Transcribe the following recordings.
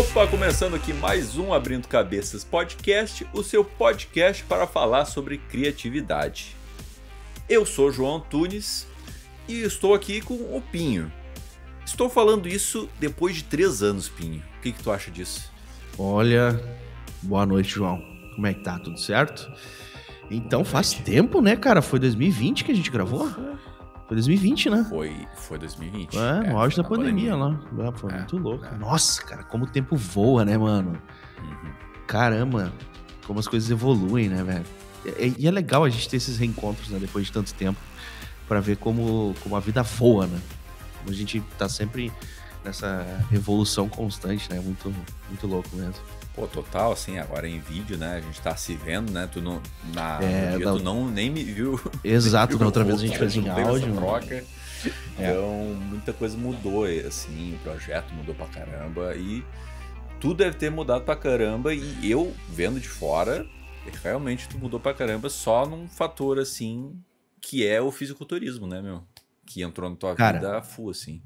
Opa, começando aqui mais um Abrindo Cabeças Podcast, o seu podcast para falar sobre criatividade. Eu sou João Tunes e estou aqui com o Pinho. Estou falando isso depois de três anos, Pinho. O que, que tu acha disso? Olha, boa noite, João. Como é que tá? Tudo certo? Então faz tempo, né, cara? Foi 2020 que a gente gravou? Nossa. Foi 2020, né? Foi, foi 2020. É, é, no é, auge da pandemia, pandemia, lá. Foi ah, é, muito louco. É. Nossa, cara, como o tempo voa, né, mano? Uhum. Caramba, como as coisas evoluem, né, velho? E é legal a gente ter esses reencontros, né, depois de tanto tempo, para ver como, como a vida voa, né? Como a gente tá sempre nessa revolução constante, né? Muito, muito louco mesmo. Pô, total, assim, agora em vídeo, né? A gente tá se vendo, né? Tu não. Na, é, dia, não... tu não nem me viu. Exato, na outra vez a gente fez em áudio. Troca. É. Então, muita coisa mudou, assim, o projeto mudou pra caramba e tu deve ter mudado pra caramba e eu, vendo de fora, realmente tu mudou pra caramba só num fator, assim, que é o fisiculturismo, né, meu? Que entrou na tua Cara, vida full, assim.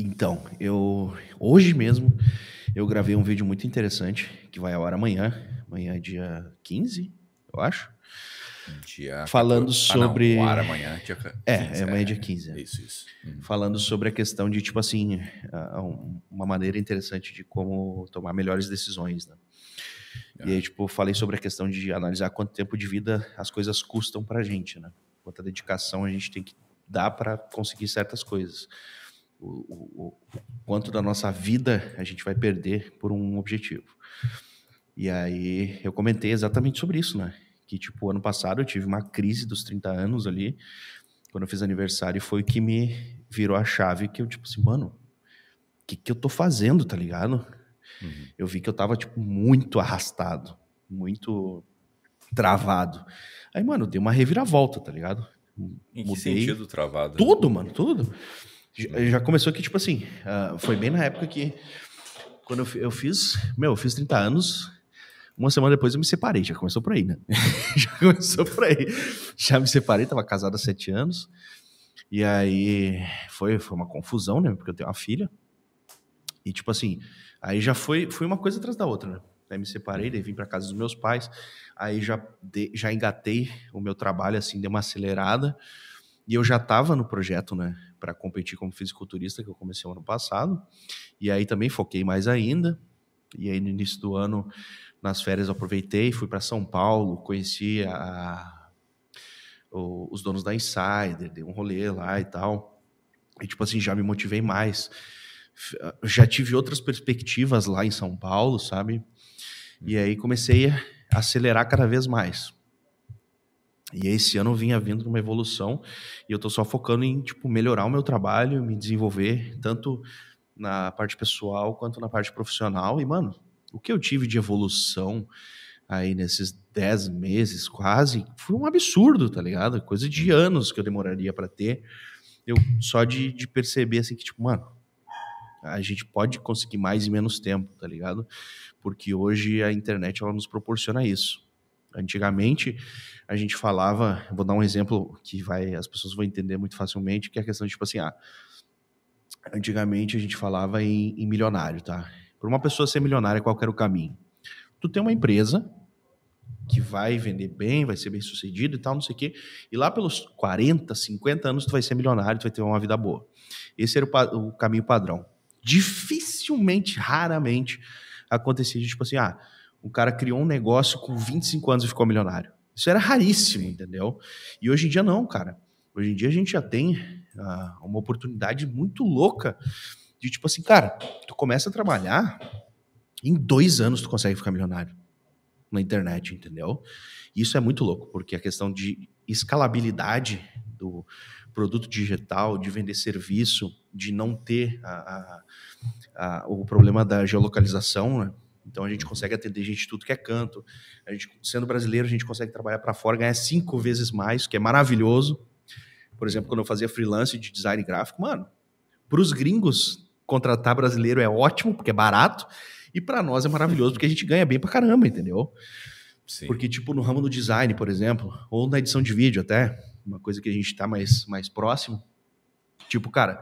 Então, eu hoje mesmo eu gravei um vídeo muito interessante que vai ao ar amanhã, amanhã é dia 15, eu acho. Dia falando 14. Ah, sobre não, ar amanhã, dia 15, é, é amanhã é, é. dia 15. É. Isso, isso. Uhum. Falando sobre a questão de tipo assim, uma maneira interessante de como tomar melhores decisões, né? E aí, ah. tipo, falei sobre a questão de analisar quanto tempo de vida as coisas custam pra gente, né? Quanta dedicação a gente tem que dar para conseguir certas coisas o, o, o, quanto da nossa vida a gente vai perder por um objetivo. E aí eu comentei exatamente sobre isso, né? Que tipo, ano passado eu tive uma crise dos 30 anos ali, quando eu fiz aniversário, foi que me virou a chave que eu tipo assim, mano, o que que eu tô fazendo, tá ligado? Uhum. Eu vi que eu tava tipo muito arrastado, muito travado. Aí, mano, deu uma reviravolta, tá ligado? Em que Mudei sentido travado? Tudo, mano, tudo. Já começou que, tipo assim, uh, foi bem na época que. Quando eu, eu fiz. Meu, eu fiz 30 anos. Uma semana depois eu me separei, já começou por aí, né? já começou por aí. Já me separei, tava casado há sete anos. E aí foi, foi uma confusão, né? Porque eu tenho uma filha. E tipo assim, aí já foi, foi uma coisa atrás da outra, né? Aí me separei, daí vim para casa dos meus pais. Aí já, de, já engatei o meu trabalho, assim, deu uma acelerada. E eu já tava no projeto, né? para competir como fisiculturista, que eu comecei ano passado. E aí também foquei mais ainda. E aí no início do ano, nas férias, eu aproveitei, fui para São Paulo, conheci a, o, os donos da Insider, dei um rolê lá e tal. E tipo assim, já me motivei mais. Ah, já tive outras perspectivas lá em São Paulo, sabe? E aí comecei a acelerar cada vez mais. E esse ano vinha vindo uma evolução e eu estou só focando em tipo melhorar o meu trabalho, me desenvolver tanto na parte pessoal quanto na parte profissional. E mano, o que eu tive de evolução aí nesses 10 meses quase, foi um absurdo, tá ligado? Coisa de uhum. anos que eu demoraria para ter. Eu só de, de perceber assim que tipo, mano, a gente pode conseguir mais e menos tempo, tá ligado? Porque hoje a internet ela nos proporciona isso Antigamente, a gente falava, vou dar um exemplo que vai, as pessoas vão entender muito facilmente, que é a questão de, tipo assim, ah, antigamente a gente falava em, em milionário, tá? Para uma pessoa ser milionária, qual era o caminho? Tu tem uma empresa que vai vender bem, vai ser bem sucedido e tal, não sei o quê, e lá pelos 40, 50 anos tu vai ser milionário, tu vai ter uma vida boa. Esse era o, o caminho padrão. Dificilmente, raramente acontecia, de tipo assim, ah, um cara criou um negócio com 25 anos e ficou milionário. Isso era raríssimo, entendeu? E hoje em dia não, cara. Hoje em dia a gente já tem uh, uma oportunidade muito louca de tipo assim, cara, tu começa a trabalhar, em dois anos tu consegue ficar milionário na internet, entendeu? Isso é muito louco, porque a questão de escalabilidade do produto digital, de vender serviço, de não ter a, a, a, o problema da geolocalização, né? Então a gente uhum. consegue atender gente de tudo que é canto. A gente, sendo brasileiro, a gente consegue trabalhar para fora, ganhar cinco vezes mais, que é maravilhoso. Por exemplo, quando eu fazia freelance de design gráfico, mano, para os gringos contratar brasileiro é ótimo porque é barato e para nós é maravilhoso porque a gente ganha bem para caramba, entendeu? Sim. Porque tipo no ramo do design, por exemplo, ou na edição de vídeo até, uma coisa que a gente está mais mais próximo. Tipo, cara,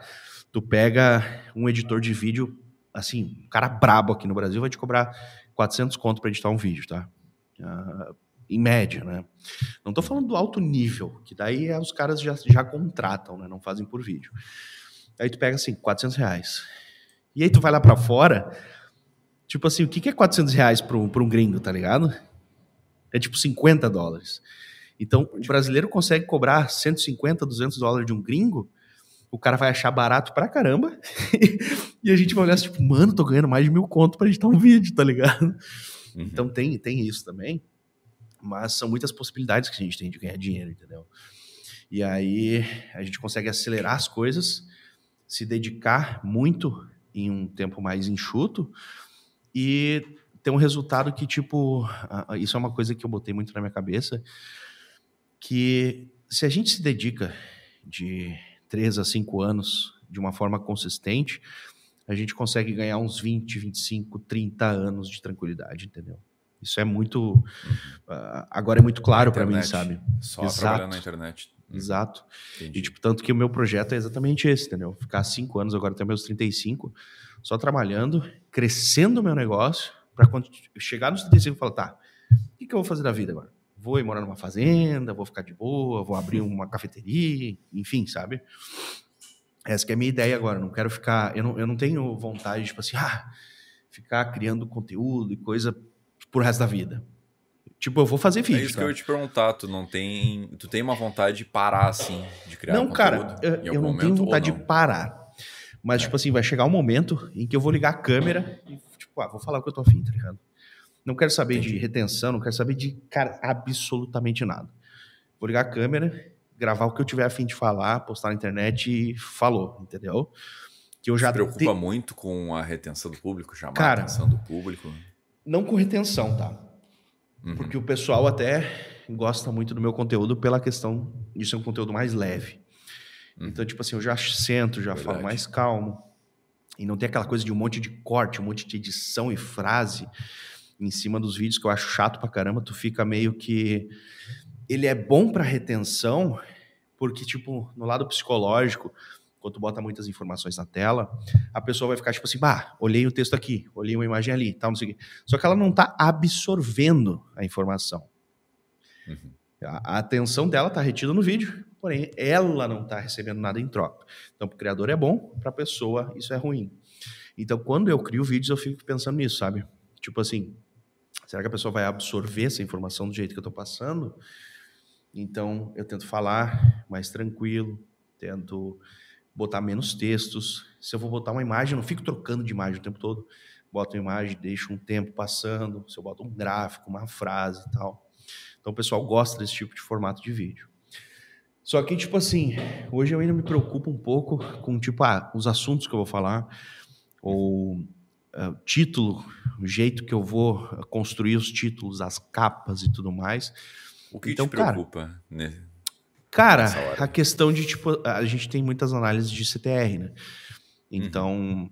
tu pega um editor de vídeo assim, um cara brabo aqui no Brasil vai te cobrar 400 conto para editar um vídeo, tá? Uh, em média, né? Não estou falando do alto nível, que daí é, os caras já, já contratam, né? Não fazem por vídeo. Aí tu pega assim, 400 reais. E aí tu vai lá para fora, tipo assim, o que, que é 400 reais para um, pra um gringo, tá ligado? É tipo 50 dólares. Então, o brasileiro consegue cobrar 150, 200 dólares de um gringo o cara vai achar barato pra caramba. e a gente vai olhar assim, tipo, mano, tô ganhando mais de mil conto pra editar um vídeo, tá ligado? Uhum. Então tem, tem isso também. Mas são muitas possibilidades que a gente tem de ganhar dinheiro, entendeu? E aí a gente consegue acelerar as coisas, se dedicar muito em um tempo mais enxuto e ter um resultado que, tipo, isso é uma coisa que eu botei muito na minha cabeça, que se a gente se dedica de 3 a 5 anos de uma forma consistente, a gente consegue ganhar uns 20, 25, 30 anos de tranquilidade, entendeu? Isso é muito. Uh, agora é muito claro para mim, sabe? Só Exato. trabalhar na internet. Uhum. Exato. Entendi. E, tipo, tanto que o meu projeto é exatamente esse, entendeu? Ficar cinco anos, agora até meus 35, só trabalhando, crescendo o meu negócio, para quando chegar nos 35 e falar, tá, o que, que eu vou fazer da vida agora? vou ir morar numa fazenda, vou ficar de boa, vou abrir uma cafeteria, enfim, sabe? Essa é a minha ideia agora. Não quero ficar. Eu não, eu não tenho vontade, tipo assim, ah, ficar criando conteúdo e coisa pro resto da vida. Tipo, eu vou fazer é vídeo. É isso cara. que eu ia te perguntar. Tu não tem. Tu tem uma vontade de parar, assim, de criar Não, cara, eu, eu não momento, tenho vontade não. de parar. Mas, é. tipo assim, vai chegar um momento em que eu vou ligar a câmera e, tipo, ah, vou falar o que eu tô afim, tá ligado? Não quero saber Entendi. de retenção, não quero saber de, cara, absolutamente nada. Vou ligar a câmera, gravar o que eu tiver a fim de falar, postar na internet e falou, entendeu? Que eu já Se preocupa te... muito com a retenção do público, chamar cara, a atenção do público? Não com retenção, tá? Uhum. Porque o pessoal até gosta muito do meu conteúdo pela questão de ser um conteúdo mais leve. Uhum. Então, tipo assim, eu já sento, já Verdade. falo mais calmo. E não tem aquela coisa de um monte de corte, um monte de edição e frase em cima dos vídeos que eu acho chato pra caramba, tu fica meio que ele é bom para retenção, porque tipo, no lado psicológico, quando tu bota muitas informações na tela, a pessoa vai ficar tipo assim, bah, olhei o texto aqui, olhei uma imagem ali, tal, não sei o quê. Só que ela não tá absorvendo a informação. Uhum. A, a atenção dela tá retida no vídeo, porém ela não tá recebendo nada em troca. Então, pro criador é bom, pra pessoa isso é ruim. Então, quando eu crio vídeos, eu fico pensando nisso, sabe? Tipo assim, Será que a pessoa vai absorver essa informação do jeito que eu estou passando? Então, eu tento falar mais tranquilo, tento botar menos textos. Se eu vou botar uma imagem, eu não fico trocando de imagem o tempo todo. Boto uma imagem, deixo um tempo passando. Se eu boto um gráfico, uma frase e tal. Então, o pessoal gosta desse tipo de formato de vídeo. Só que, tipo assim, hoje eu ainda me preocupo um pouco com, tipo, ah, os assuntos que eu vou falar, ou o eh, título, o jeito que eu vou eh, construir os títulos, as capas e tudo mais. O que então, te preocupa, cara, né? Cara, a questão de tipo, a gente tem muitas análises de CTR, né? Uhum. Então uhum.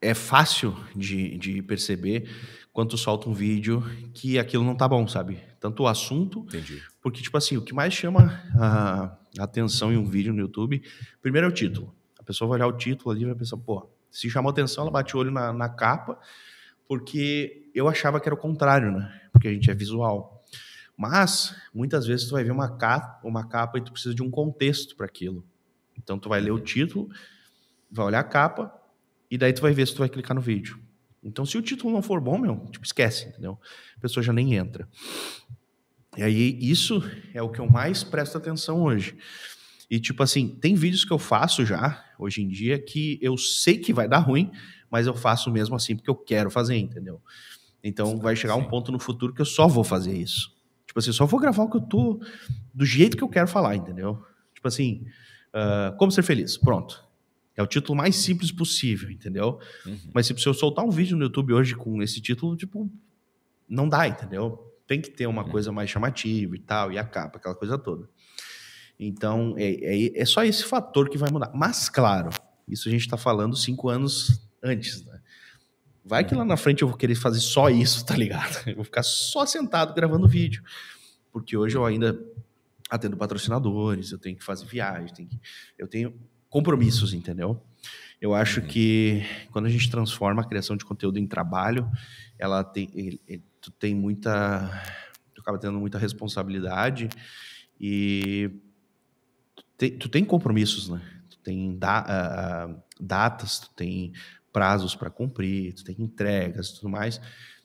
é fácil de, de perceber quando tu solta um vídeo que aquilo não tá bom, sabe? Tanto o assunto, Entendi. porque tipo assim, o que mais chama a atenção em um vídeo no YouTube, primeiro é o título. A pessoa vai olhar o título ali e vai pensar, pô, se chamou atenção, ela bate o olho na, na capa, porque eu achava que era o contrário, né? Porque a gente é visual. Mas muitas vezes tu vai ver uma capa, uma capa e tu precisa de um contexto para aquilo. Então tu vai ler o uhum. título, vai olhar a capa e daí tu vai ver se tu vai clicar no vídeo. Então se o título não for bom, meu, tipo esquece, entendeu? A pessoa já nem entra. E aí isso é o que eu mais presto atenção hoje. E, tipo assim, tem vídeos que eu faço já, hoje em dia, que eu sei que vai dar ruim, mas eu faço mesmo assim porque eu quero fazer, entendeu? Então Sim, vai chegar um ponto no futuro que eu só vou fazer isso. Tipo assim, só vou gravar o que eu tô do jeito que eu quero falar, entendeu? Tipo assim, uh, como ser feliz? Pronto. É o título mais simples possível, entendeu? Uhum. Mas tipo, se eu soltar um vídeo no YouTube hoje com esse título, tipo, não dá, entendeu? Tem que ter uma uhum. coisa mais chamativa e tal, e a capa, aquela coisa toda. Então, é, é, é só esse fator que vai mudar. Mas, claro, isso a gente está falando cinco anos antes, né? Vai que lá na frente eu vou querer fazer só isso, tá ligado? Eu vou ficar só sentado gravando vídeo. Porque hoje eu ainda atendo patrocinadores, eu tenho que fazer viagem, tenho que... eu tenho compromissos, entendeu? Eu acho uhum. que quando a gente transforma a criação de conteúdo em trabalho, ela tem, ele, ele, tu tem muita, tu acaba tendo muita responsabilidade e tem, tu tem compromissos, né? Tu tem da, uh, datas, tu tem prazos para cumprir, tu tem entregas e tudo mais.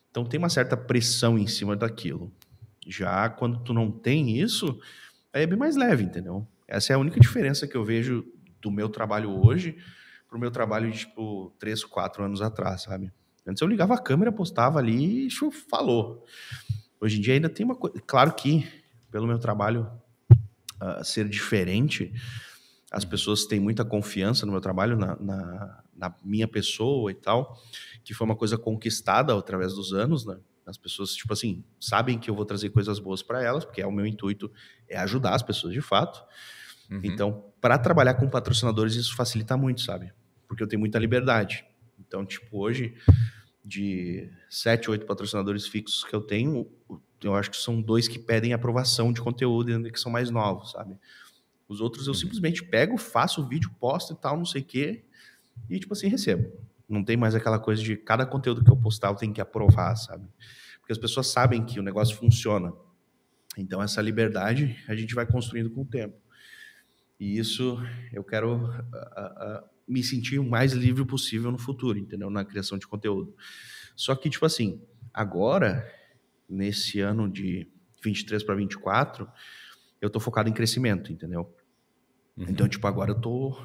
Então tem uma certa pressão em cima daquilo. Já quando tu não tem isso, aí é bem mais leve, entendeu? Essa é a única diferença que eu vejo do meu trabalho hoje pro meu trabalho de, tipo, três, quatro anos atrás, sabe? Antes eu ligava a câmera, postava ali e falou. Hoje em dia ainda tem uma coisa... Claro que, pelo meu trabalho uh, ser diferente. As uhum. pessoas têm muita confiança no meu trabalho, na, na, na, minha pessoa e tal, que foi uma coisa conquistada através dos anos, né? As pessoas, tipo assim, sabem que eu vou trazer coisas boas para elas, porque é o meu intuito é ajudar as pessoas de fato. Uhum. Então, para trabalhar com patrocinadores, isso facilita muito, sabe? Porque eu tenho muita liberdade. Então, tipo, hoje, de sete, oito patrocinadores fixos que eu tenho, eu acho que são dois que pedem aprovação de conteúdo e que são mais novos, sabe? Os outros eu uhum. simplesmente pego, faço o vídeo, posto e tal, não sei o quê, e tipo assim, recebo. Não tem mais aquela coisa de cada conteúdo que eu postar eu tenho que aprovar, sabe? Porque as pessoas sabem que o negócio funciona. Então essa liberdade a gente vai construindo com o tempo. E isso eu quero uh, uh, me sentir o mais livre possível no futuro, entendeu? Na criação de conteúdo. Só que tipo assim, agora nesse ano de 23 para 24, eu estou focado em crescimento, entendeu? Uhum. Então, tipo, agora eu tô.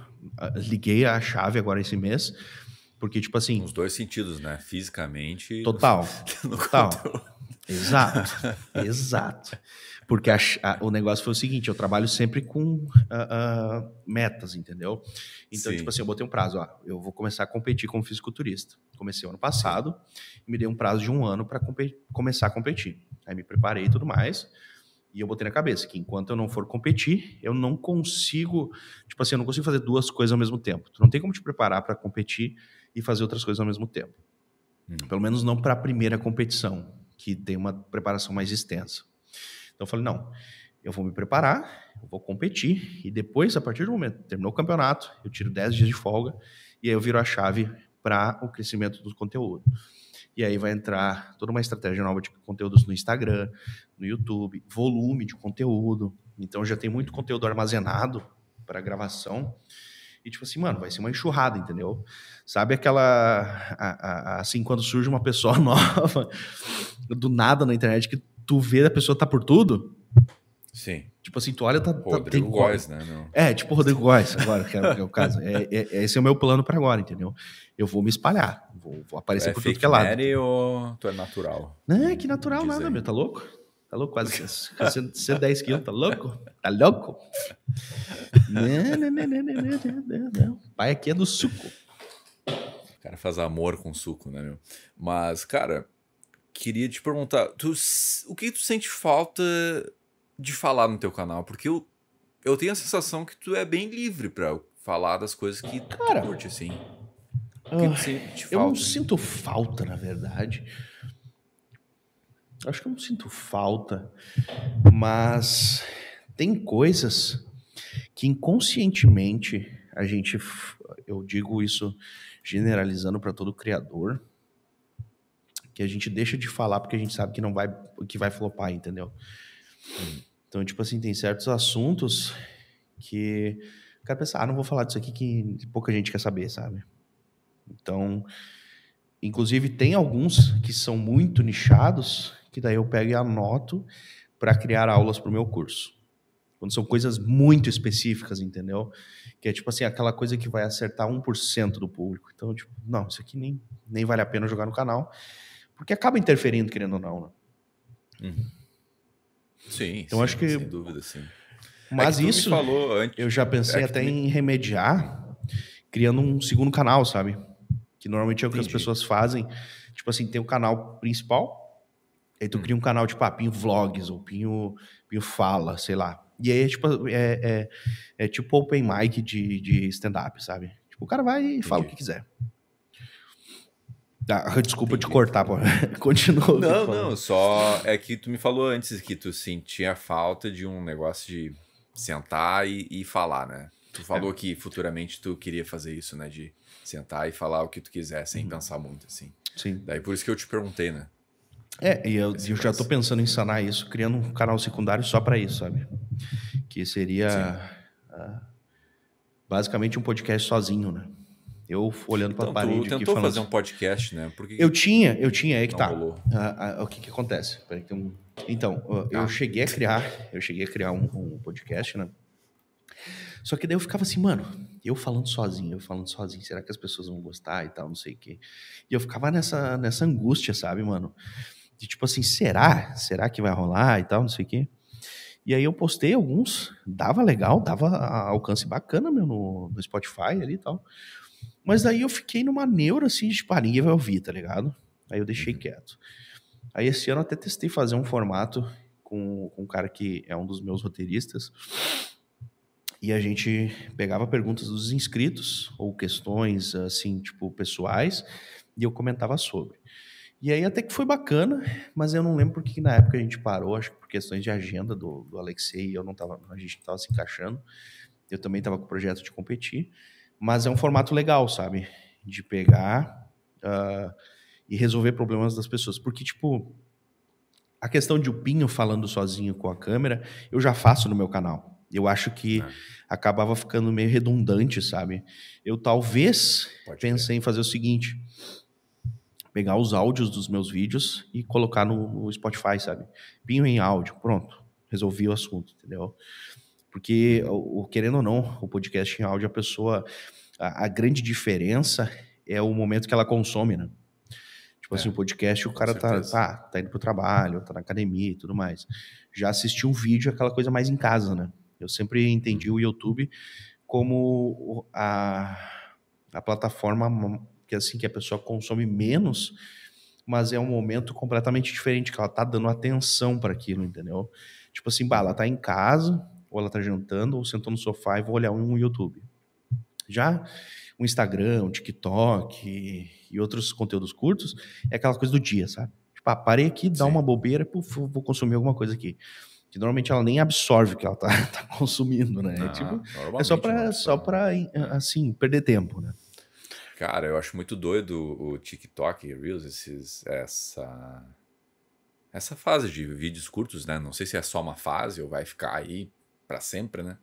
Liguei a chave agora esse mês, porque, tipo assim. Nos dois sentidos, né? Fisicamente. Total. total. Exato. exato. Porque a, a, o negócio foi o seguinte: eu trabalho sempre com uh, uh, metas, entendeu? Então, tipo Sim. tipo assim, eu botei um prazo, ó, eu vou começar a competir como fisiculturista. Comecei ano passado, me dei um prazo de um ano para começar a competir. Aí me preparei e tudo mais. E eu botei na cabeça que enquanto eu não for competir, eu não consigo, tipo assim, eu não consigo fazer duas coisas ao mesmo tempo. Tu não tem como te preparar para competir e fazer outras coisas ao mesmo tempo. Hum. Pelo menos não para a primeira competição, que tem uma preparação mais extensa. Então eu falei, não, eu vou me preparar, eu vou competir, e depois, a partir do momento, terminou o campeonato, eu tiro 10 dias de folga, e aí eu viro a chave para o crescimento do conteúdo. E aí vai entrar toda uma estratégia nova de conteúdos no Instagram, no YouTube, volume de conteúdo. Então já tem muito conteúdo armazenado para gravação. E tipo assim, mano, vai ser uma enxurrada, entendeu? Sabe aquela. A, a, assim, quando surge uma pessoa nova do nada na internet que tu vê a pessoa tá por tudo. Sim. Tipo assim, tu olha, tá. tá Rodrigo tá, Góes, né? Não. É, tipo Rodrigo Góes, agora, que é, o é caso. É, é, é, esse é o meu plano para agora, entendeu? Eu vou me espalhar, vou, vou aparecer é por tudo que é lado. ou tu é natural? Não, é, que natural nada, meu, tá louco? Tá louco? Quase 110 quilos, tá louco? Tá louco? não, não, não, não, não, não, não. Pai aqui é do suco. O cara faz amor com suco, né, meu? Mas, cara, queria te perguntar, tu, o que tu sente falta de falar no teu canal? Porque eu, eu tenho a sensação que tu é bem livre para falar das coisas que Cara, tu curte, assim. O que uh, tu ah, sente falta? Eu não sinto falta, na verdade. Acho que eu não sinto falta, mas tem coisas que inconscientemente a gente, eu digo isso generalizando para todo criador, que a gente deixa de falar porque a gente sabe que não vai que vai flopar, entendeu? Então, tipo assim, tem certos assuntos que o cara pensa, ah, não vou falar disso aqui que pouca gente quer saber, sabe? Então, inclusive tem alguns que são muito nichados, que daí eu pego e anoto para criar aulas para o meu curso. Quando são coisas muito específicas, entendeu? Que é tipo assim, aquela coisa que vai acertar 1% do público. Então, tipo, não, isso aqui nem, nem vale a pena jogar no canal porque acaba interferindo, querendo ou não. Né? Uhum. Sim, então sim, acho que. Sem dúvida, sim. Mas é isso falou antes, eu já pensei é até me... em remediar criando um segundo canal, sabe? Que normalmente é o que Entendi. as pessoas fazem. Tipo assim, tem o canal principal, aí tu hum. cria um canal tipo, ah, Pinho Vlogs, ou Pinho, Pinho Fala, sei lá. E aí é tipo, é, é, é tipo open mic de, de stand-up, sabe? Tipo, o cara vai e Entendi. fala o que quiser. Ah, desculpa Entendi. te cortar, pô. Continua. Não, não, só é que tu me falou antes que tu sentia assim, falta de um negócio de sentar e, e falar, né? Tu falou é. que futuramente tu queria fazer isso, né? De sentar e falar o que tu quiser, sem uhum. pensar muito, assim. Sim. Daí por isso que eu te perguntei, né? É, e eu, eu já tô pensando em sanar isso, criando um canal secundário só para isso, sabe? Que seria uh, basicamente um podcast sozinho, né? Eu olhando para a então, parede. Tu tentou aqui, fazer um podcast, né? Porque eu tinha, eu tinha, é que tá. Ah, ah, o que, que acontece? Um... Então, tá. eu cheguei a criar, eu cheguei a criar um, um, podcast, né? Só que daí eu ficava assim, mano, eu falando sozinho, eu falando sozinho, será que as pessoas vão gostar e tal, não sei o quê. E eu ficava nessa, nessa angústia, sabe, mano? De tipo assim, será? Será que vai rolar e tal, não sei o quê. E aí eu postei alguns, dava legal, dava alcance bacana, meu, no, no Spotify ali e tal. Mas daí uhum. eu fiquei numa neura assim, de tipo, ah, ninguém vai ouvir, tá ligado? Aí eu deixei uhum. quieto. Aí esse ano até testei fazer um formato com, com um cara que é um dos meus roteiristas. E a gente pegava perguntas dos inscritos, ou questões, assim, tipo, pessoais, e eu comentava sobre. E aí até que foi bacana, mas eu não lembro porque na época a gente parou, acho que por questões de agenda do, do Alexei, eu não tava, a gente não tava se encaixando. Eu também tava com o projeto de competir. Mas é um formato legal, sabe? De pegar uh, e resolver problemas das pessoas. Porque, tipo, a questão de o Pinho falando sozinho com a câmera, eu já faço no meu canal. Eu acho que é. acabava ficando meio redundante, sabe? Eu talvez Pode pensei em fazer o seguinte: pegar os áudios dos meus vídeos e colocar no, no Spotify, sabe? Pinho em áudio, pronto. Resolvi o assunto, entendeu? Porque, uhum. o, querendo ou não, o podcast em áudio, a pessoa. A, a grande diferença é o momento que ela consome, né? Tipo assim, é, assim, o podcast, o cara tá, tá, tá, indo pro trabalho, tá na academia e tudo mais. Já assistir um vídeo é aquela coisa mais em casa, né? Eu sempre entendi uhum. o YouTube como a, a plataforma que assim que a pessoa consome menos, mas é um momento completamente diferente, que ela tá dando atenção para aquilo, entendeu? Tipo assim, bala tá em casa, ou ela está jantando, ou sentou no sofá e vou olhar um YouTube. Já o Instagram, o TikTok e outros conteúdos curtos é aquela coisa do dia, sabe? Tipo, ah, parei aqui, dá Sim. uma bobeira, puf, vou consumir alguma coisa aqui. Que normalmente ela nem absorve o que ela tá, tá consumindo, né? É ah, é, tipo, é só para né? só pra, assim, perder tempo, né? Cara, eu acho muito doido o TikTok e Reels, esses, essa, essa fase de vídeos curtos, né? Não sei se é só uma fase ou vai ficar aí para sempre, né?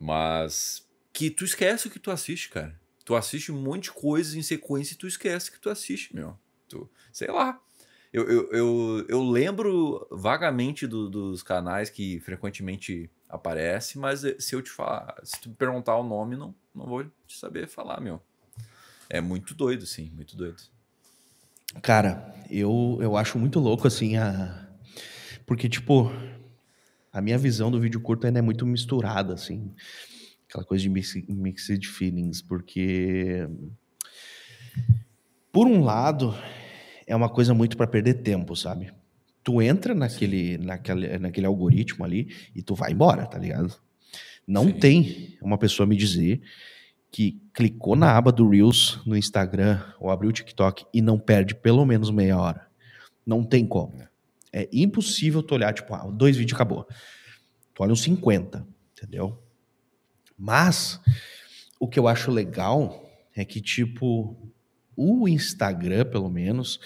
Mas que tu esquece o que tu assiste, cara. Tu assiste um monte de coisas em sequência e tu esquece que tu assiste, meu. Tu, sei lá. Eu, eu, eu, eu lembro vagamente do, dos canais que frequentemente aparece, mas eh, se eu te falar, se tu me perguntar o nome, não, não vou te saber falar, meu. É muito doido, sim, muito doido. Cara, eu, eu acho muito louco, assim, a... porque, tipo, a minha visão do vídeo curto ainda é muito misturada, assim. Aquela coisa de mix, mixed feelings, porque. Por um lado, é uma coisa muito para perder tempo, sabe? Tu entra naquele, naquele, naquele algoritmo ali e tu vai embora, tá ligado? Não Sim. tem uma pessoa me dizer que clicou na aba do Reels no Instagram ou abriu o TikTok e não perde pelo menos meia hora. Não tem como. É. É impossível tu olhar, tipo, ah, dois vídeos acabou. Tu olha uns 50, entendeu? Mas o que eu acho legal é que, tipo, o Instagram, pelo menos,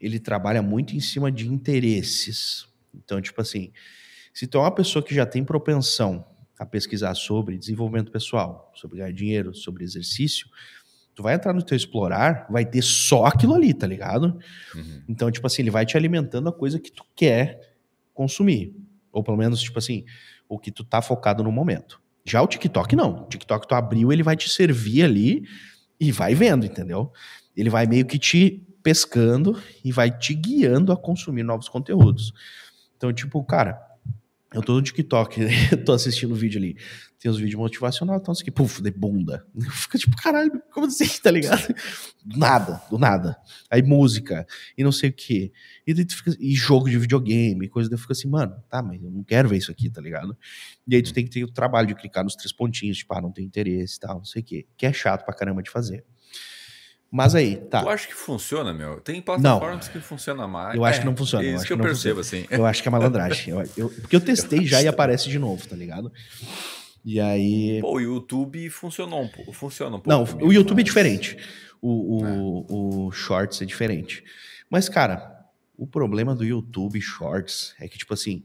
ele trabalha muito em cima de interesses. Então, tipo assim, se tu é uma pessoa que já tem propensão a pesquisar sobre desenvolvimento pessoal, sobre ganhar dinheiro, sobre exercício, tu vai entrar no teu explorar, vai ter só aquilo ali, tá ligado? Uhum. Então, tipo assim, ele vai te alimentando a coisa que tu quer consumir. Ou pelo menos, tipo assim, o que tu tá focado no momento. Já o TikTok, não. O TikTok tu abriu, ele vai te servir ali e vai vendo, entendeu? Ele vai meio que te pescando e vai te guiando a consumir novos conteúdos. Então, tipo, cara, eu tô no TikTok, né? eu tô assistindo o vídeo ali. Tem uns vídeos motivacionais, então que, puf, de bunda. Fica tipo, caralho, como assim, tá ligado? Do nada, do nada. Aí música, e não sei o quê. E, fica, e jogo de videogame, coisa. Daí fico assim, mano, tá, mas eu não quero ver isso aqui, tá ligado? E aí tu tem que ter o trabalho de clicar nos três pontinhos, tipo, ah, não tem interesse e tal, não sei o quê. Que é chato pra caramba de fazer. Mas aí, é, tá. Eu acho que funciona, meu. Tem plataformas não. que funciona mais. Eu acho é, que não é, funciona. É isso eu que eu percebo, funciona. assim. Eu acho que é malandragem. eu, eu, porque eu testei eu já e aparece de novo, tá ligado? E aí. Pô, o YouTube funcionou um pouco. Funciona um pouco. Não, o YouTube é mas... é diferente. O, o, é. o Shorts é diferente. Mas, cara, o problema do YouTube Shorts é que, tipo assim,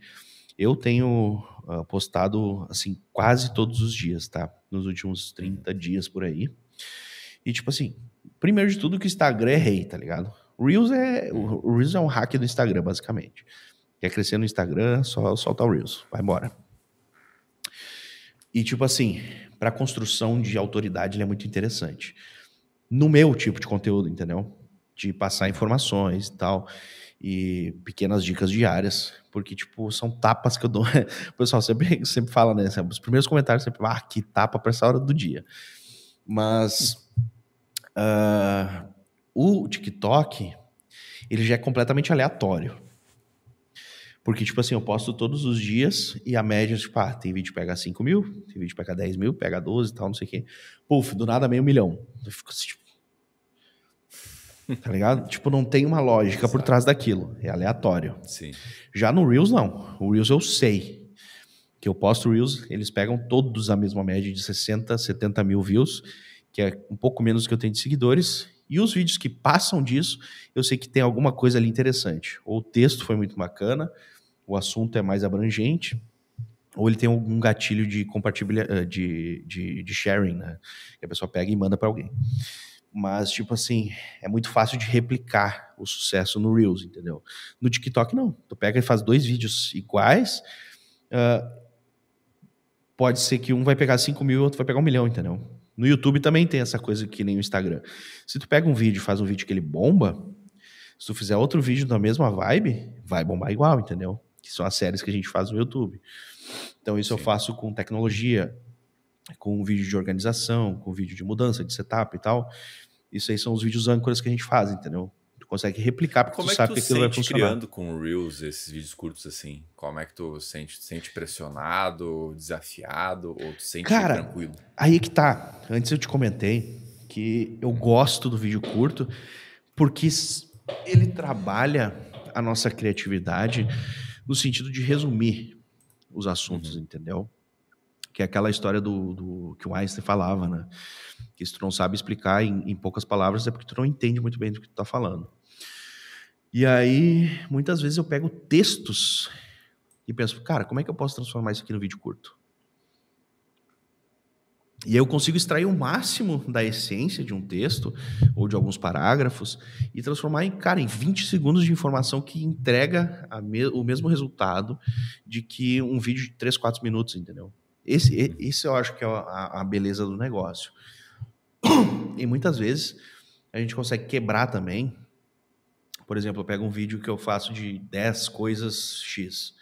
eu tenho ah, postado, assim, quase todos os dias, tá? Nos últimos 30 uhum. dias por aí. E, tipo assim, Primeiro de tudo, que o Instagram é rei, tá ligado? Reels é, hum. o Reels é um hack do Instagram, basicamente. Quer crescer no Instagram, só solta o Reels, vai embora. E, tipo assim, para construção de autoridade, ele é muito interessante. No meu tipo de conteúdo, entendeu? De passar informações e tal, e pequenas dicas diárias, porque, tipo, são tapas que eu dou. o pessoal sempre, sempre fala, né? Os primeiros comentários sempre, ah, que tapa para essa hora do dia. Mas hum. Uh, o TikTok, ele já é completamente aleatório. Porque, tipo assim, eu posto todos os dias e a média, tipo, ah, tem vídeo que pega 5 mil, tem vídeo que pega 10 mil, pega 12 e tal, não sei o quê. Puf, do nada meio milhão. Eu fico assim, tipo... tá ligado? tipo, não tem uma lógica por trás daquilo. É aleatório. Sim. Já no Reels, não. O Reels eu sei. Que eu posto Reels, eles pegam todos a mesma média de 60, 70 mil views que é um pouco menos do que eu tenho de seguidores. E os vídeos que passam disso, eu sei que tem alguma coisa ali interessante. Ou o texto foi muito bacana, o assunto é mais abrangente, ou ele tem algum gatilho de compartilha, eh, de, de, de sharing, né? Que a pessoa pega e manda para alguém. Mas, tipo assim, é muito fácil de replicar o sucesso no Reels, entendeu? No TikTok, não. Tu pega e faz dois vídeos iguais. Uh, pode ser que um vai pegar 5 mil e outro vai pegar um milhão, entendeu? No YouTube também tem essa coisa que nem o Instagram. Se tu pega um vídeo faz um vídeo que ele bomba, se tu fizer outro vídeo da mesma vibe, vai bombar igual, entendeu? Que são as séries que a gente faz no YouTube. Então isso Sim. eu faço com tecnologia, com vídeo de organização, com vídeo de mudança, de setup e tal. Isso aí são os vídeos âncoras que a gente faz, entendeu? consegue replicar porque Como tu é que tu que aquilo vai funcionar. criando com Reels esses vídeos curtos assim? Como é que tu sente? sente pressionado, desafiado ou tu sente é Cara, tranquilo? Aí que tá. Antes eu te comentei que eu gosto do vídeo curto porque ele trabalha a nossa criatividade no sentido de resumir os assuntos, uhum. entendeu? que é aquela história do, do, que o Einstein falava, né? Que se tu não sabe explicar em, em poucas palavras é porque tu não entende muito bem do que tu está falando. E aí, muitas vezes eu pego textos e penso, cara, como é que eu posso transformar isso aqui no vídeo curto? E eu consigo extrair o máximo da essência de um texto ou de alguns parágrafos e transformar em, cara, em 20 segundos de informação que entrega me o mesmo resultado de que um vídeo de 3, 4 minutos, entendeu? Esse, esse eu acho que é a, a beleza do negócio. E muitas vezes a gente consegue quebrar também por exemplo, eu pego um vídeo que eu faço de 10 coisas X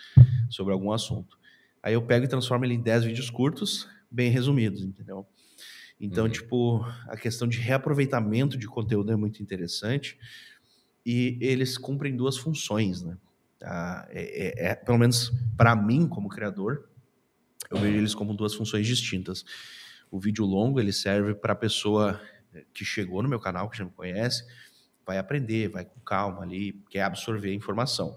sobre algum assunto. Aí eu pego e transformo ele em 10 vídeos curtos, bem resumidos, entendeu? Então, uhum. tipo, a questão de reaproveitamento de conteúdo é muito interessante e eles cumprem duas funções, né? Ah, é, é, é, pelo menos para mim, como criador, eu vejo eles como duas funções distintas. O vídeo longo, ele serve para a pessoa eh, que chegou no meu canal, que já me conhece, vai aprender, vai com calma ali, quer absorver a informação.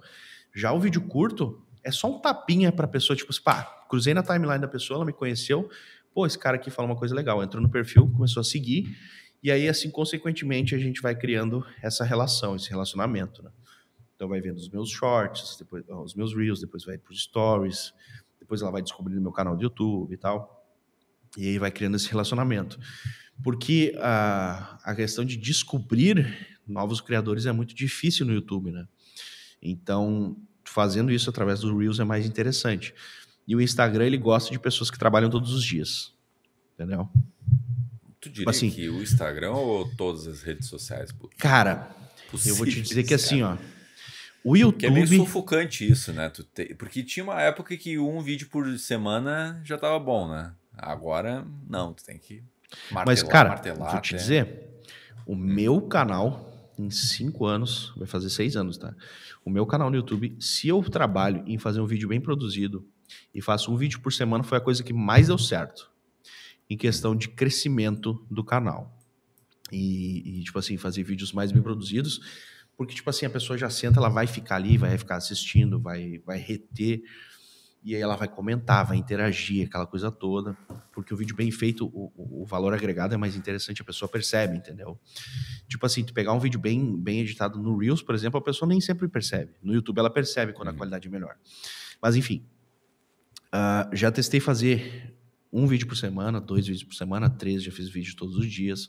Já o vídeo curto é só um tapinha para a pessoa, tipo, assim, pá, cruzei na timeline da pessoa, ela me conheceu, pô, esse cara aqui fala uma coisa legal, entrou no perfil, começou a seguir, e aí, assim, consequentemente, a gente vai criando essa relação, esse relacionamento, né? Então vai vendo os meus shorts, depois os meus reels, depois vai para os stories, depois ela vai descobrindo meu canal do YouTube e tal. E aí vai criando esse relacionamento. Porque a, a questão de descobrir novos criadores é muito difícil no YouTube, né? Então, fazendo isso através do Reels é mais interessante. E o Instagram, ele gosta de pessoas que trabalham todos os dias. Entendeu? Tu tipo diria assim, que o Instagram ou todas as redes sociais? Cara, Possível, eu vou te dizer que assim, ó. O YouTube. Porque é meio sufocante isso, né? Te... Porque tinha uma época que um vídeo por semana já tava bom, né? Agora, não, tu tem que martelar, Mas, cara, martelar. Vou te até... dizer, o meu canal em cinco anos, vai fazer seis anos, tá? O meu canal no YouTube, se eu trabalho em fazer um vídeo bem produzido e faço um vídeo por semana, foi a coisa que mais deu certo em questão de crescimento do canal. E, e tipo assim, fazer vídeos mais bem produzidos, porque, tipo assim, a pessoa já senta, ela vai ficar ali, vai ficar assistindo, vai, vai reter e aí ela vai comentar, vai interagir, aquela coisa toda, porque o vídeo bem feito, o, o, valor agregado é mais interessante, a pessoa percebe, entendeu? Tipo assim, tu pegar um vídeo bem, bem editado no Reels, por exemplo, a pessoa nem sempre percebe. No YouTube ela percebe quando a uhum. qualidade é melhor. Mas enfim, uh, já testei fazer um vídeo por semana, dois vídeos por semana, três, já fiz vídeo todos os dias.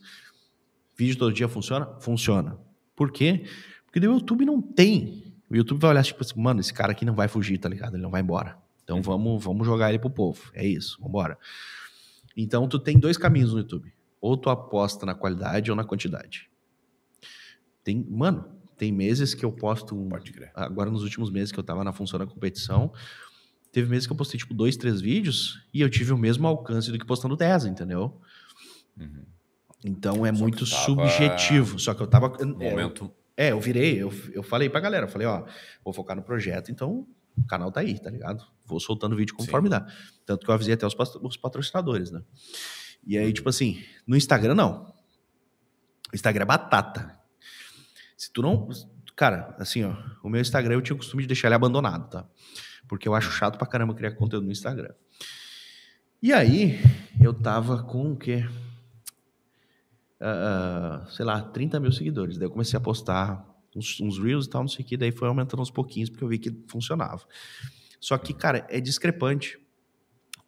Vídeo todo dia funciona? Funciona. Por quê? Porque o YouTube não tem. O YouTube vai olhar, tipo assim, mano, esse cara aqui não vai fugir, tá ligado? Ele não vai embora então vamos, vamos jogar ele pro povo. É isso, vamos embora. Então tu tem dois caminhos no YouTube. Ou tu aposta na qualidade ou na quantidade. Tem, mano, tem meses que eu posto. crer. agora, nos últimos meses que eu tava na função da competição, teve meses que eu postei, tipo, dois, três vídeos e eu tive o mesmo alcance do que postando dez entendeu? Uhum. Então é só muito subjetivo. Só que eu tava. É, momento. É, eu virei, eu, eu falei pra galera, eu falei, ó, vou focar no projeto, então o canal tá aí, tá ligado? Vou soltando vídeo conforme Sim. dá. Tanto que eu avisei até os, os patrocinadores, né? E aí, uhum. tipo assim, no Instagram não. O Instagram é batata. Se tu não. Cara, assim, ó, o meu Instagram eu tinha o costume de deixar ele abandonado, tá? Porque eu acho uhum. chato pra caramba criar conteúdo no Instagram. E aí, eu tava com o quê? Uh, sei lá, 30 mil seguidores. Daí eu comecei a postar uns, uns reels e tal, não sei o que. Daí foi aumentando uns pouquinhos, porque eu vi que funcionava. Só que, cara, é discrepante.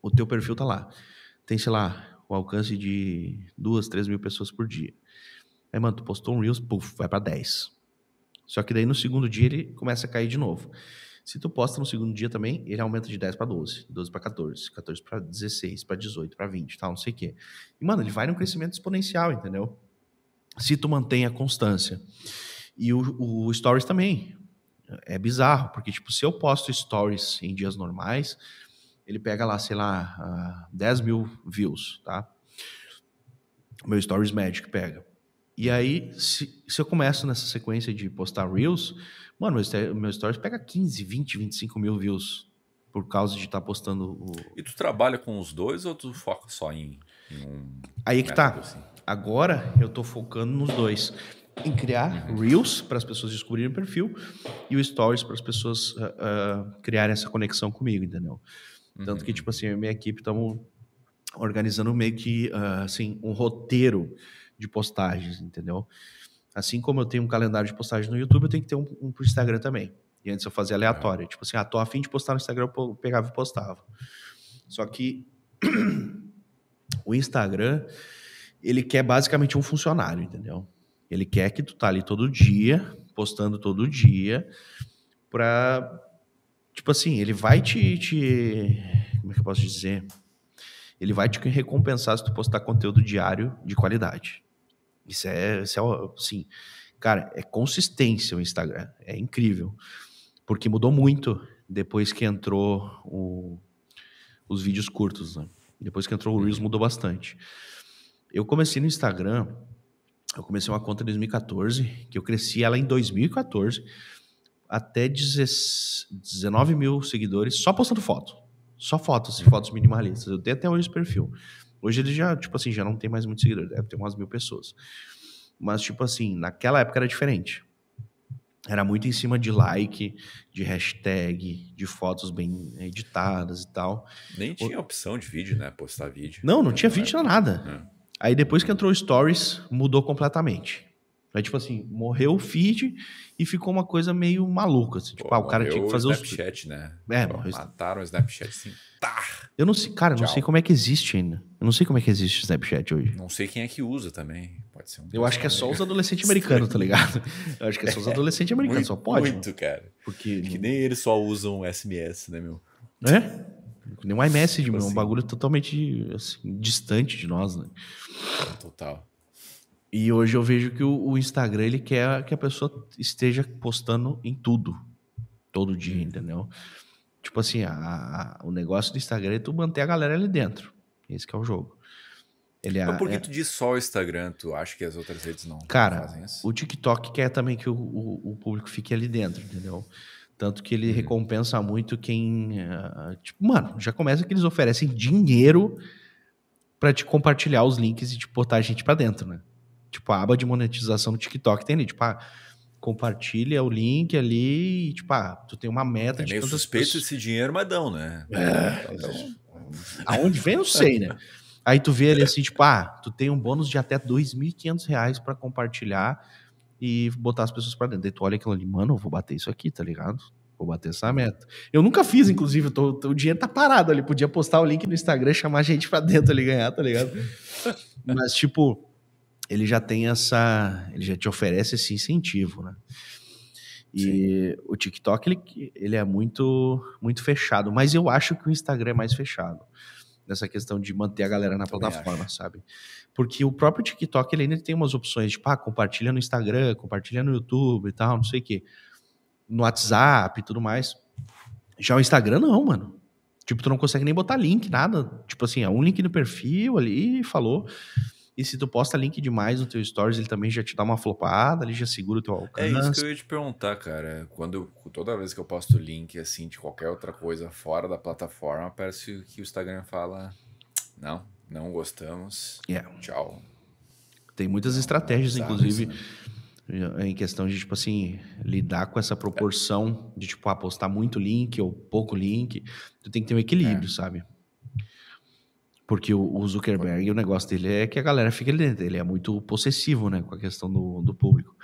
O teu perfil tá lá. Tem, sei lá, o alcance de duas, três mil pessoas por dia. Aí, mano, tu postou um Reels, puf, vai para 10. Só que daí no segundo dia ele começa a cair de novo. Se tu posta no segundo dia também, ele aumenta de 10 para 12, 12 para 14, 14 para 16, para 18, para 20, tal, não sei o quê. E, mano, ele vai num crescimento exponencial, entendeu? Se tu mantém a constância. E o, o Stories também. É bizarro, porque, tipo, se eu posto Stories em dias normais, ele pega lá, sei lá, 10 ah, mil views, tá? Meu Stories Magic pega. E aí, se, se eu começo nessa sequência de postar Reels, mano, meu, meu Stories pega 15, 20, 25 mil views por causa de estar tá postando o... E tu trabalha com os dois ou tu foca só em, em um... Aí que tá. Assim? Agora eu tô focando nos dois em criar Reels para as pessoas descobrirem o perfil e o Stories para as pessoas uh, uh, criarem essa conexão comigo, entendeu? Uhum. Tanto que, uhum. tipo assim, a minha equipe estamos organizando meio que, uh, assim, um roteiro de postagens, entendeu? Assim como eu tenho um calendário de postagens no YouTube, eu tenho que ter um, um para o Instagram também. E antes eu fazia tá. aleatório. Tipo assim, ah, tô afim de postar no Instagram, eu pegava e postava. Só que o Instagram, ele quer basicamente um funcionário, entendeu? Ele quer que tu tá ali todo dia, postando todo dia, pra. Tipo assim, ele vai te, te. Como é que eu posso dizer? Ele vai te recompensar se tu postar conteúdo diário de qualidade. Isso é, isso é assim, cara, é consistência o Instagram, é incrível, porque mudou muito depois que entrou o, os vídeos curtos, né? depois que entrou o Reels mudou bastante. Eu comecei no Instagram eu comecei uma conta em 2014, que eu cresci ela em 2014 até 19 mil seguidores só postando foto. Só fotos, assim, fotos minimalistas. Eu tenho até hoje esse perfil. Hoje ele já, tipo assim, já não tem mais muitos seguidores, deve ter umas mil pessoas. Mas, tipo assim, naquela época era diferente. Era muito em cima de like, de hashtag, de fotos bem editadas e tal. Nem tinha opção de vídeo, né? Postar vídeo. Não, não, tinha vídeo na nada. É. Aí depois que entrou o Stories, mudou completamente. Aí, tipo assim, morreu o feed e ficou uma coisa meio maluca. Assim. Tipo, ah, o cara tinha que fazer o Snapchat, os... né? É, Pô, Mataram o Snapchat assim. Tá. Eu não sei, cara, eu não sei como é que existe ainda. Eu não sei como é que existe o Snapchat hoje. Não sei quem é que usa também. Pode ser um. Eu acho que é só os né? adolescentes americanos, tá ligado? Eu acho que é só os é, adolescentes americanos, muito, só pode. Muito, mano. cara. Porque. É que nem eles só usam SMS, né, meu? É? Nem um iMessage, tipo assim. um bagulho totalmente assim, distante de nós, né? Total. E hoje eu vejo que o, o, Instagram ele quer que a pessoa esteja postando em tudo, todo dia, uhum. entendeu? Tipo assim, a, a, o negócio do Instagram é tu manter a galera ali dentro. Esse é o jogo. Ele Mas é, por que é... tu diz só o Instagram? Tu acha que as outras redes não Cara, fazem isso? cara o TikTok quer também que o, o, o público fique ali dentro, entendeu? Tanto que ele uhum. recompensa muito quem. Ah, tipo, mano, já começa que eles oferecem dinheiro para te compartilhar os links e te botar a gente para dentro, né? Tipo, a aba de monetização do TikTok tem ali, tipo, ah, compartilha o link ali e, tipo, ah, tu tem uma meta é de meio suspeito pessoas... esse dinheiro, mas dão, né? É, então, aonde vem, eu sei, né? Aí tu vê ali assim, tipo, ah, tu tem um bônus de até R$ 2.500 para compartilhar e botar as pessoas para dentro. Daí tu olha aquilo ali, mano, eu vou bater isso aqui, tá ligado? Vou bater essa uhum. meta. Eu nunca fiz, inclusive, tô, tô, o dinheiro tá parado ali. Podia postar o link no Instagram, chamar a gente pra dentro ali ganhar, tá ligado? Mas, tipo, ele já tem essa. Ele já te oferece esse incentivo, né? E Sim. o TikTok, ele, ele é muito, muito fechado. Mas eu acho que o Instagram é mais fechado. Nessa questão de manter a galera na Também plataforma, acho. sabe? Porque o próprio TikTok ele ainda tem umas opções, tipo, ah, compartilha no Instagram, compartilha no YouTube e tal, não sei o quê. No WhatsApp e tudo mais. Já o Instagram não, mano. Tipo, tu não consegue nem botar link, nada. Tipo assim, é um link no perfil ali, falou. E se tu posta link demais no teu stories, ele também já te dá uma flopada, ele já segura o teu alcance. É isso que eu ia te perguntar, cara. Quando eu, toda vez que eu posto link assim de qualquer outra coisa fora da plataforma, parece que o Instagram fala: "Não, não gostamos. Yeah. Tchau. Tem muitas não estratégias, não tá, inclusive, né? em questão de, tipo assim, lidar com essa proporção é. de, tipo, apostar ah, muito link ou pouco link. Tu tem que ter um equilíbrio, é. sabe? Porque o, Zuckerberg, o negócio dele é que a galera fica ali dentro. Ele é muito possessivo, né, com a questão do, do público.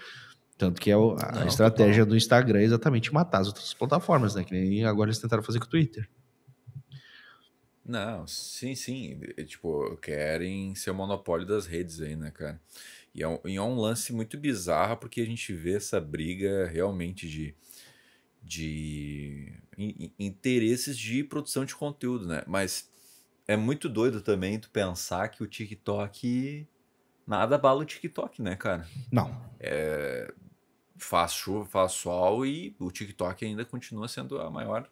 Tanto que é a não, estratégia do Instagram é exatamente matar as outras plataformas, né? Que nem agora eles tentaram fazer com o Twitter. Não, sim, sim. tipo, querem ser o monopólio das redes aí, né, cara? E é, um, e é um lance muito bizarro porque a gente vê essa briga realmente de, de interesses de produção de conteúdo, né? Mas é muito doido também tu pensar que o TikTok. Nada bala o TikTok, né, cara? Não. É, faz chuva, faz sol e o TikTok ainda continua sendo a maior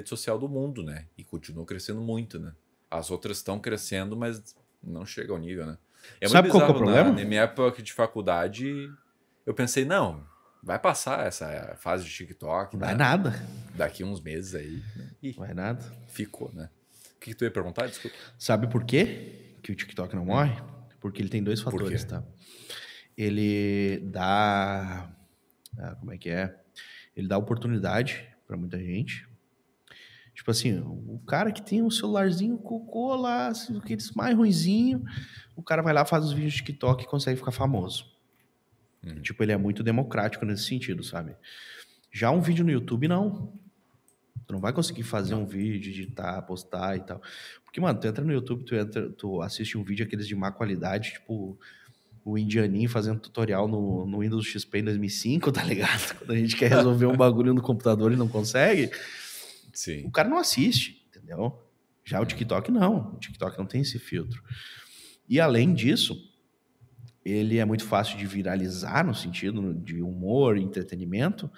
rede social do mundo, né? E continua crescendo muito, né? As outras estão crescendo, mas não chega ao nível, né? É Sabe qual bizarro, é o né? problema? Na, minha época de faculdade, eu pensei, não, vai passar essa fase de TikTok. Vai né? nada. Daqui uns meses aí. Né? Ih, vai nada. Ficou, né? O que, que tu ia perguntar? Desculpa. Sabe por quê que o TikTok não morre? Porque ele tem dois fatores, tá? Ele dá. Ah, como é que é? Ele dá oportunidade para muita gente. Tipo assim, o cara que tem um celularzinho cocô lá, assim, aqueles mais ruizinho o cara vai lá, faz os vídeos de TikTok e consegue ficar famoso. Uhum. Tipo, ele é muito democrático nesse sentido, sabe? Já um vídeo no YouTube, não. Tu não vai conseguir fazer um vídeo, editar, postar e tal. Porque, mano, tu entra no YouTube, tu, entra, tu assiste um vídeo aqueles de má qualidade, tipo o indianinho fazendo tutorial no, no Windows XP em 2005, tá ligado? Quando a gente quer resolver um bagulho no computador e não consegue. Sim. O cara não assiste, entendeu? Já o é. TikTok não. O TikTok não tem esse filtro. E além disso, ele é muito fácil de viralizar no sentido de humor, entretenimento.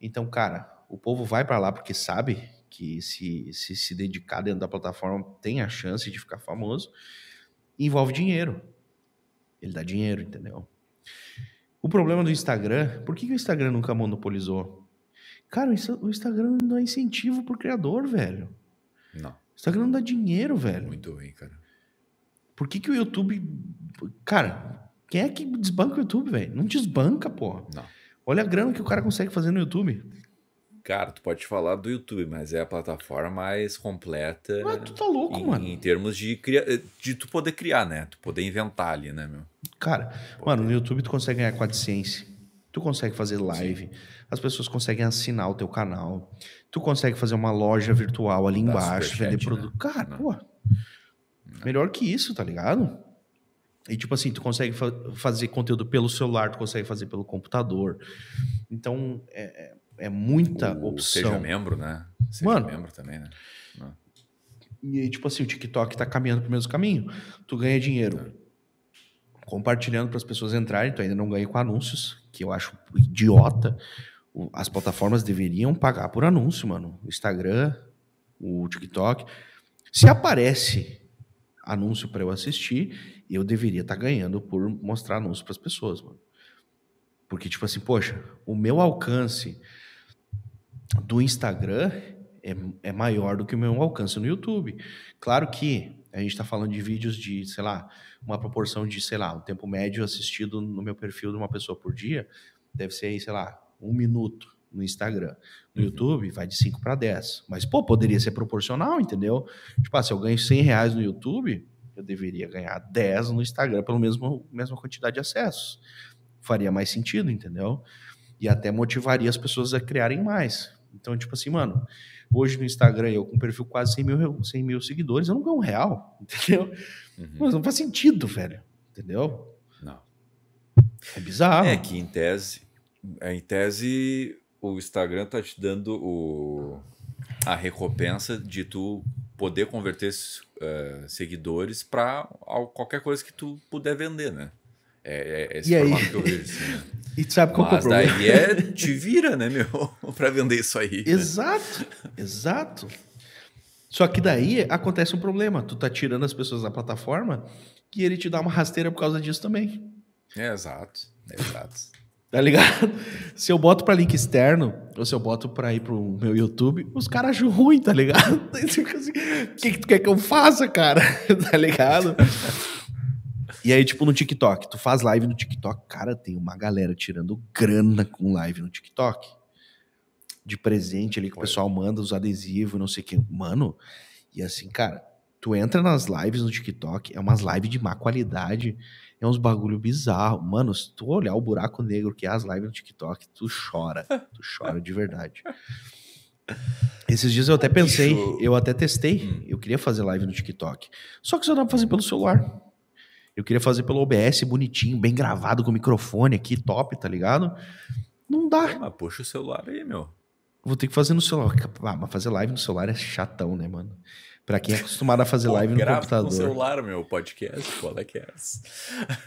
Então, cara, o povo vai para lá porque sabe que se, se se dedicar dentro da plataforma tem a chance de ficar famoso. Envolve dinheiro. Ele dá dinheiro, entendeu? O problema do Instagram, por que, que o Instagram nunca monopolizou? Cara, o Instagram não dá incentivo pro criador, velho. Não. O Instagram não dá dinheiro, velho. Muito bem, cara. Por que, que o YouTube. Cara, quem é que desbanca o YouTube, velho? Não desbanca, porra. Não. Olha a grana que o cara consegue fazer no YouTube. Cara, tu pode falar do YouTube, mas é a plataforma mais completa. Mas ah, tu tá louco, em, mano. Em termos de, cria... de tu poder criar, né? Tu poder inventar ali, né, meu? Cara, mano, no YouTube tu consegue ganhar com AdSense. Tu consegue fazer live, Sim. as pessoas conseguem assinar o teu canal, tu consegue fazer uma loja virtual ali Dá embaixo, vender né? produto. Né? Cara, pô, melhor que isso, tá ligado? E tipo assim, tu consegue fa fazer conteúdo pelo celular, tu consegue fazer pelo computador. Então, é, é, é muita o, opção. Seja membro, né? Seja Mano, membro também, né? Não. E tipo assim, o TikTok tá caminhando pro mesmo caminho. Tu ganha dinheiro. Não compartilhando para as pessoas entrarem. então ainda não ganhei com anúncios, que eu acho idiota. As plataformas deveriam pagar por anúncio, mano. O Instagram, o TikTok. Se aparece anúncio para eu assistir, eu deveria estar tá ganhando por mostrar anúncio para as pessoas, mano. Porque, tipo assim, poxa, o meu alcance do Instagram é, é maior do que o meu alcance no YouTube. Claro que a gente está falando de vídeos de, sei lá, uma proporção de, sei lá, o tempo médio assistido no meu perfil de uma pessoa por dia deve ser, sei lá, um minuto no Instagram. No uhum. YouTube, vai de 5 para 10. Mas, pô, poderia ser proporcional, entendeu? Tipo, ah, se eu ganho 100 reais no YouTube, eu deveria ganhar 10 no Instagram pela mesma, mesma quantidade de acessos. Faria mais sentido, entendeu? E até motivaria as pessoas a criarem mais. Então, tipo assim, mano, Hoje no Instagram, eu com um perfil quase 100 mil, 100 mil seguidores, eu não ganho um real, entendeu? Uhum. Mas não faz sentido, velho, entendeu? Não. É bizarro. É que em tese, é, em tese, o Instagram tá te dando o, a recompensa de tu poder converter uh, seguidores para qualquer coisa que tu puder vender, né? É, é esse é e formato aí? que eu vejo, assim, né? E tu sabe qual Mas é o problema. daí é, te vira, né, meu? para vender isso aí. Né? Exato, né? exato. Só que daí acontece um problema. Tu tá tirando as pessoas da plataforma e ele te dá uma rasteira por causa disso também. É, exato, é exato. Tá ligado? Se eu boto para link externo, ou se eu boto para ir pro meu YouTube, os caras acham ruim, tá ligado? Tipo assim, o que, que tu quer que eu faça, cara? tá ligado? E aí, tipo, no TikTok, tu faz live no TikTok, cara, tem uma galera tirando grana com live no TikTok. De presente ali que o pessoal manda os adesivos, não sei o quê. Mano, e assim, cara, tu entra nas lives no TikTok, é umas lives de má qualidade, é uns bagulho bizarro. Mano, se tu olhar o buraco negro que é as lives no TikTok, tu chora. Tu chora de verdade. Esses dias eu até pensei, eu até testei, hum. eu queria fazer live no TikTok. Só que só dá pra fazer pelo celular. Eu queria fazer pelo OBS bonitinho, bem gravado, com microfone aqui, top, tá ligado? Não dá. Pô, mas puxa o celular aí, meu. Vou ter que fazer no celular. Ah, mas fazer live no celular é chatão, né, mano? Pra quem é acostumado a fazer Pô, live no computador. no celular, meu, podcast, podcast.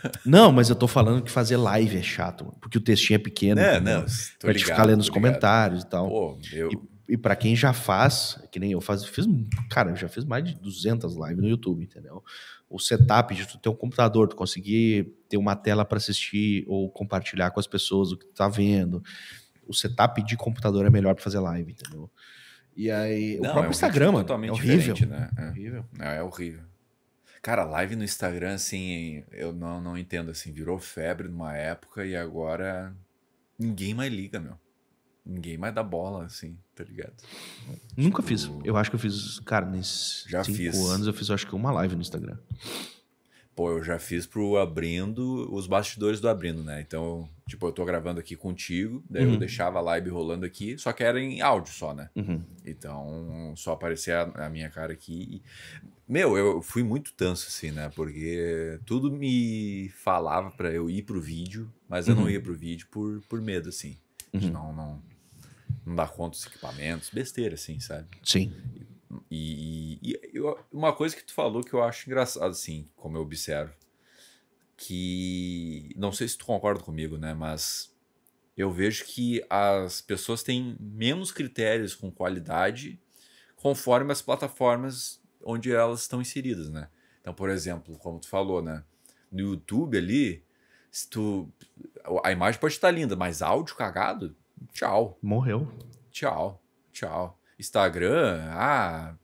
É é não, mas eu tô falando que fazer live é chato, mano, porque o textinho é pequeno. É, não, não. Pra te ficar lendo os comentários ligado. e tal. Pô, meu... E, e para quem já faz, que nem eu faz, fiz, cara, eu já fiz mais de 200 lives no YouTube, entendeu? o setup de tu ter um computador, tu conseguir ter uma tela para assistir ou compartilhar com as pessoas o que tu tá vendo. O setup de computador é melhor para fazer live, entendeu? E aí, Não, o próprio é um Instagram, mano, é horrível. Né? É. horrível. Não, é horrível. Cara, live no Instagram, assim, eu não, não entendo, assim, virou febre numa época e agora ninguém mais liga, meu ninguém mais dá bola, assim, tá ligado? Nunca tipo... fiz. Eu acho que eu fiz, cara, nesses já cinco fiz. anos eu fiz acho que uma live no Instagram. Pô, eu já fiz pro Abrindo, os bastidores do Abrindo, né? Então, tipo, eu tô gravando aqui contigo, daí uhum. eu deixava a live rolando aqui, só que era em áudio só, né? Uhum. Então, só aparecia a, minha cara aqui. Meu, eu fui muito tanso, assim, né? Porque tudo me falava para eu ir pro vídeo, mas eu uhum. não ia pro vídeo por, por medo, assim. Uhum. Não, não, não dá conta dos equipamentos, besteira, assim, sabe? Sim. E, e, e eu, uma coisa que tu falou que eu acho engraçado, assim, como eu observo, que não sei se tu concorda comigo, né? Mas eu vejo que as pessoas têm menos critérios com qualidade conforme as plataformas onde elas estão inseridas, né? Então, por exemplo, como tu falou, né? No YouTube ali, se tu. A imagem pode estar linda, mas áudio cagado, Tchau. Morreu. Tchau. Tchau. Instagram, ah.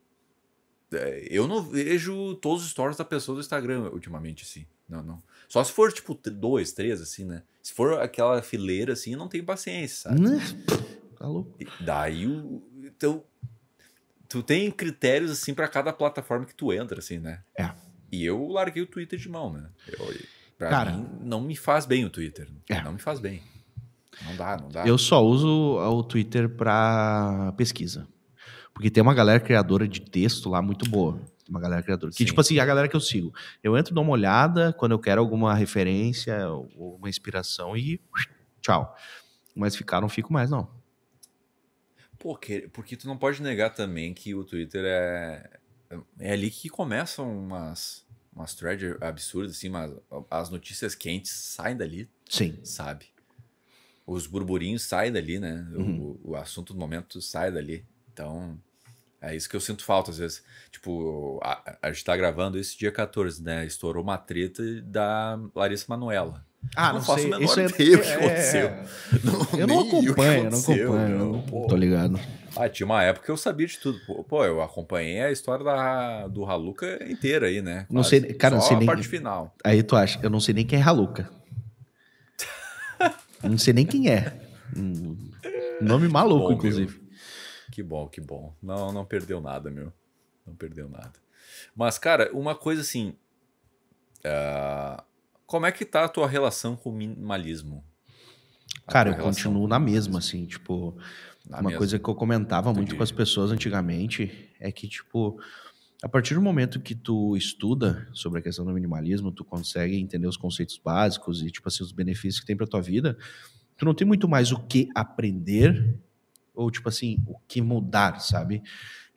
É, eu não vejo todos os stories da pessoa do Instagram ultimamente, assim. Não, não. Só se for, tipo, dois, três, assim, né? Se for aquela fileira, assim, não tenho paciência, sabe? Né? Tá louco. Daí o. Então. Tu tem critérios, assim, para cada plataforma que tu entra, assim, né? É. E eu larguei o Twitter de mão, né? Eu, pra Cara, mim, não me faz bem o Twitter. É. Não me faz bem. Não dá, não dá. Eu só uso o Twitter para pesquisa. Porque tem uma galera criadora de texto lá muito boa uma galera criadora. Que, Sim. tipo assim, a galera que eu sigo. Eu entro, dou uma olhada, quando eu quero alguma referência ou uma inspiração e tchau. Mas ficar não fico mais, não. Porque, porque tu não pode negar também que o Twitter é. É ali que começam umas, umas threads absurdas, assim, mas as notícias quentes saem dali. Sim. Sabe? os burburinhos saem dali, né? Uhum. O, o, assunto do momento sai dali. Então, é isso que eu sinto falta às vezes. Tipo, a, a gente tá gravando esse dia 14, né? Estourou uma treta da Larissa Manuela. Ah, não, não faço sei. o Isso é... ideia o que é. aconteceu. eu não acompanho, eu não acompanho. tô ligado. Ah, tinha uma época que eu sabia de tudo. Pô, eu acompanhei a história da, do Haluca inteira aí, né? Quase. Não sei, cara, Só não sei a nem. parte final. Aí tu acha, eu não sei nem quem é Haluca. Não sei nem quem é. Um nome maluco, bom, inclusive. Meu. Que bom, que bom. Não, não perdeu nada, meu. Não perdeu nada. Mas, cara, uma coisa assim. Uh, como é que tá a tua relação com o minimalismo? A cara, eu continuo na mesma, assim, tipo. Na uma mesma. coisa que eu comentava Entendi. muito com as pessoas antigamente é que, tipo, a partir do momento que tu estuda sobre a questão do minimalismo, tu consegue entender os conceitos básicos e tipo assim os benefícios que tem para tua vida. Tu não tem muito mais o que aprender ou tipo assim o que mudar, sabe?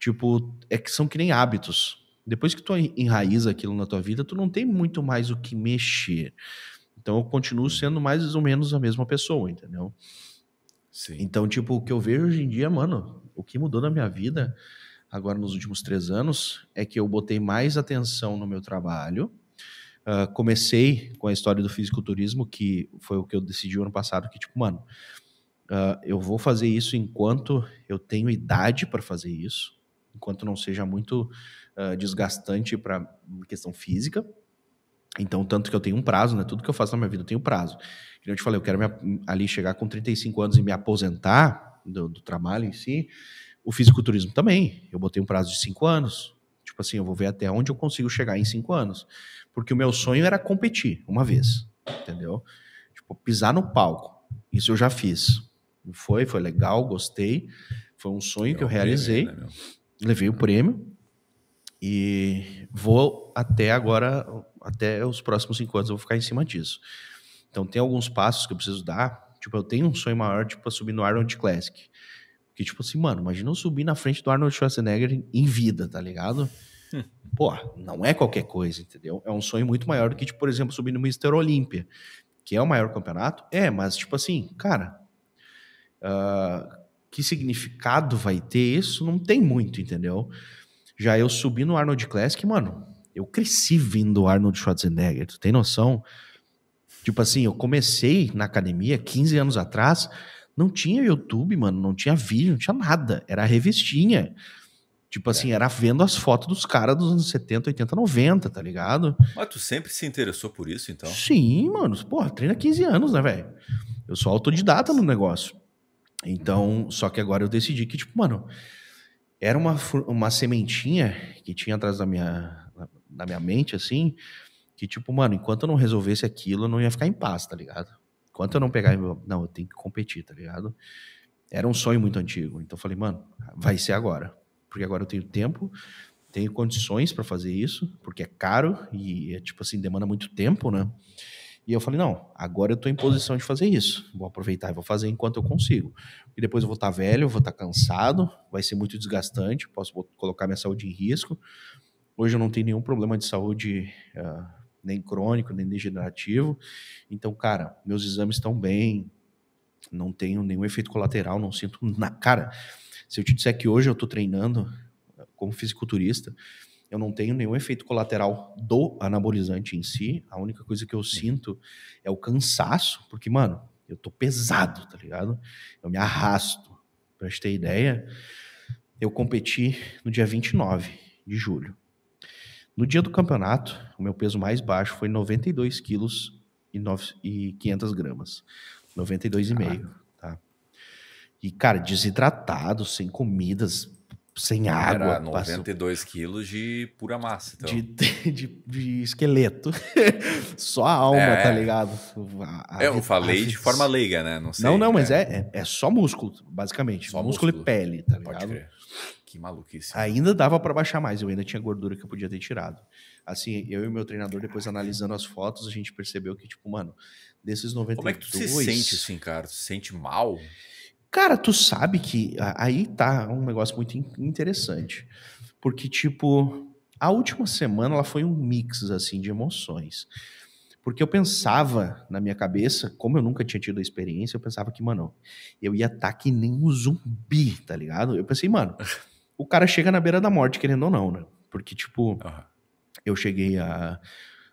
Tipo é que são que nem hábitos. Depois que tu enraiza aquilo na tua vida, tu não tem muito mais o que mexer. Então eu continuo sendo mais ou menos a mesma pessoa, entendeu? Sim. Então tipo o que eu vejo hoje em dia, mano, o que mudou na minha vida agora nos últimos três anos, é que eu botei mais atenção no meu trabalho. Uh, comecei com a história do fisiculturismo, que foi o que eu decidi ano passado, que tipo, mano, uh, eu vou fazer isso enquanto eu tenho idade para fazer isso, enquanto não seja muito uh, desgastante para questão física. Então, tanto que eu tenho um prazo, né? Tudo que eu faço na minha vida eu tenho prazo. E eu te falei, eu quero me, ali chegar com 35 anos e me aposentar do, do trabalho em si o fisiculturismo também. Eu botei um prazo de cinco anos. Tipo assim, eu vou ver até onde eu consigo chegar em cinco anos. Porque o meu sonho era competir uma vez. Entendeu? Tipo, pisar no palco. Isso eu já fiz. Foi, foi legal, gostei. Foi um sonho que eu é realizei. Prêmio, né, levei o prêmio. E vou até agora, até os próximos cinco anos, eu vou ficar em cima disso. Então tem alguns passos que eu preciso dar. Tipo, eu tenho um sonho maior, tipo, subir no Iron Classic. Que, tipo assim, mano, imagina eu subir na frente do Arnold Schwarzenegger em vida, tá ligado? Pô, não é qualquer coisa, entendeu? É um sonho muito maior do que, tipo, por exemplo, subir no Mister Olímpia, que é o maior campeonato. É, mas, tipo assim, cara, uh, que significado vai ter isso? Não tem muito, entendeu? Já eu subi no Arnold Classic, mano, eu cresci vindo Arnold Schwarzenegger, tu tem noção? Tipo assim, eu comecei na academia 15 anos atrás não tinha YouTube, mano, não tinha vídeo, não tinha nada. Era revistinha. Tipo assim, é. era vendo as fotos dos caras dos anos 70, 80, 90, tá ligado? Mas tu sempre se interessou por isso, então? Sim, mano. Porra, treina 15 anos, né, velho? Eu sou autodidata no negócio. Então, só que agora eu decidi que, tipo, mano, era uma, uma sementinha que tinha atrás da minha, da minha mente, assim, que, tipo, mano, enquanto eu não resolvesse aquilo, eu não ia ficar em paz, tá ligado? Enquanto eu não pegar, não, eu tenho que competir, tá ligado? Era um sonho muito antigo. Então eu falei, mano, vai ser agora. Porque agora eu tenho tempo, tenho condições para fazer isso, porque é caro e é tipo assim, demanda muito tempo, né? E eu falei, não, agora eu estou em posição de fazer isso. Vou aproveitar e vou fazer enquanto eu consigo. E depois eu vou estar tá velho, vou estar tá cansado, vai ser muito desgastante, posso colocar minha saúde em risco. Hoje eu não tenho nenhum problema de saúde uh, nem crônico, nem degenerativo. Então, cara, meus exames estão bem, não tenho nenhum efeito colateral, não sinto na cara. Se eu te disser que hoje eu estou treinando eh, como fisiculturista, eu não tenho nenhum efeito colateral do anabolizante em si. A única coisa que eu sinto é o cansaço, porque, mano, eu tô pesado, tá ligado? Eu me arrasto. Pra gente ter ideia, eu competi no dia 29 de julho. No dia do campeonato, o meu peso mais baixo foi 92 quilos e, 500 gramas. 92,5, tá? E, cara, desidratado, sem comidas, sem água. Era 92 passou... quilos de pura massa. Então. De, de, de, esqueleto. Só a alma, é, tá ligado? A, a, eu falei a, de forma leiga, né? Não, sei, não, não, mas é. é, é, é só músculo, basicamente. Só músculo, músculo e pele, tá ligado? Pode crer. Que maluquice. Né? Ainda dava para baixar mais, eu ainda tinha gordura que eu podia ter tirado. Assim, eu e o meu treinador, depois analisando as fotos, a gente percebeu que, tipo, mano, desses 92... Como é que tu se sente assim, cara? Tu se sente mal? Cara, tu sabe que aí tá um negócio muito interessante. Porque, tipo, a última semana ela foi um mix, assim, de emoções. Porque eu pensava na minha cabeça, como eu nunca tinha tido a experiência, eu pensava que, mano, eu ia estar tá que nem um zumbi, tá ligado? Eu pensei, mano, o cara chega na beira da morte, querendo ou não, né? Porque, tipo, uhum. eu cheguei a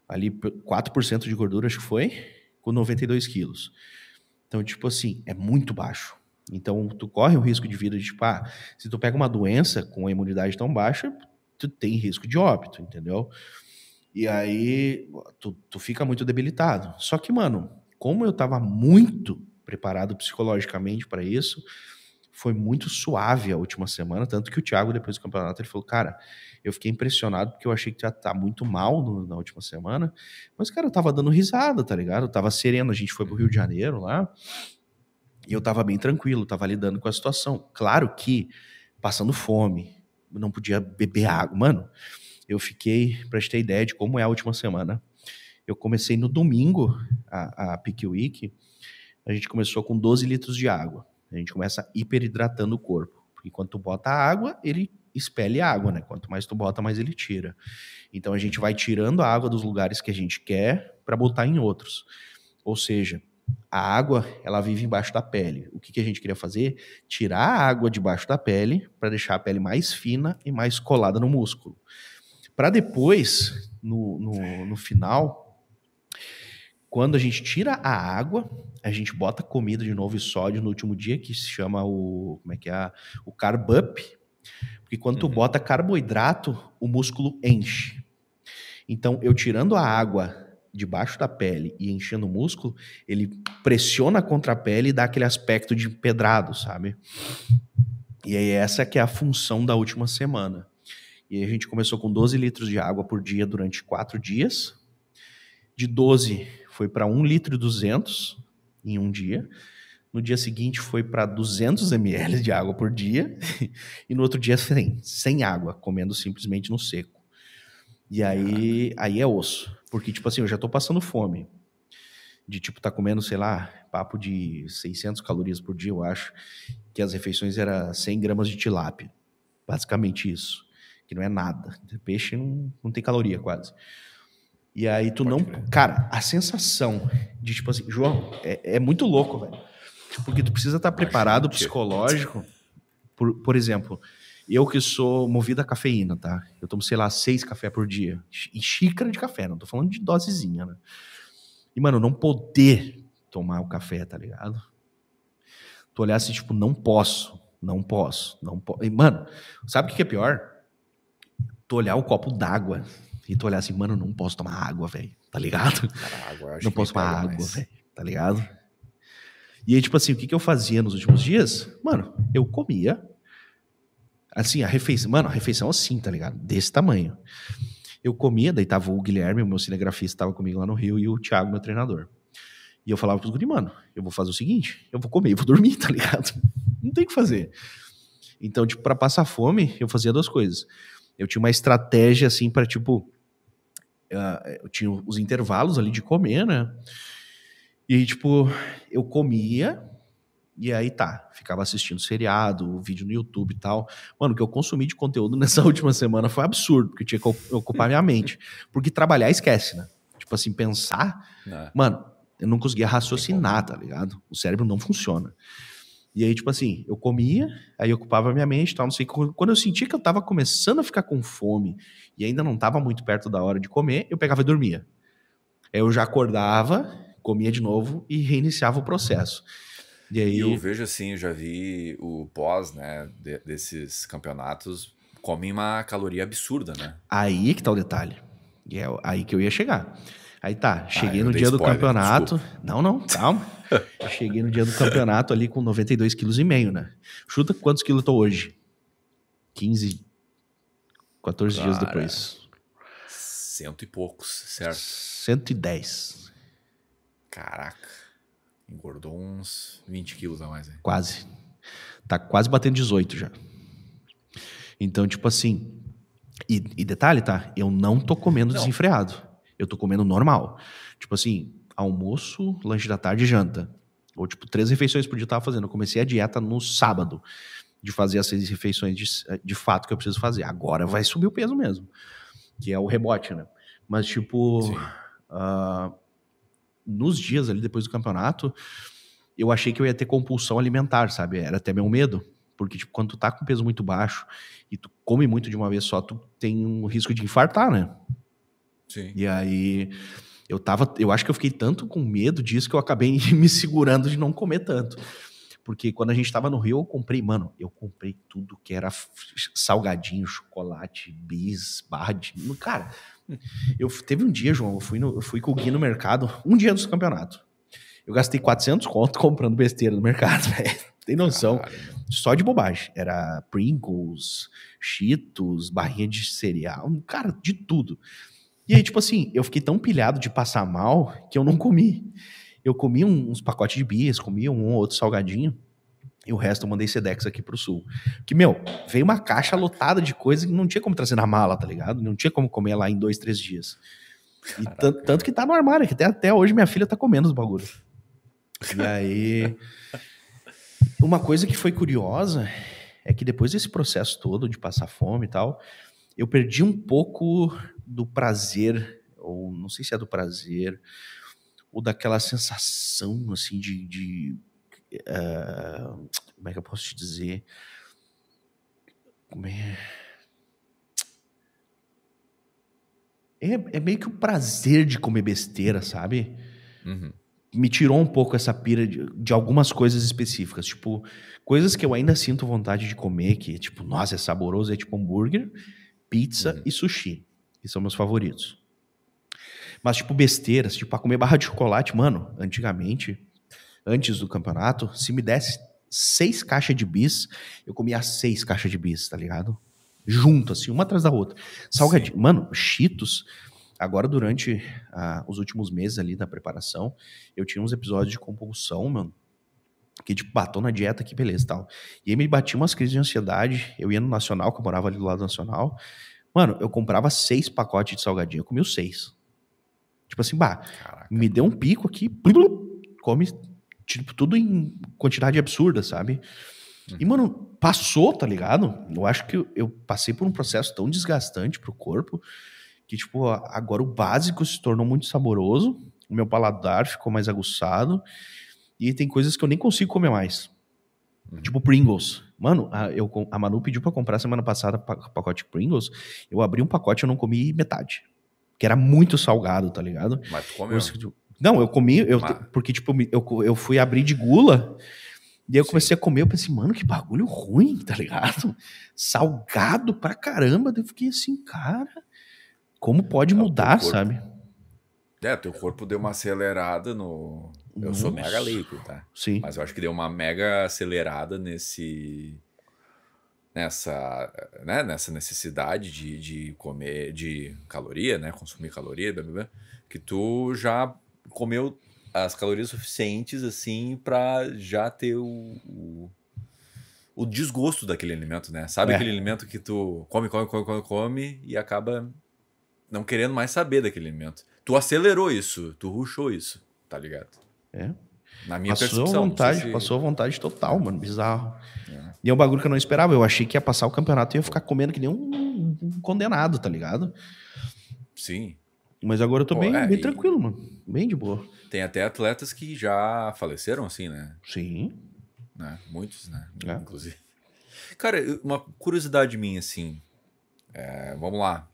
ali 4% de gordura, acho que foi, com 92 quilos. Então, tipo assim, é muito baixo. Então, tu corre o risco de vida de, tipo, ah, se tu pega uma doença com a imunidade tão baixa, tu tem risco de óbito, entendeu? E aí, tu, tu fica muito debilitado. Só que, mano, como eu tava muito preparado psicologicamente para isso, foi muito suave a última semana, tanto que o Thiago, depois do campeonato, ele falou, cara, eu fiquei impressionado porque eu achei que tu já tá muito mal no, na última semana, mas, cara, eu tava dando risada, tá ligado? Eu tava sereno, a gente foi pro Rio de Janeiro lá, e eu estava bem tranquilo, estava lidando com a situação. Claro que passando fome, não podia beber água. Mano, eu fiquei, para ter ideia de como é a última semana. Eu comecei no domingo a, a Peak Week, a gente começou com 12 litros de água. A gente começa hiperidratando o corpo. Enquanto tu bota água, ele expele água, né? Quanto mais tu bota, mais ele tira. Então a gente vai tirando a água dos lugares que a gente quer para botar em outros. Ou seja, a água ela vive embaixo da pele. O que, que a gente queria fazer? Tirar a água debaixo da pele para deixar a pele mais fina e mais colada no músculo. Para depois, no, no, no final, quando a gente tira a água, a gente bota comida de novo e sódio no último dia, que se chama o. Como é que é? O carb up. Porque quando uhum. tu bota carboidrato, o músculo enche. Então, eu tirando a água debaixo da pele e enchendo o músculo, ele pressiona contra a pele e dá aquele aspecto de empedrado, sabe? E aí essa que é a função da última semana. E a gente começou com 12 litros de água por dia durante quatro dias. De 12 foi para 1 litro e 200 em um dia. No dia seguinte foi para 200 ml de água por dia. e no outro dia sem, sem água, comendo simplesmente no seco. E aí, aí é osso. Porque, tipo assim, eu já tô passando fome. De, tipo, tá comendo, sei lá, papo de 600 calorias por dia, eu acho. Que as refeições era 100 gramas de tilápia. Basicamente isso. Que não é nada. Peixe não, não tem caloria quase. E aí tu Pode não. Ver. Cara, a sensação de, tipo assim, João, é, é muito louco, velho. Porque tu precisa estar tá preparado psicológico. Por, por exemplo, eu que sou movido a cafeína, tá? Eu tomo, sei lá, seis cafés por dia. E xícara de café, não tô falando de dosezinha, né? E, mano, não poder tomar o café, tá ligado? Tu olhar assim, tipo, não posso, não posso, não posso. E, mano, sabe o que é pior? Tu olhar o copo d'água e tu olhar assim, mano, não posso tomar água, velho, tá ligado? Água, não posso tomar água, velho, tá ligado? E aí, tipo assim, o que, que eu fazia nos últimos dias? Mano, eu comia Assim, a refeição. Mano, a refeição assim, tá ligado? Desse tamanho. Eu comia, daí tava o Guilherme, o meu cinegrafista, tava comigo lá no Rio, e o Thiago, meu treinador. E eu falava pros guri, mano, eu vou fazer o seguinte: eu vou comer e vou dormir, tá ligado? Não tem o que fazer. Então, tipo, para passar fome, eu fazia duas coisas. Eu tinha uma estratégia, assim, para tipo. Uh, eu tinha os intervalos ali de comer, né? E, tipo, eu comia, e aí tá, ficava assistindo seriado, vídeo no YouTube e tal. Mano, o que eu consumi de conteúdo nessa última semana foi absurdo, porque tinha que ocupar minha mente. Porque trabalhar esquece, né? Tipo assim, pensar. É. Mano, eu não conseguia raciocinar, tá ligado? O cérebro não funciona. E aí, tipo assim, eu comia, aí ocupava minha mente tal, não sei. Quando eu sentia que eu tava começando a ficar com fome e ainda não tava muito perto da hora de comer, eu pegava e dormia. Aí eu já acordava, comia de novo e reiniciava o processo. Uhum. E, aí... eu vejo assim, eu já vi o pós, né, de, desses campeonatos, comem uma caloria absurda, né? Aí que tá o detalhe. E é aí que eu ia chegar. Aí tá, ah, cheguei ah, no dia spoiler, do campeonato. Desculpa. Não, não, calma. cheguei no dia do campeonato ali com 92,5 kg, né? Chuta quantos quilos eu tô hoje? 15, 14 Cara, dias depois. Cento e poucos, certo? 110. Caraca. Engordou uns 20 quilos a mais. Né? Quase. Tá quase batendo 18 já. Então, tipo assim. E, e detalhe, tá? Eu não tô comendo não. desenfreado. Eu tô comendo normal. Tipo assim, almoço, lanche da tarde e janta. Ou, tipo, três refeições por dia eu tava fazendo. Eu comecei a dieta no sábado de fazer as seis refeições de, eh, de fato que eu preciso fazer. Agora vai subir o peso mesmo. Que é o rebote, né? Mas, tipo. Uh, nos dias ali depois do campeonato, eu achei que eu ia ter compulsão alimentar, sabe? Era até meu medo. Porque, tipo, quando tu tá com peso muito baixo e tu come muito de uma vez só, tu tem um risco de infartar, né? Sim. E aí eu tava, eu acho que eu fiquei tanto com medo disso que eu acabei me segurando de não comer tanto. Porque quando a gente tava no Rio, eu comprei, mano, eu comprei tudo que era salgadinho, chocolate, bis, barra de. Cara, eu teve um dia, João, eu fui, no, eu fui com o Gui no mercado, um dia do campeonato. Eu gastei 400 conto comprando besteira no mercado, velho. Tem noção. Só de bobagem. Era Pringles, Cheetos, barrinha de cereal, cara, de tudo. E aí, tipo assim, eu fiquei tão pilhado de passar mal que eu não comi. Eu comi uns pacotes de bias, comi um ou outro salgadinho. E o resto eu mandei Sedex aqui pro sul. Que, meu, veio uma caixa lotada de coisa que não tinha como trazer na mala, tá ligado? Não tinha como comer lá em dois, três dias. E tanto, que tá no armário, que até, até hoje minha filha tá comendo os bagulhos. E aí. Uma coisa que foi curiosa é que depois desse processo todo de passar fome e tal, eu perdi um pouco do prazer, ou não sei se é do prazer, ou daquela sensação, assim, de, de Uh, como é que eu posso te dizer? Como é. É, é meio que o um prazer de comer besteira, sabe? Uhum. Me tirou um pouco essa pira de, de algumas coisas específicas. Tipo, coisas que eu ainda sinto vontade de comer, que, tipo, nossa, é saboroso, é tipo hambúrguer, pizza uhum. e sushi, que são meus favoritos. Mas, tipo, besteiras, tipo, pra comer barra de chocolate, mano, antigamente, antes do campeonato, se me desse seis caixas de bis, eu comia seis caixas de bis, tá ligado? Junto, assim, uma atrás da outra. Salgadinho. Mano, Cheetos. Agora, durante ah, os últimos meses ali da preparação, eu tinha uns episódios de compulsão, mano. Que, tipo, batou na dieta aqui, beleza tal. E aí me batia umas crises de ansiedade. Eu ia no Nacional, que eu morava ali do lado do Nacional. Mano, eu comprava seis pacotes de salgadinho. Eu comia os seis. Tipo assim, bah, Caraca. me deu um pico aqui, blub, blub, come tipo, tudo em quantidade absurda, sabe? Uhum. E, mano, passou, tá ligado? Eu acho que eu passei por um processo tão desgastante pro corpo que, tipo, agora o básico se tornou muito saboroso, o meu paladar ficou mais aguçado e tem coisas que eu nem consigo comer mais. Uhum. Tipo Pringles. Mano, a, eu, a Manu pediu pra comprar semana passada pacote Pringles. Eu abri um pacote e eu não comi metade. Que era muito salgado, tá ligado? Mas tu comeu. Eu, não, eu comi, eu, porque tipo, eu, eu fui abrir de gula, e aí eu comecei a comer, eu pensei, mano, que bagulho ruim, tá ligado? Salgado pra caramba, eu fiquei assim, cara, como é, pode é, mudar, corpo, sabe? É, teu corpo deu uma acelerada no... Eu Nossa. sou mega leigo, tá? Sim. Mas eu acho que deu uma mega acelerada nesse nessa, né, nessa necessidade de, de comer, de caloria, né, consumir caloria, blá, blá, blá, que tu já comeu as calorias suficientes, assim, para já ter o, o, o, desgosto daquele alimento, né? Sabe é. aquele alimento que tu come, come, come, come, come e acaba não querendo mais saber daquele alimento. Tu acelerou isso, tu ruxou isso, tá ligado? É. Na minha passou percepção. Vontade, se... Passou a vontade total, mano. Bizarro. É. E é um bagulho que eu não esperava. Eu achei que ia passar o campeonato e ia ficar comendo que nem um, um condenado, tá ligado? Sim. Mas agora eu tô Pô, bem, é, bem tranquilo, mano. Bem de boa. Tem até atletas que já faleceram assim, né? Sim. Né? Muitos, né? É. Inclusive. Cara, uma curiosidade minha, assim. É, vamos lá.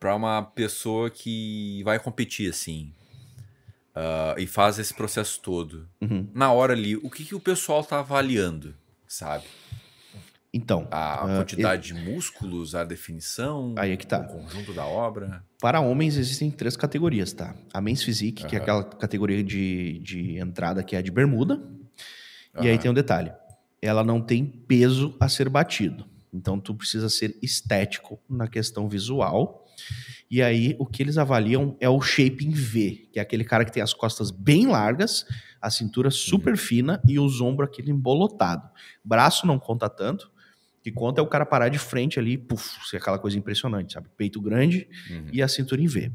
Para uma pessoa que vai competir, assim, uh, e faz esse processo todo, uhum. na hora ali, o que, que o pessoal tá avaliando, sabe? Então. A ah, quantidade uh, de músculos, a definição, aí é que tá. o conjunto da obra. Para homens existem três categorias, tá? A Men's Physique, uhum. que é aquela categoria de, de entrada que é de bermuda. Uhum. E aí tem um detalhe: ela não tem peso a ser batido. Então tu precisa ser estético na questão visual. E aí o que eles avaliam é o shape em V, que é aquele cara que tem as costas bem largas, a cintura super uhum. fina e os ombros aquele embolotado. Braço não conta tanto, que conta é o cara parar de frente ali, puf, é aquela coisa impressionante, sabe? Peito grande uhum. e a cintura em V.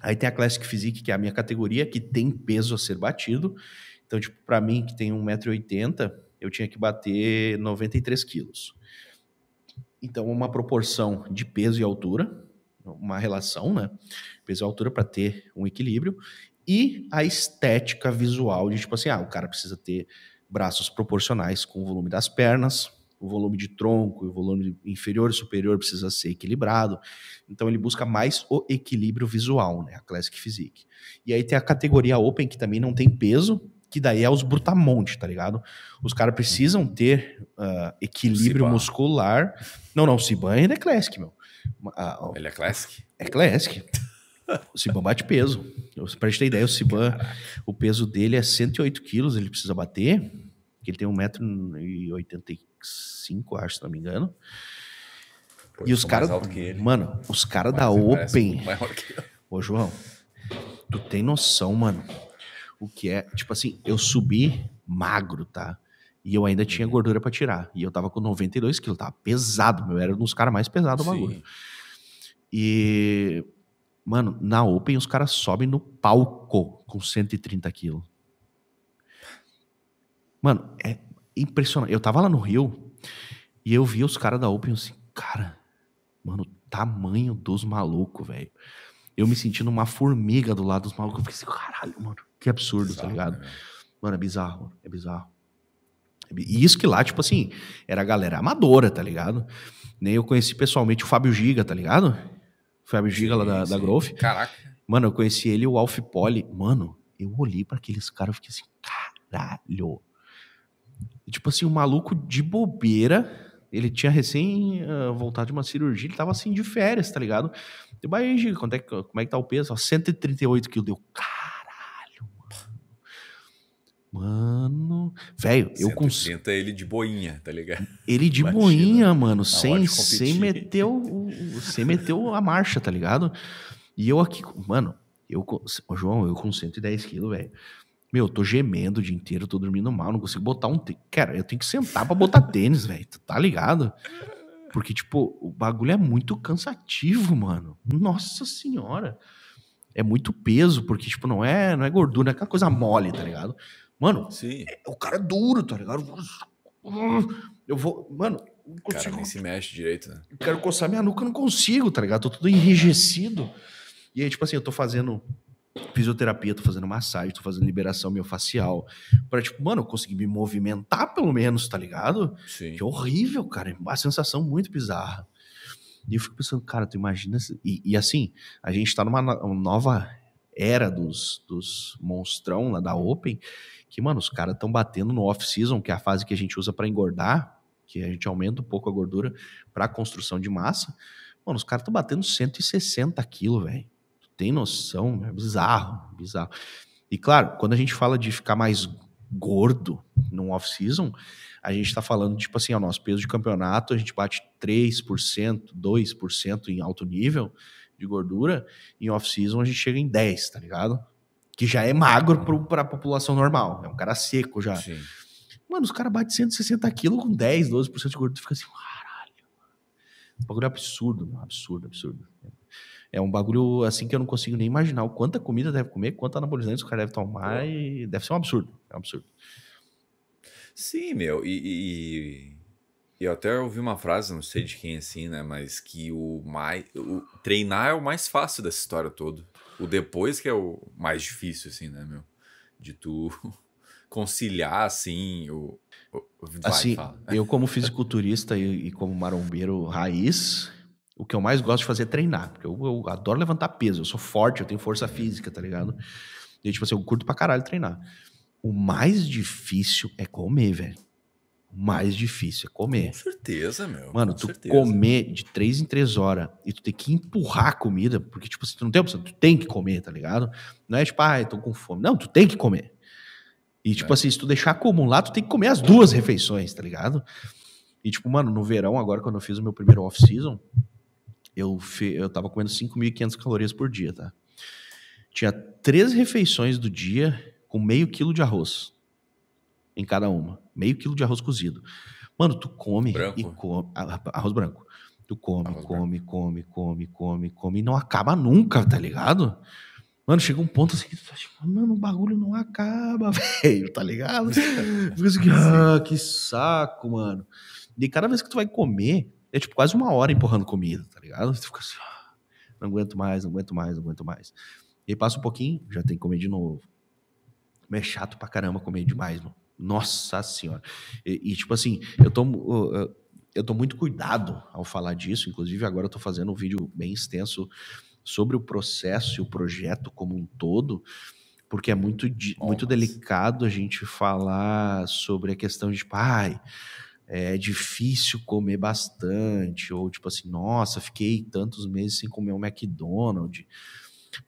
Aí tem a Classic Physique, que é a minha categoria, que tem peso a ser batido. Então, tipo, para mim, que tem 1,80m, eu tinha que bater 93 quilos. Então, uma proporção de peso e altura, uma relação, né? Peso e altura para ter um equilíbrio. E a estética visual de, tipo assim, ah, o cara precisa ter braços proporcionais com o volume das pernas, o volume de tronco, o volume inferior e superior precisa ser equilibrado. Então ele busca mais o equilíbrio visual, né? A Classic Physique. E aí tem a categoria Open, que também não tem peso, que daí é os brutamonte, tá ligado? Os caras precisam ter uh, equilíbrio muscular. Não, não, o Siban ainda é Classic, meu. Uh, ele é Classic? É Classic. O Siban bate peso. Pra gente ter ideia, o Siban, o peso dele é 108 quilos, ele precisa bater, que ele tem 1,80m 5, acho, se não me engano. Pô, e os caras. Mano, os caras da Open. Ô, João, tu tem noção, mano? O que é. Tipo assim, eu subi magro, tá? E eu ainda tinha uhum. gordura para tirar. E eu tava com 92 quilos, tava pesado, meu. Era um dos caras mais pesados do bagulho. E. Mano, na Open os caras sobem no palco com 130 quilos. Mano, é impressionante. Eu tava lá no Rio e eu vi os caras da Open assim, cara, mano, tamanho dos malucos, velho. Eu me sentindo uma formiga do lado dos malucos. Eu fiquei assim, caralho, mano, que absurdo, tá bizarro, tá ligado? Né? Mano, é bizarro, é bizarro. E isso que lá, tipo assim, era a galera amadora, tá ligado? Nem eu conheci pessoalmente o Fábio Giga, tá ligado? O Fábio Giga sim, lá da, da Growth. Caraca. Mano, eu conheci ele e o Alf Poli. Mano, eu olhei para aqueles caras e fiquei assim, caralho, tipo assim, o maluco de bobeira. Ele tinha recém uh, voltado de uma cirurgia, ele tava assim de férias, tá ligado? Eu, aí, Giga, quanto é, como é que tá o peso? Ó, 138 quilos. Deu, caralho, mano. Velho, eu consigo. É ele de boinha, tá ligado? Ele de Batido, boinha, mano, sem, sem, meter o, sem meter a marcha, tá ligado? E eu aqui, mano, eu, João, eu com 110 quilos, velho. Meu, eu tô gemendo o dia inteiro, tô dormindo mal, não consigo botar um tênis. Cara, eu tenho que sentar pra botar tênis, velho. Tá ligado? Porque, tipo, o bagulho é muito cansativo, mano. Nossa senhora. É muito peso, porque, tipo, não é, não é gordura, é aquela coisa mole, tá ligado? Mano, é, o cara é duro, tá ligado? Eu vou. Mano, não consigo. Cara, nem se mexe direito, né? Eu quero coçar minha nuca, eu não consigo, tá ligado? Tô tudo enrijecido. E aí, tipo assim, eu tô fazendo fisioterapia, tô fazendo massagem, tô fazendo liberação miofascial. Pra, tipo, mano, eu conseguir me movimentar pelo menos, tá ligado? Sim. Que horrível, cara. uma sensação muito bizarra. E eu fico pensando, cara, tu imagina. E, e assim, a gente tá numa nova era dos, dos monstrão lá da Open, que, mano, os caras estão batendo no off-season, que é a fase que a gente usa para engordar, que a gente aumenta um pouco a gordura para construção de massa. Mano, os caras estão batendo 160 quilos, velho tem noção, é bizarro, bizarro. E claro, quando a gente fala de ficar mais gordo no off-season, a gente está falando, tipo assim, o nosso peso de campeonato, a gente bate 3%, 2% em alto nível de gordura, em off-season a gente chega em 10, tá ligado? Que já é magro para a população normal, é um cara seco já. Sim. Mano, os caras batem 160 quilos com 10, 12% de gordura, tu fica assim, uau um bagulho absurdo, absurdo, absurdo. É um bagulho assim que eu não consigo nem imaginar o quanta comida deve comer, quanto anabolizante o cara deve tomar, e deve ser um absurdo. É um absurdo. Sim, meu, e, e, eu até ouvi uma frase, não sei de quem é assim, né? Mas que o mais. O, treinar é o mais fácil dessa história toda. O depois que é o mais difícil, assim, né, meu? De tu conciliar, assim, o Vai, assim, fala. eu como fisiculturista e, e, como marombeiro raiz, o que eu mais gosto de fazer é treinar, porque eu, eu adoro levantar peso, eu sou forte, eu tenho força física, tá ligado? E tipo assim, eu curto pra caralho treinar. O mais difícil é comer, velho. O mais difícil é comer. Com certeza, meu. Mano, Com tu certeza. comer de três em três horas e tu ter que empurrar a comida, porque, tipo, assim, tu não tem opção, tu tem que comer, tá ligado? Não é tipo, ah, tô com fome. Não, tu tem que comer. E, tipo é. assim, se tu deixar acumular, tu tem que comer as duas refeições, tá ligado? E, tipo, mano, no verão, agora quando eu fiz o meu primeiro off-season, eu, eu tava comendo 5.500 calorias por dia, tá? Tinha três refeições do dia com meio quilo de arroz em cada uma. Meio quilo de arroz cozido. Mano, tu come branco. e come. Arroz branco. Tu come, arroz come, branco. come, come, come, come, come, e não acaba nunca, tá ligado? Mano, chega um ponto assim que tu tá tipo, mano, o bagulho não acaba, velho, tá ligado? Assim, fica assim, ah, que saco, mano. E cada vez que tu vai comer, é tipo quase uma hora empurrando comida, tá ligado? Tu fica assim, ah, não aguento mais, não aguento mais, não aguento mais. E aí passa um pouquinho, já tem que comer de novo. Mas é chato pra caramba comer demais, mano. Nossa senhora. E, e tipo assim, eu tomo. Eu, eu tô muito cuidado ao falar disso. Inclusive, agora eu tô fazendo um vídeo bem extenso sobre o processo e o projeto como um todo, porque é muito, muito delicado a gente falar sobre a questão de, tipo, ai, é difícil comer bastante, ou tipo assim, nossa, fiquei tantos meses sem comer um McDonald's,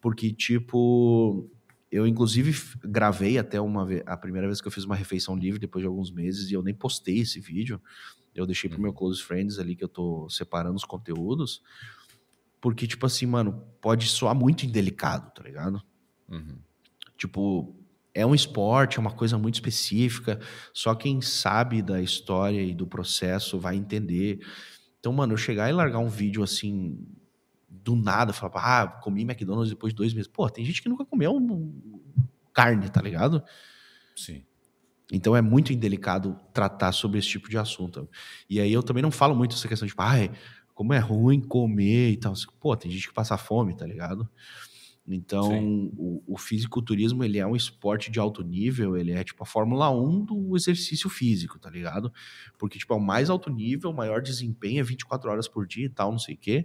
porque tipo, eu inclusive gravei até uma vez, a primeira vez que eu fiz uma refeição livre depois de alguns meses, e eu nem postei esse vídeo, eu deixei para meu uhum. close friends ali que eu tô separando os conteúdos, porque, tipo assim, mano, pode soar muito indelicado, tá ligado? Uhum. Tipo, é um esporte, é uma coisa muito específica. Só quem sabe da história e do processo vai entender. Então, mano, eu chegar e largar um vídeo assim, do nada, falar, ah, comi McDonald's depois de dois meses. Pô, tem gente que nunca comeu carne, tá ligado? Sim. Então é muito indelicado tratar sobre esse tipo de assunto. E aí eu também não falo muito essa questão de, tipo, ah, como é ruim comer e tal. Assim, pô, tem gente que passa fome, tá ligado? Então, o, o, fisiculturismo, ele é um esporte de alto nível, ele é tipo a Fórmula 1 do exercício físico, tá ligado? Porque, tipo, é o mais alto nível, maior desempenho, é 24 horas por dia e tal, não sei o quê.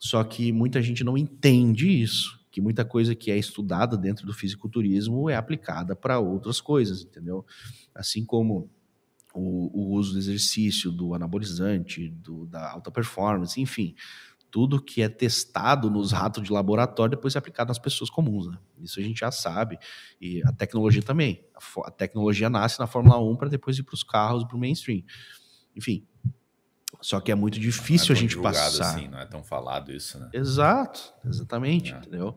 Só que muita gente não entende isso, que muita coisa que é estudada dentro do fisiculturismo é aplicada para outras coisas, entendeu? Assim como o, o uso do exercício, do anabolizante, do, da alta performance, enfim, tudo que é testado nos ratos de laboratório depois é aplicado nas pessoas comuns. Né? Isso a gente já sabe. E a tecnologia também. A, a tecnologia nasce na Fórmula 1 para depois ir para os carros, para o mainstream. Enfim. Só que é muito é difícil é a gente passar. Assim, não é tão falado isso, né? Exato, exatamente, é. entendeu?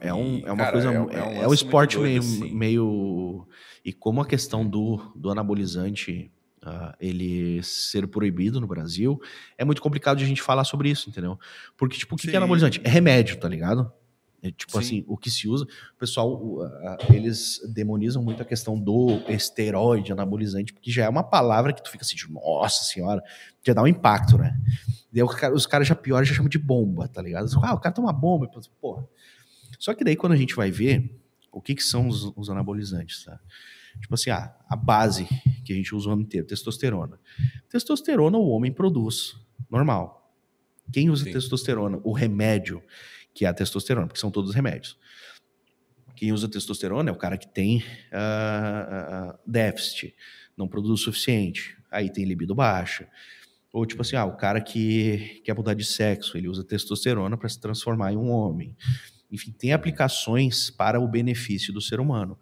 É, é, um, e, é uma cara, coisa. É, o é, é, um, é um esporte doido, meio, assim. meio. E como a questão do, do anabolizante uh, ele ser proibido no Brasil, é muito complicado de a gente falar sobre isso, entendeu? Porque, tipo, o que, que é anabolizante? É remédio, tá ligado? É, tipo Sim. assim, o que se usa. O pessoal, uh, eles demonizam muito a questão do esteroide anabolizante, porque já é uma palavra que tu fica assim, tipo, nossa senhora, já dá um impacto, né? Daí os caras já pior já chamam de bomba, tá ligado? Ah, o cara toma bomba. Porra. Só que daí quando a gente vai ver o que, que são os, os anabolizantes, tá? Tipo assim, ah, a base que a gente usa o ano inteiro, testosterona. Testosterona o homem produz, normal. Quem usa Sim. testosterona? O remédio, que é a testosterona, porque são todos remédios. Quem usa testosterona é o cara que tem uh, uh, déficit, não produz o suficiente, aí tem libido baixa. Ou tipo assim, ah, o cara que quer mudar de sexo, ele usa testosterona para se transformar em um homem. Enfim, tem aplicações para o benefício do ser humano.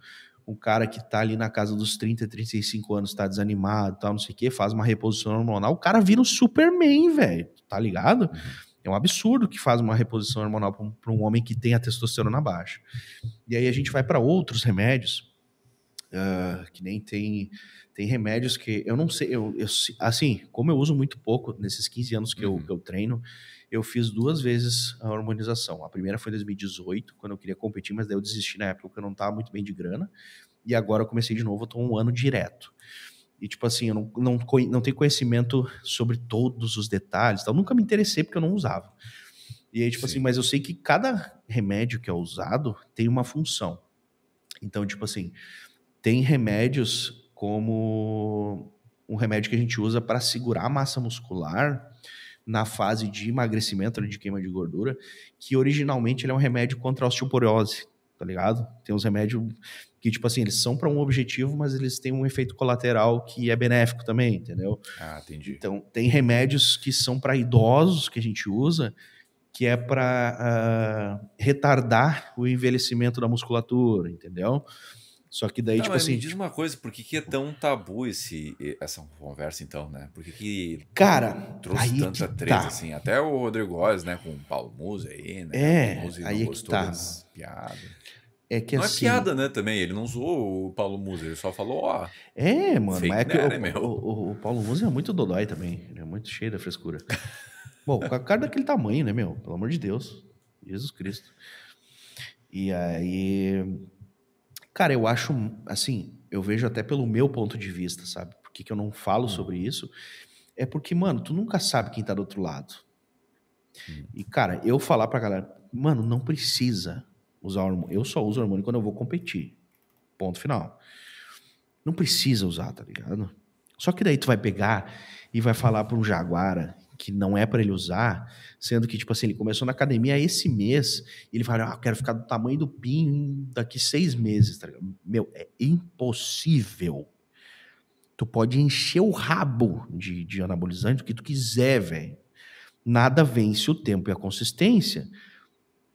Um cara que está ali na casa dos 30, 35 anos, está desanimado, tal, não sei o quê, faz uma reposição hormonal, o cara vira o Superman, velho, tá ligado? Uhum. É um absurdo que faz uma reposição hormonal para um homem que tem a testosterona baixa. E aí a gente vai para outros remédios, uh, que nem tem, tem remédios que eu não sei, eu, eu, assim, como eu uso muito pouco nesses 15 anos que, uhum. eu, que eu treino, eu fiz duas vezes a harmonização. A primeira foi em 2018, quando eu queria competir, mas daí eu desisti na época porque eu não estava muito bem de grana. E agora eu comecei de novo, eu tô um ano direto. E, tipo assim, eu não, não, não tenho conhecimento sobre todos os detalhes. Tal. Então eu nunca me interessei porque eu não usava. E aí, tipo assim, Sim. assim, mas eu sei que cada remédio que é usado tem uma função. Então, tipo assim, tem remédios como um remédio que a gente usa para segurar a massa muscular na fase de emagrecimento, de queima de gordura, que originalmente ele é um remédio contra a osteoporose, tá ligado? Tem uns remédios que, tipo assim, eles são para um objetivo, mas eles têm um efeito colateral que é benéfico também, entendeu? Ah, entendi. Então, tem remédios que são para idosos que a gente usa, que é para uh, ah, retardar o envelhecimento da musculatura, entendeu? Só que daí, tá, tipo assim. Me diz tipo uma coisa, por que, que é tão tabu esse, essa conversa, então, né? Por que, que Cara, trouxe tanta treta, tá. assim? Até o Rodrigo Góes, né, com o Paulo Musa aí, né? É, aí não é que tá. piada. É que não é assim, é piada, né, também. Ele não zoou o Paulo Musa, ele só falou, ó. É, mano, mas é que o, o, o, Paulo Musa é muito dodói também. Ele é muito cheio da frescura. Bom, com a cara é daquele tamanho, né, meu? Pelo amor de Deus. Jesus Cristo. E aí Cara, eu acho, assim, eu vejo até pelo meu ponto de vista, sabe? Por que, que eu não falo hum. sobre isso? É porque, mano, tu nunca sabe quem tá do outro lado. Hum. E, cara, eu falar pra galera, mano, não precisa usar hormônio. Eu só uso hormônio quando eu vou competir. Ponto final. Não precisa usar, tá ligado? Só que daí tu vai pegar e vai falar para um jaguara que não é para ele usar, sendo que, tipo assim, ele começou na academia esse mês e ele fala, ah, eu quero ficar do tamanho do pin daqui seis meses, tá Meu, é impossível. Tu pode encher o rabo de, de anabolizante o que tu quiser, velho. Nada vence o tempo e a consistência.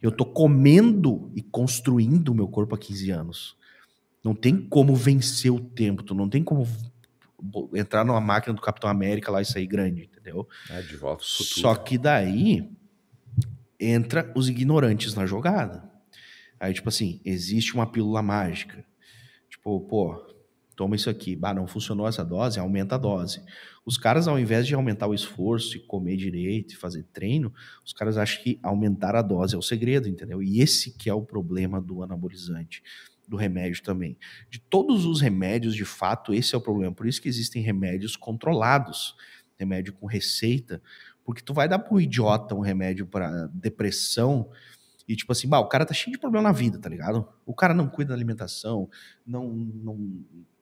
Eu tô comendo e construindo o meu corpo há 15 anos. Não tem como vencer o tempo, tu não tem como entrar numa máquina do Capitão América lá e sair grande, entendeu? É, de volta futuro. Só que daí entra os ignorantes na jogada. Aí, tipo assim, existe uma pílula mágica. Tipo, pô, toma isso aqui. Bah, não funcionou essa dose, aumenta a dose. Os caras, ao invés de aumentar o esforço e comer direito e fazer treino, os caras acham que aumentar a dose é o segredo, entendeu? E esse que é o problema do anabolizante do remédio também. De todos os remédios, de fato, esse é o problema. Por isso que existem remédios controlados, remédio com receita, porque tu vai dar pro idiota um remédio para depressão e tipo assim, bah, o cara tá cheio de problema na vida, tá ligado? O cara não cuida da alimentação, não, não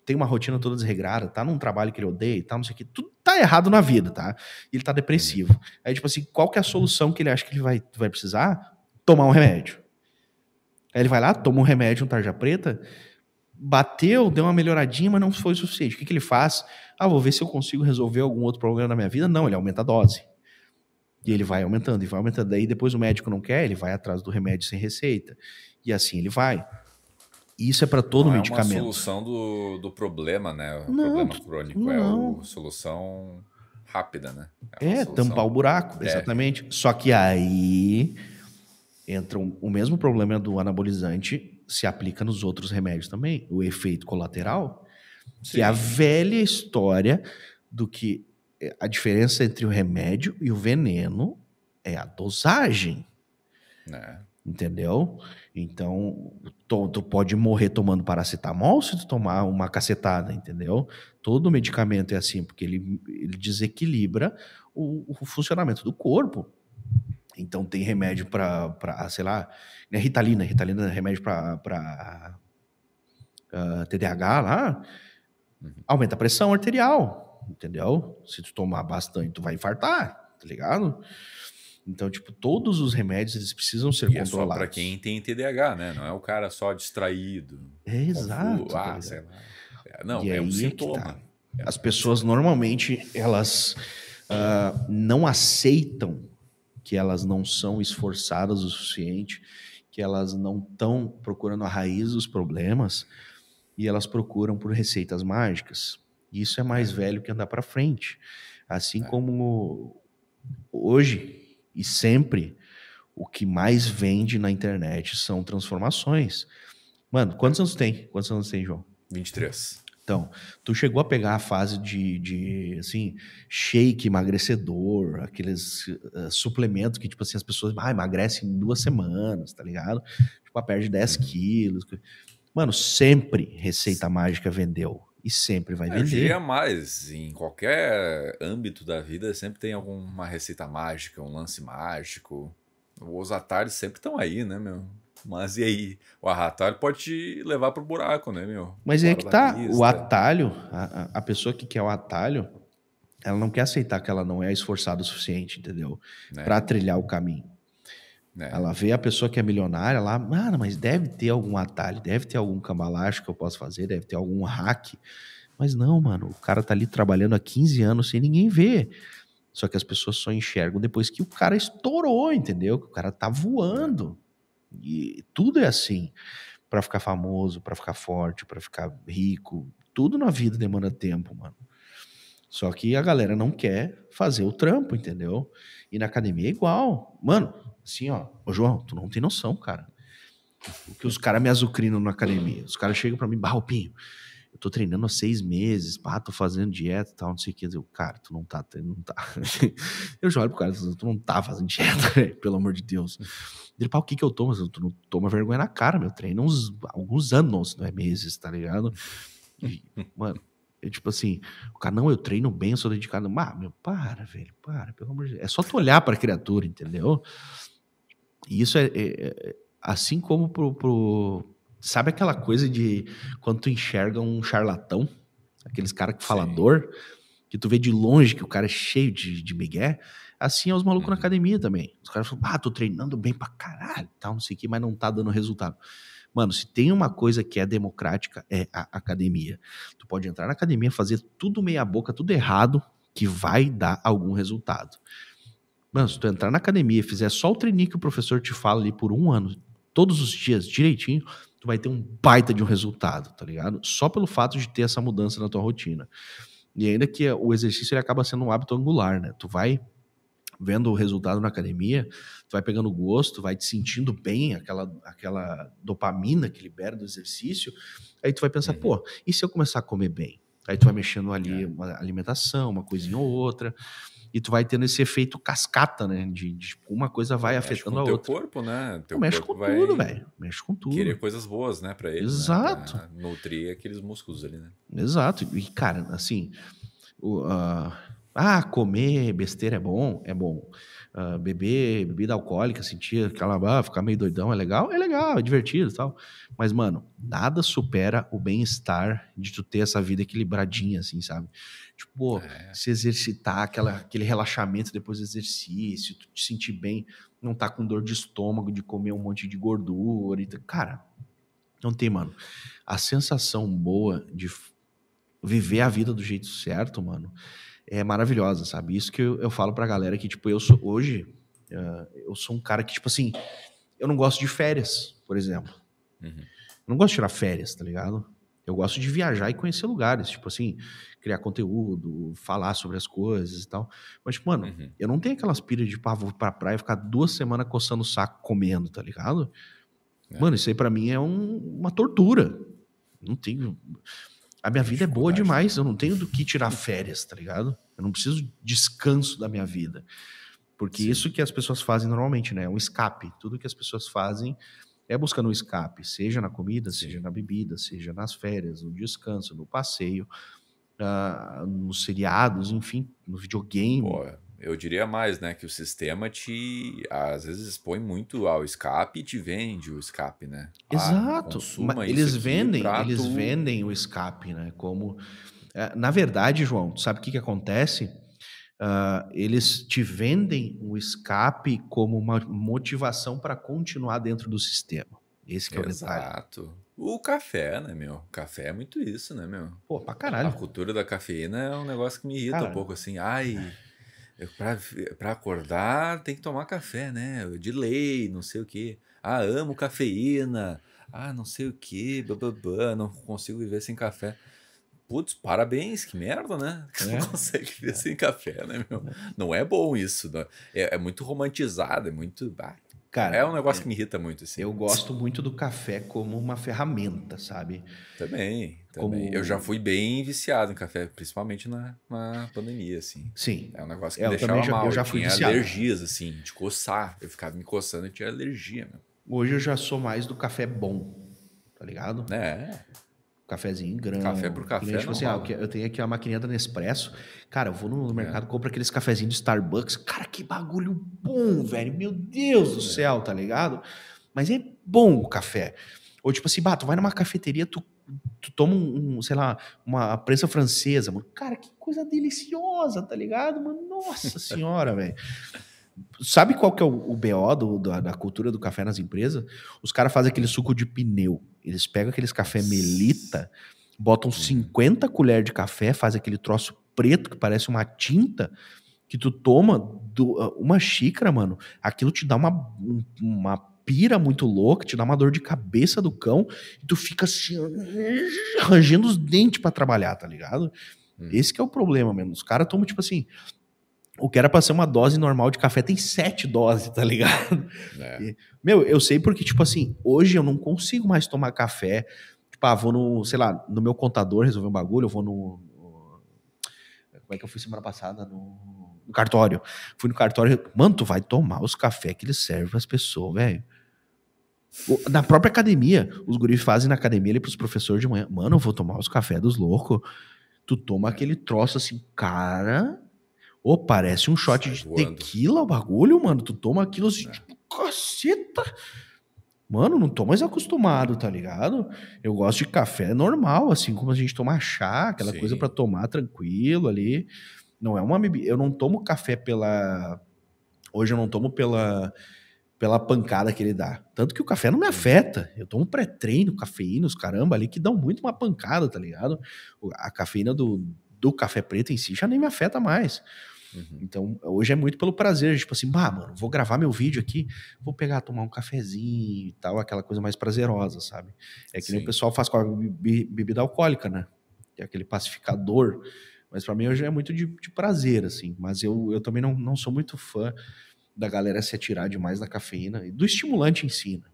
tem uma rotina toda desregrada, tá num trabalho que ele odeia, tá não sei o que, tudo tá errado na vida, tá? E ele tá depressivo. Uhum. Aí tipo assim, qual que é a solução que ele acha que ele vai, vai precisar? Tomar um remédio. Aí ele vai lá, toma um remédio, um tarja preta, bateu, deu uma melhoradinha, mas não foi o suficiente. O que, que ele faz? Ah, vou ver se eu consigo resolver algum outro problema na minha vida. Não, ele aumenta a dose. E ele vai aumentando, e vai aumentando. Daí depois o médico não quer, ele vai atrás do remédio sem receita. E assim ele vai. Isso é para todo não medicamento. É uma solução do, do problema, né? O não, problema crônico é não. é a solução rápida, né? É, é tampar o buraco, é. exatamente. É. Só que aí entra um, o mesmo problema do anabolizante se aplica nos outros remédios também, o efeito colateral, Sim. que é a velha história do que é, a diferença entre o remédio e o veneno é a dosagem. É. Entendeu? Então, tu, tu, pode morrer tomando paracetamol se tu tomar uma cacetada, entendeu? Todo medicamento é assim, porque ele, ele desequilibra o, o funcionamento do corpo. Então tem remédio para, ah, sei lá, né, Ritalina, Ritalina é remédio para uh, ah, TDAH lá, uhum. aumenta a pressão arterial, entendeu? Se tu tomar bastante, tu vai infartar, tá ligado? Então, tipo, todos os remédios eles precisam ser e é controlados. É para quem tem TDAH, né? Não é o cara só distraído. Tá ah, é exato. Não, e é um é sintoma. tá. As pessoas normalmente elas uh, não aceitam que elas não são esforçadas o suficiente, que elas não estão procurando a raiz dos problemas e elas procuram por receitas mágicas. Isso é mais é. velho que andar para frente. Assim é. como hoje e sempre o que mais vende na internet são transformações. Mano, quantos anos tem? Quantos anos tem, João? 23. Então, tu chegou a pegar a fase de, de assim, shake emagrecedor, aqueles uh, eh, suplementos que, tipo assim, as pessoas ah, emagrecem em duas semanas, tá ligado? Tipo, a ah, perde 10 uhum. quilos. Mano, sempre Receita Mágica vendeu. E sempre vai ah, vender. Eu diria mais, em qualquer âmbito da vida, sempre tem alguma receita mágica, um lance mágico. Os atalhos sempre estão aí, né, meu? Mas e aí? O atalho pode te levar pro buraco, né, meu? Mas é Fora é que tá. Lista. O atalho, a, a pessoa que quer o atalho, ela não quer aceitar que ela não é esforçada o suficiente, entendeu? Né? Para trilhar o caminho. Né? Ela vê a pessoa que é milionária lá, mano, mas deve ter algum atalho, deve ter algum cambalacho que eu posso fazer, deve ter algum hack. Mas não, mano, o cara tá ali trabalhando há 15 anos sem ninguém ver. Só que as pessoas só enxergam depois que o cara estourou, entendeu? Que o cara tá voando. E tudo é assim. Para ficar famoso, para ficar forte, para ficar rico, tudo na vida demanda tempo, mano. Só que a galera não quer fazer o trampo, entendeu? E na academia é igual. Mano, assim, ó. Ô, João, tu não tem noção, cara. O que os caras me azucrinam na academia. Os caras chegam para mim, Barropinho, pinho tô treinando há seis meses, pá, tô fazendo dieta e tal, não sei o que. Eu, cara, tu não tá, tu não tá. eu já olho pro cara, tu não tá fazendo dieta, né? pelo amor de Deus. Ele, pá, o que que eu tomo? tu não toma vergonha na cara, meu treino uns, alguns anos, não é meses, tá ligado? E, mano, eu, tipo assim, o cara, não, eu treino bem, eu sou dedicado. Ah, meu, para, velho, para, pelo amor de Deus. É só tu olhar pra criatura, entendeu? E isso é, é, é assim como pro, pro Sabe aquela coisa de quando tu enxerga um charlatão, aqueles cara que fala dor, que tu vê de longe que o cara é cheio de, de migué, assim é os malucos uhum. na academia também. Os caras falam, ah, tô treinando bem pra caralho, tal, não sei o que, mas não tá dando resultado. Mano, se tem uma coisa que é democrática, é a academia. Tu pode entrar na academia, fazer tudo meia boca, tudo errado, que vai dar algum resultado. Mano, se tu entrar na academia e fizer só o treininho que o professor te fala ali por um ano, todos os dias, direitinho, tu vai ter um baita de um resultado, tá ligado? Só pelo fato de ter essa mudança na tua rotina. E ainda que o exercício ele acaba sendo um hábito angular, né? Tu vai vendo o resultado na academia, tu vai pegando gosto, vai te sentindo bem, aquela, aquela dopamina que libera do exercício, aí tu vai pensar, uhum. pô, e se eu começar a comer bem? Aí tu vai mexendo ali é. uma alimentação, uma coisinha ou outra e tu vai tendo esse efeito cascata, né? De, de tipo, uma coisa vai mexe afetando a outra. Mexe com teu corpo, né? Teu mexe corpo com tudo, velho. Mexe com tudo. Querer coisas boas, né, pra ele. Né? Exato. Né? Pra nutrir aqueles músculos ali, né? Exato. E, cara, assim, uh, ah, comer besteira é bom, é bom uh, beber bebida alcoólica, sentir aquela, ah, ficar meio doidão é legal, é legal, é divertido e tal. Mas, mano, nada supera o bem-estar de tu ter essa vida equilibradinha, assim, sabe? Tipo, é. se exercitar, aquela, aquele relaxamento depois do exercício, tu te sentir bem, não tá com dor de estômago, de comer um monte de gordura. E Cara, não tem, mano. A sensação boa de viver a vida do jeito certo, mano, é maravilhosa, sabe? Isso que eu, eu falo pra galera que, tipo, eu sou hoje, uh, eu sou um cara que, tipo assim, eu não gosto de férias, por exemplo. Uhum. Eu não gosto de tirar férias, tá ligado? Eu gosto de viajar e conhecer lugares, tipo assim, criar conteúdo, falar sobre as coisas e tal. Mas, tipo, mano, uhum. eu não tenho aquelas pilhas de pavô vou pra praia ficar duas semanas coçando o saco comendo, tá ligado? É. Mano, isso aí pra mim é um, uma tortura. Não tenho. A minha vida é boa né? demais, eu não tenho do que tirar férias, tá ligado? Eu não preciso de descanso da minha vida. Porque Sim. isso que as pessoas fazem normalmente, né? É um escape. Tudo que as pessoas fazem é buscando um escape, seja na comida, seja na bebida, seja nas férias, no descanso, no passeio, uh, nos seriados, enfim, no videogame. Boa eu diria mais, né? Que o sistema te às vezes expõe muito ao escape e te vende o escape, né? Ah, Exato. Ah, eles vendem, eles vendem o escape, né? Como. Eh, na verdade, João, sabe o que, que acontece? Uh, eles te vendem o escape como uma motivação para continuar dentro do sistema. Esse que é o detalhe. Exato. O café, né, meu? Café é muito isso, né, meu? Pô, pra caralho. A cultura da cafeína é um negócio que me irrita caralho. um pouco, assim. Ai, para acordar tem que tomar café, né? De lei, não sei o quê. Ah, amo cafeína. Ah, não sei o quê. Bababá, não consigo viver sem café. Putz, parabéns, que merda, né? Que é. não consegue viver é. sem café, né, meu? É. Não é bom isso. É, é, muito romantizado, é muito. Ah, Cara, é um negócio é, que me irrita muito. Assim. Eu gosto muito do café como uma ferramenta, sabe? Também, também. Como... Eu já fui bem viciado em café, principalmente na, na pandemia, assim. Sim. É um negócio que é, me deixava já, mal. Eu já fui eu tinha viciado. alergias, assim, de coçar. Eu ficava me coçando e tinha alergia. Meu. Hoje eu já sou mais do café bom, tá ligado? É cafezinho grande. Café pro café. Cliente, tipo assim, ah, eu tenho aqui a maquininha da Nespresso. Cara, eu vou no é. mercado, é. compro aqueles cafezinhos de Starbucks. Cara, que bagulho bom, velho. Meu Deus do é. céu, tá ligado? Mas é bom o café. Ou tipo assim, bato vai numa cafeteria, tu, tu toma um, um sei lá, uma prensa francesa, mano. Cara, que coisa deliciosa, tá ligado, mano? Nossa senhora, velho. Sabe qual que é o, o BO do, da, da, cultura do café nas empresas? Os caras fazem aquele suco de pneu. Eles pegam aqueles café melita, botam 50 colheres de café, fazem aquele troço preto que parece uma tinta, que tu toma do, ah, uma xícara, mano. Aquilo te dá uma, uma pira muito louca, te dá uma dor de cabeça do cão, e tu fica assim, rangendo os dentes para trabalhar, tá ligado? Hum. Esse que é o problema mesmo. Os caras tomam, tipo assim, o que era pra ser uma dose normal de café tem sete doses, tá ligado? É. E, meu, eu sei porque, tipo assim, hoje eu não consigo mais tomar café. Tipo, ah, vou no, sei lá, no meu contador resolver um bagulho, eu vou no. no como é que eu fui semana passada? No, no, cartório. Fui no cartório. Mano, tu vai tomar os cafés que eles servem as pessoas, velho. Na própria academia, os guris fazem na academia ali pros professores de manhã. Mano, eu vou tomar os cafés dos loucos. Tu toma aquele troço assim, cara Ô, parece um shot Sai de voando. tequila o bagulho, mano. Tu toma aquilo assim, é. tipo, caceta. Mano, não tô mais acostumado, tá ligado? Eu gosto de café normal, assim, como a gente toma chá, aquela Sim. coisa para tomar tranquilo ali. Não é uma eu não tomo café pela hoje eu não tomo pela pela pancada que ele dá. Tanto que o café não me afeta. Eu tomo pré-treino, cafeína, os caramba ali que dão muito uma pancada, tá ligado? A cafeína do, do café preto em si já nem me afeta mais. Uhum. Então, hoje é muito pelo prazer, tipo assim, bah, mano, vou gravar meu vídeo aqui, vou pegar, tomar um cafezinho e tal, aquela coisa mais prazerosa, sabe? É que Sim. nem o pessoal faz com a bebida alcoólica, né? É aquele pacificador. Mas para mim hoje é muito de, de, prazer, assim. Mas eu, eu também não, não sou muito fã da galera se atirar demais da cafeína e do estimulante em si, né?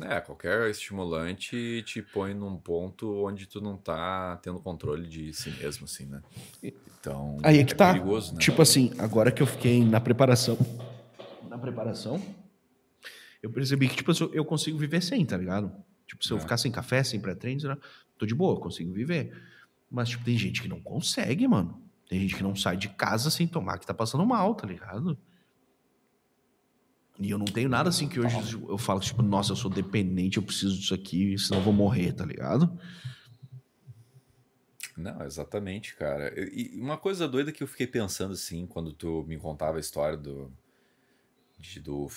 É, qualquer estimulante te põe num ponto onde tu não tá tendo controle de si mesmo, assim, né? Então, Aí é que é tá. Perigoso, né? Tipo assim, agora que eu fiquei na preparação, na preparação, eu percebi que, tipo, eu consigo viver sem, tá ligado? Tipo, se eu é. ficar sem café, sem pré-treino, né, tô de boa, consigo viver. Mas, tipo, tem gente que não consegue, mano. Tem gente que não sai de casa sem tomar, que tá passando mal, tá ligado? E eu não tenho nada assim que hoje tá. eu falo, tipo, nossa, eu sou dependente, eu preciso disso aqui, senão eu vou morrer, tá ligado? Não, exatamente, cara. E uma coisa doida que eu fiquei pensando assim, quando tu me contava a história do. De, do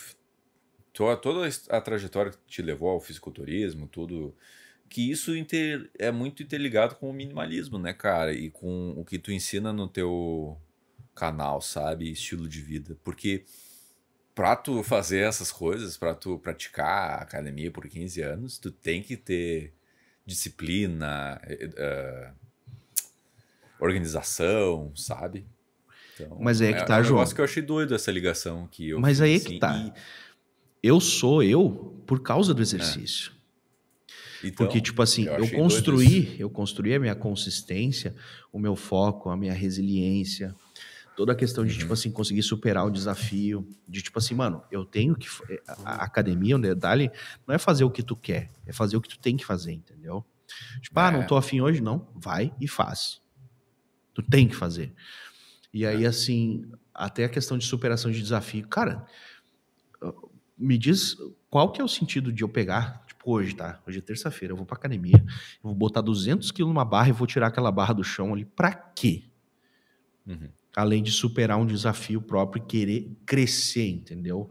toda a trajetória que te levou ao fisiculturismo, tudo. Que isso inter, é muito interligado com o minimalismo, né, cara? E com o que tu ensina no teu canal, sabe? Estilo de vida. Porque para tu fazer essas coisas, para tu praticar academia por 15 anos, tu tem que ter disciplina, uh, organização, sabe? Então, Mas aí é, é que tá, é, João. É um negócio que eu achei doido essa ligação que eu. Mas aí é que assim, tá. E... Eu sou eu por causa do exercício. É. Então, Porque, tipo assim, eu, eu construí, eu construí a minha consistência, o meu foco, a minha resiliência, toda a questão de, tipo uhum. tipo assim, conseguir superar o desafio, de tipo assim, mano, eu tenho que. Eh, a academia, o né, Nedali, não é fazer o que tu quer, é fazer o que tu tem que fazer, entendeu? Tipo, é. ah, não é. tô afim hoje, não. Vai e faz. Tu tem que fazer. E aí, é. assim, até a questão de superação de desafio, cara, ah, me diz qual que é o sentido de eu pegar tipo hoje, tá? Hoje é terça-feira, eu vou pra academia, eu vou botar 200 quilos numa barra e vou tirar aquela barra do chão ali, pra quê? Uhum além de superar um desafio próprio e querer crescer, entendeu?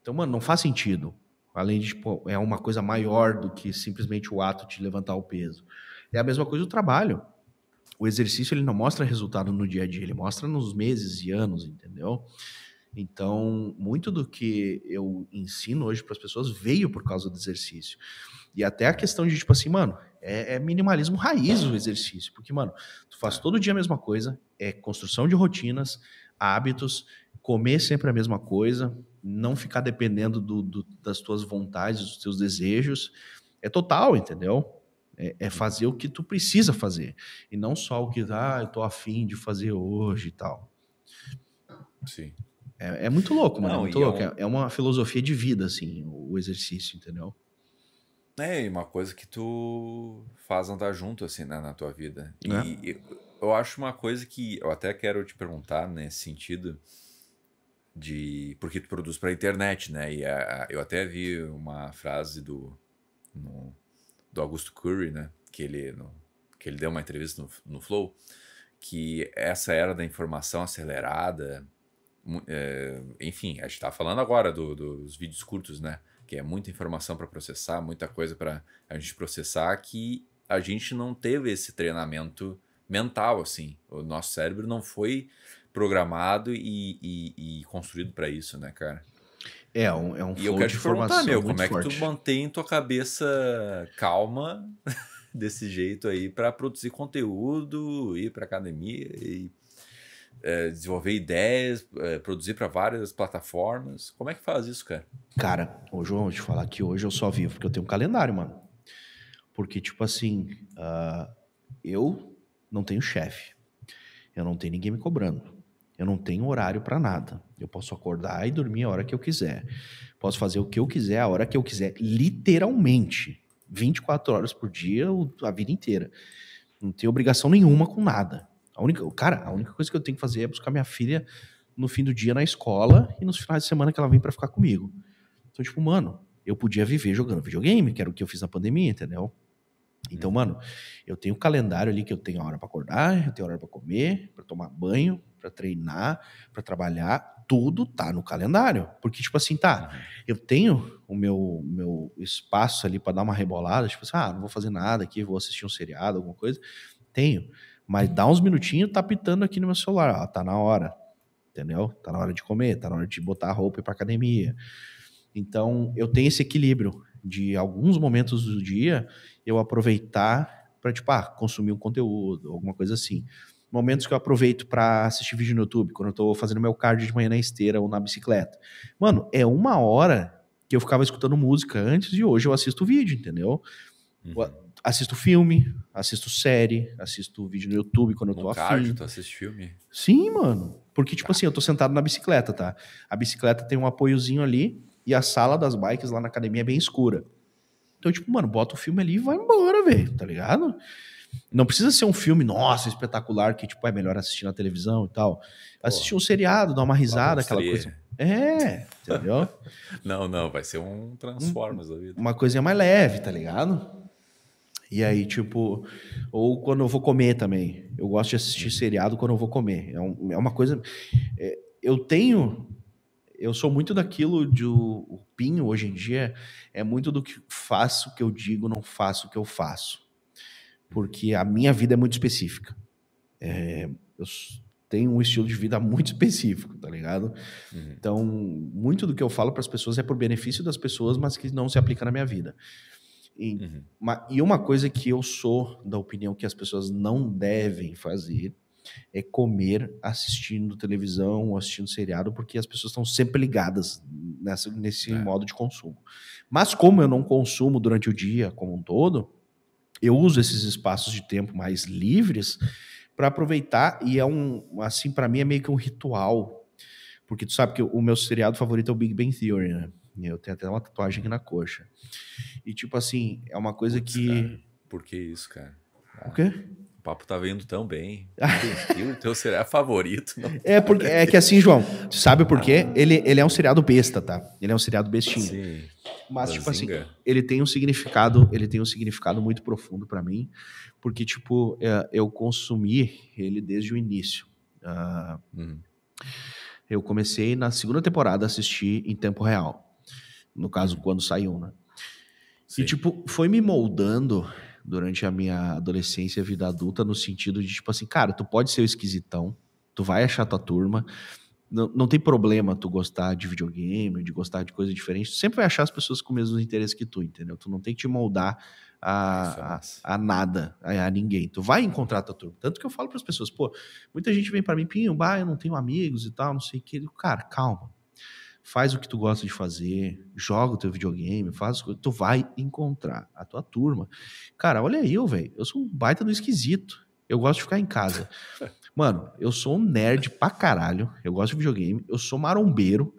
Então, mano, não faz sentido. Além de, tipo, é uma coisa maior do que simplesmente o ato de levantar o peso. É a mesma coisa o trabalho. O exercício, ele não mostra resultado no dia a dia, ele mostra nos meses e anos, entendeu? Então, muito do que eu ensino hoje para as pessoas veio por causa do exercício. E até a questão de, tipo assim, mano, é, é, minimalismo raiz o exercício. Porque, mano, tu faz todo dia a mesma coisa, é construção de rotinas, hábitos, comer sempre a mesma coisa, não ficar dependendo do, do, das tuas vontades, dos teus desejos. É total, entendeu? é, é fazer o que tu precisa fazer e não só o que ah, eu tô afim de fazer hoje e tal. Sim. É, é muito louco, mano. É Não, é muito louco. É, um... é, uma filosofia de vida, assim, o exercício, entendeu? É, e uma coisa que tu faz andar junto, assim, né, na tua vida. E é. eu, eu acho uma coisa que eu até quero te perguntar nesse sentido de porque tu produz para internet, né? E a, eu até vi uma frase do no, do Augusto Curry, né? Que ele no, que ele deu uma entrevista no, no Flow que essa era da informação acelerada é, enfim, a gente está falando agora do, dos vídeos curtos, né? Que é muita informação para processar, muita coisa para a gente processar, que a gente não teve esse treinamento mental, assim. O nosso cérebro não foi programado e, e, e construído para isso, né, cara? É, um, é um e eu quero te perguntar, meu, como é que tu mantém tua cabeça calma desse jeito aí para produzir conteúdo, ir para academia e é, desenvolver ideias, é, produzir para várias plataformas. Como é que faz isso, cara? Cara, hoje eu vou te falar que hoje eu só vivo porque eu tenho um calendário, mano. Porque, tipo assim, uh, eu não tenho chefe, eu não tenho ninguém me cobrando, eu não tenho horário para nada. Eu posso acordar e dormir a hora que eu quiser, posso fazer o que eu quiser, a hora que eu quiser, literalmente, 24 horas por dia, a vida inteira. Não tenho obrigação nenhuma com nada. A única, cara, a única coisa que eu tenho que fazer é buscar minha filha no fim do dia na escola e nos finais de semana que ela vem para ficar comigo. Então, tipo, mano, eu podia viver jogando videogame, que era o que eu fiz na pandemia, entendeu? Então, uhum. mano, eu tenho um calendário ali que eu tenho a hora para acordar, eu tenho a hora para comer, para tomar banho, para treinar, para trabalhar, tudo tá no calendário. Porque tipo assim, tá, uhum. eu tenho o meu meu espaço ali para dar uma rebolada, tipo assim, ah, não vou fazer nada aqui, vou assistir um seriado, alguma coisa. Tenho. Mas dá uns minutinhos, tá pitando aqui no meu celular, ó, tá na hora, entendeu? Tá na hora de comer, tá na hora de botar a roupa e ir pra academia. Então, eu tenho esse equilíbrio de alguns momentos do dia eu aproveitar para, tipo, ah, consumir um conteúdo, alguma coisa assim. Momentos que eu aproveito para assistir vídeo no YouTube, quando eu tô fazendo meu cardio de manhã na esteira ou na bicicleta. Mano, é uma hora que eu ficava escutando música antes e hoje eu assisto vídeo, entendeu? Uhum assisto filme, assisto série, assisto vídeo no YouTube quando eu tô no afim. tu assiste filme? Sim, mano. Porque, tipo tá. assim, eu tô sentado na bicicleta, tá? A bicicleta tem um apoiozinho ali e a sala das bikes lá na academia é bem escura. Então, tipo, mano, bota o filme ali e vai embora, velho, tá ligado? Não precisa ser um filme, nossa, espetacular, que, tipo, é melhor assistir na televisão e tal. Assistir um seriado, dar uma risada, aquela coisa. É, entendeu? não, não, vai ser um Transformers da vida. Uma coisinha mais leve, tá ligado? E aí, tipo, ou quando eu vou comer também. Eu gosto de assistir uhum. seriado quando eu vou comer. É, um, é uma coisa. É, eu tenho. Eu sou muito daquilo de o, Pinho hoje em dia é muito do que faço, que eu digo, não faço o que eu faço. Porque a minha vida é muito específica. É, eu tenho um estilo de vida muito específico, tá ligado? Uhum. Então, muito do que eu falo para as pessoas é por benefício das pessoas, mas que não se aplica na minha vida. E, uhum. uma, e uma coisa que eu sou da opinião que as pessoas não devem fazer é comer assistindo televisão ou assistindo seriado, porque as pessoas estão sempre ligadas nessa, nesse é. modo de consumo. Mas como eu não consumo durante o dia como um todo, eu uso esses espaços de tempo mais livres para aproveitar e é um assim para mim é meio que um ritual, porque tu sabe que o meu seriado favorito é o Big Bang Theory, né? Né? Eu tenho até uma tatuagem aqui na coxa. E, tipo assim, é uma coisa Putz, que. Cara, por que isso, cara? o quê? O papo tá vendo tão bem. o teu seriado é favorito. é, porque, é que assim, João, sabe por quê? Ah. Ele, ele é um seriado besta, tá? Ele é um seriado bestinho. Sim. Mas, tipo assim, ele tem um significado, ele tem um significado muito profundo para mim, porque, tipo, é, eu consumi ele desde o início. Uh, hum. Eu comecei na segunda temporada a assistir em tempo real. No caso, é. quando saiu, né? Sim. E, tipo, foi me moldando durante a minha adolescência, vida adulta, no sentido de, tipo assim, cara, tu pode ser o esquisitão, tu vai achar tua turma, não, não tem problema tu gostar de videogame, de gostar de coisa diferente, tu sempre vai achar as pessoas com os mesmos interesses que tu, entendeu? Tu não tem que te moldar a, é a, a, nada, a, a, ninguém. Tu vai encontrar tua turma. Tanto que eu falo para as pessoas, pô, muita gente vem para mim, Pinho, bah, eu não tenho amigos e tal, não sei o que. Cara, calma faz o que tu gosta de fazer, joga o teu videogame, faz tu vai encontrar a tua turma. Cara, olha eu, velho, eu sou um baita do esquisito. Eu gosto de ficar em casa. Mano, eu sou um nerd pra caralho, eu gosto de videogame, eu sou marombeiro.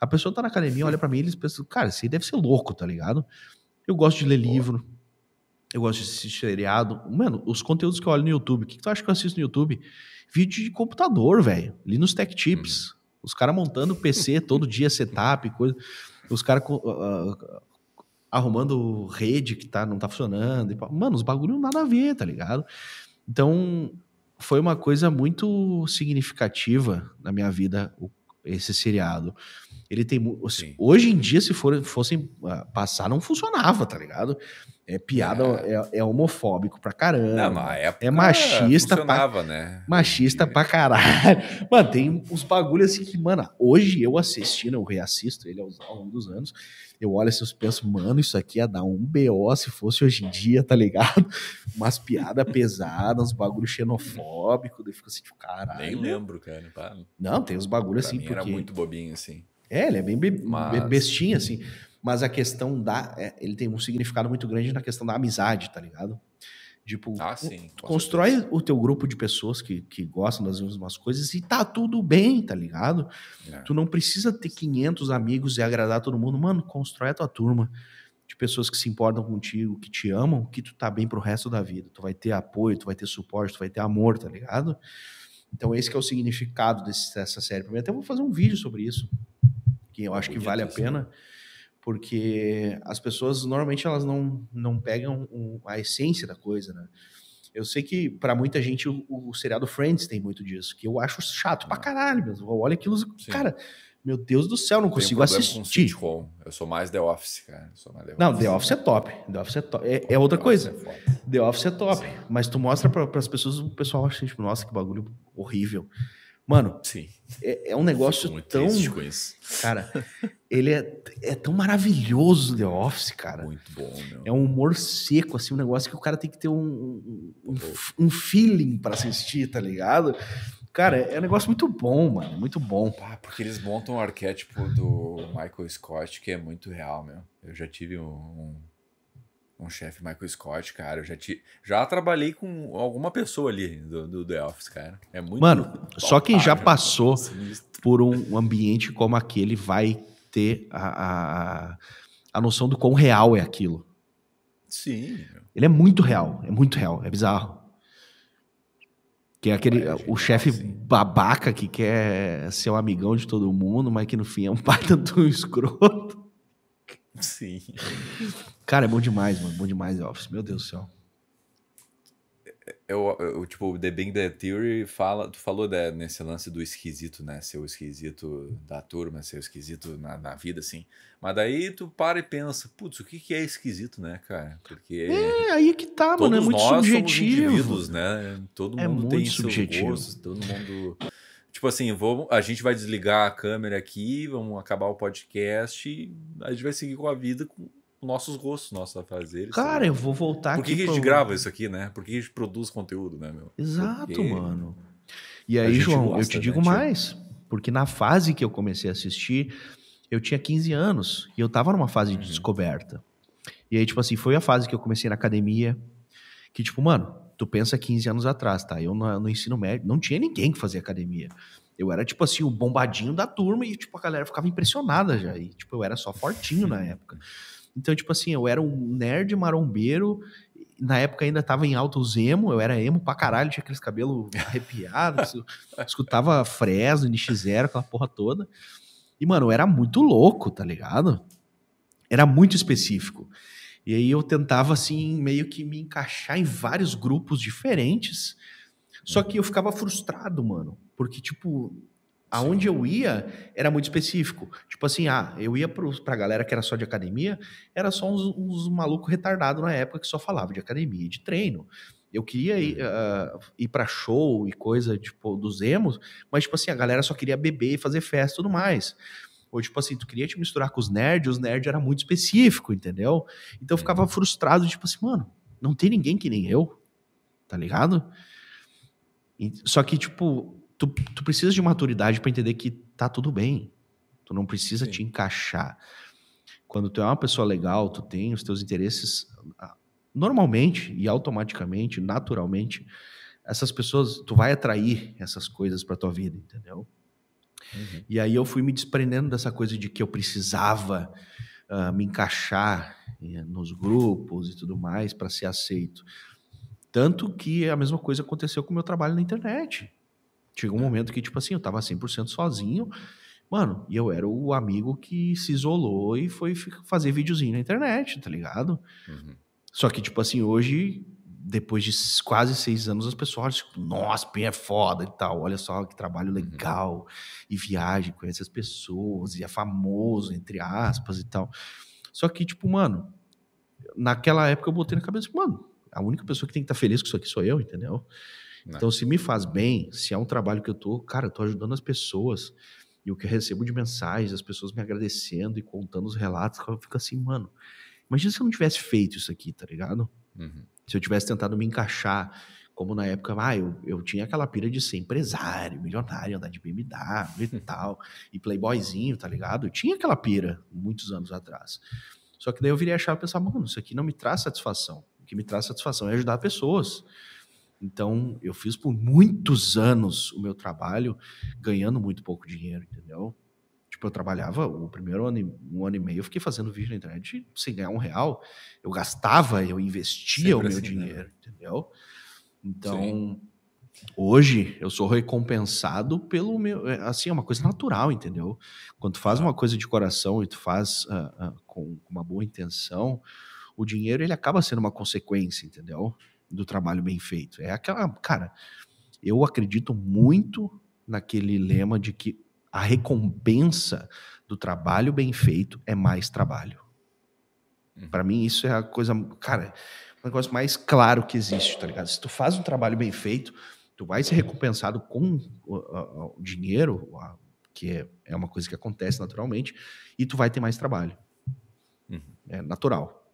A pessoa tá na academia, olha para mim eles pensam, cara, você deve ser louco, tá ligado? Eu gosto de ler livro, eu gosto de assistir seriado. Mano, os conteúdos que eu olho no YouTube, o que, que tu acha que eu assisto no YouTube? Vídeo de computador, velho. Linux Tech Tips. Uhum. Os caras montando PC todo dia, setup, coisa. Os caras uh, arrumando rede que tá, não tá funcionando. E, mano, os bagulho nada a ver, tá ligado? Então, foi uma coisa muito significativa na minha vida, esse seriado. Ele tem. Sim. Hoje em dia, se for, fossem ah, passar, não funcionava, tá ligado? É piada, é, é, é homofóbico pra caramba. Não, época, é machista. Pra, né? Machista e... pra caralho. Mano, tem uns bagulhos assim que, mano, hoje eu assistindo, eu reassisto ele ao, longo dos anos. Eu olho assim, eu penso, mano, isso aqui ia dar um BO se fosse hoje em dia, tá ligado? Umas piadas pesadas, uns bagulho xenofóbico, daí fica assim, tipo, caralho. Nem lembro, cara. Não, tem uns bagulhos assim. Mim porque... Era muito bobinho, assim. É, ele é bem be Mas... bestinha, assim mas a questão da. É, ele tem um significado muito grande na questão da amizade, tá ligado? Tipo, ah, sim, constrói certeza. o teu grupo de pessoas que, que gostam das mesmas coisas e tá tudo bem, tá ligado? É. Tu não precisa ter 500 amigos e agradar todo mundo. Mano, constrói a tua turma de pessoas que se importam contigo, que te amam, que tu tá bem pro resto da vida. Tu vai ter apoio, tu vai ter suporte, tu vai ter amor, tá ligado? Então esse é o significado desse, dessa série. mim até vou fazer um vídeo sobre isso, que eu acho que vale a né? pena porque as pessoas normalmente elas não, não pegam a essência da coisa, né? Eu sei que para muita gente o, o, seriado Friends tem muito disso, que eu acho chato pra uhum. caralho mesmo. Olha aquilo, Sim. cara, meu Deus do céu, não consigo assistir. Eu sou mais The Office, cara. The Office. Não, The Office é top. The Office é top. É, é outra The coisa. É The Office é top. Sim. Mas tu mostra para as pessoas, o pessoal acha, tipo, nossa, que bagulho horrível. Mano, Sim. É, é um negócio muito tão. com isso. Cara, ele é, é tão maravilhoso The Office, cara. Muito bom, meu. É um humor seco, assim, um negócio que o cara tem que ter um, um, um tá feeling para assistir, tá ligado? Cara, é um negócio muito bom, mano. Muito bom. Ah, porque eles montam o arquétipo do Michael Scott, que é muito real, meu. Eu já tive um, um um chefe Michael Scott, cara. Eu já, te, já trabalhei com alguma pessoa ali do, do The Office, cara. É muito. Mano, só quem já passou por um ambiente como aquele vai ter a, a, a noção do quão real é aquilo. Sim. Ele é muito real, é muito real, é bizarro. Que é ah, aquele, o chefe assim. babaca que quer ser o um amigão de todo mundo, mas que no fim é um pai do escroto. Sim. Cara, é bom demais, mano. Bom demais Elvis Office. Meu Deus do céu. Eu, eu, tipo, The Big The Theory fala, tu falou né, nesse lance do esquisito, né? Ser o esquisito da turma, ser o esquisito na, na vida, assim. Mas daí tu para e pensa, putz, o que, que é esquisito, né, cara? Porque. É, aí é que tá, mano. É muito nós subjetivo. Somos indivíduos, né? Todo é mundo tem muito subjetivo todo mundo. Tipo assim, vou, a gente vai desligar a câmera aqui, vamos acabar o podcast e a gente vai seguir com a vida com nossos gostos, nossos afazeres. Cara, sabe? eu vou voltar Por que, que a gente pro... grava isso aqui, né? Por que a gente produz conteúdo, né, meu? Exato, porque... mano. E aí, João, gosta, eu te né, digo né, mais. Tipo... Porque na fase que eu comecei a assistir, eu tinha 15 anos e eu tava numa fase uhum. de descoberta. E aí, tipo assim, foi a fase que eu comecei na academia, que, tipo, mano, Tu pensa 15 anos atrás, tá? Eu no, no ensino médio não tinha ninguém que fazia academia. Eu era, tipo assim, o bombadinho da turma e, tipo, a galera ficava impressionada já. E, tipo, eu era só fortinho na época. Então, tipo assim, eu era um nerd marombeiro. Na época ainda tava em alto os emo, eu era emo pra caralho, tinha aqueles cabelos arrepiados, escutava Fresno, NX0, aquela porra toda. E, mano, eu era muito louco, tá ligado? Era muito específico. E aí eu tentava, assim, meio que me encaixar em vários grupos diferentes. Só uhum. que eu ficava frustrado, mano. Porque, tipo, aonde eu ia era muito específico. Tipo assim, ah, eu ia pro, pra galera que era só de academia, era só uns, uns maluco retardado na época que só falava de academia e de treino. Eu queria ir, uh, ir pra show e coisa, tipo, dos emos, mas, tipo assim, a galera só queria beber e fazer festa e tudo mais. Ou tipo assim, tu queria te misturar com os nerds, os nerds era muito específico, entendeu? Então eu ficava uhum. frustrado, tipo assim, mano, não tem ninguém que nem eu, tá ligado? E, só que, tipo, tu, tu precisa de maturidade para entender que tá tudo bem. Tu não precisa Sim. te encaixar. Quando tu é uma pessoa legal, tu tem os teus interesses normalmente e automaticamente, naturalmente, essas pessoas, tu vai atrair essas coisas para tua vida, entendeu? Uhum. E aí eu fui me desprendendo dessa coisa de que eu precisava uh, me encaixar eh, nos grupos e tudo mais para ser aceito. Tanto que a mesma coisa aconteceu com o meu trabalho na internet. Chegou um tá. momento que, tipo assim, eu estava 100% sozinho. Mano, e eu era o amigo que se isolou e foi fazer videozinho na internet, tá ligado? Uhum. Só que, tipo assim, hoje depois de quase seis anos, as pessoas tipo, nossa, bem é foda e tal, olha só que trabalho uhum. legal, uhum. e viagem, conhece as pessoas, e é famoso, entre aspas e tal. Só que, tipo, mano, naquela época eu botei na cabeça, tipo, mano, a única pessoa que tem que estar tá feliz com isso aqui sou eu, entendeu? Não. Né. Então, se me faz bem, se é um trabalho que eu tô, cara, eu tô ajudando as pessoas, e o que eu recebo de mensagens, as pessoas me agradecendo e contando os relatos, eu fico assim, mano, imagina se eu não tivesse feito isso aqui, tá ligado? Uhum. Se eu tivesse tentado me encaixar, como na época, ah, eu, eu tinha aquela pira de ser empresário, milionário, andar de BMW e tal, e playboyzinho, tá ligado? Eu tinha aquela pira muitos anos atrás. Só que daí eu virei a chave e pensar, mano, isso aqui não me traz satisfação. O que me traz satisfação é ajudar pessoas. Então, eu fiz por muitos anos o meu trabalho ganhando muito pouco dinheiro, entendeu? Tipo, eu trabalhava o primeiro ano, um ano e meio, eu fiquei fazendo vídeo na internet sem ganhar um real. Eu gastava, eu investia Sempre o meu assim, né, dinheiro, né? entendeu? Então, Sim. hoje eu sou recompensado pelo meu. É, assim, é uma coisa natural, entendeu? Quando tu faz tá. uma coisa de coração e tu faz uh, uh, com uma boa intenção, o dinheiro ele acaba sendo uma consequência, entendeu? Do trabalho bem feito. É aquela. Cara, eu acredito muito naquele lema de que a recompensa do trabalho bem feito é mais trabalho. Hum. Para mim, isso é a coisa. Cara, o negócio mais claro que existe, tá ligado? Se tu faz um trabalho bem feito, tu vai ser recompensado com o, o, o dinheiro, que é, é, uma coisa que acontece naturalmente, e tu vai ter mais trabalho. Uhum. É natural.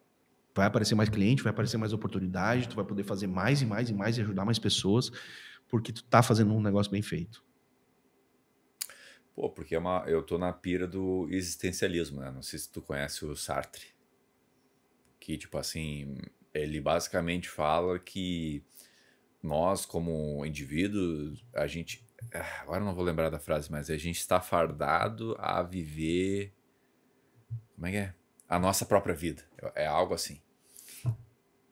Vai aparecer mais cliente, vai aparecer mais oportunidade, tu vai poder fazer mais e mais e mais e ajudar mais pessoas, porque tu tá fazendo um negócio bem feito. Pô, porque é uma, eu tô na pira do existencialismo, né? Não sei se tu conhece o Sartre. Que, tipo assim, ele basicamente fala que nós, como indivíduos, a gente. Ah, agora não vou lembrar da frase, mas a gente está fardado a viver. Como é que é? A nossa própria vida. É algo assim.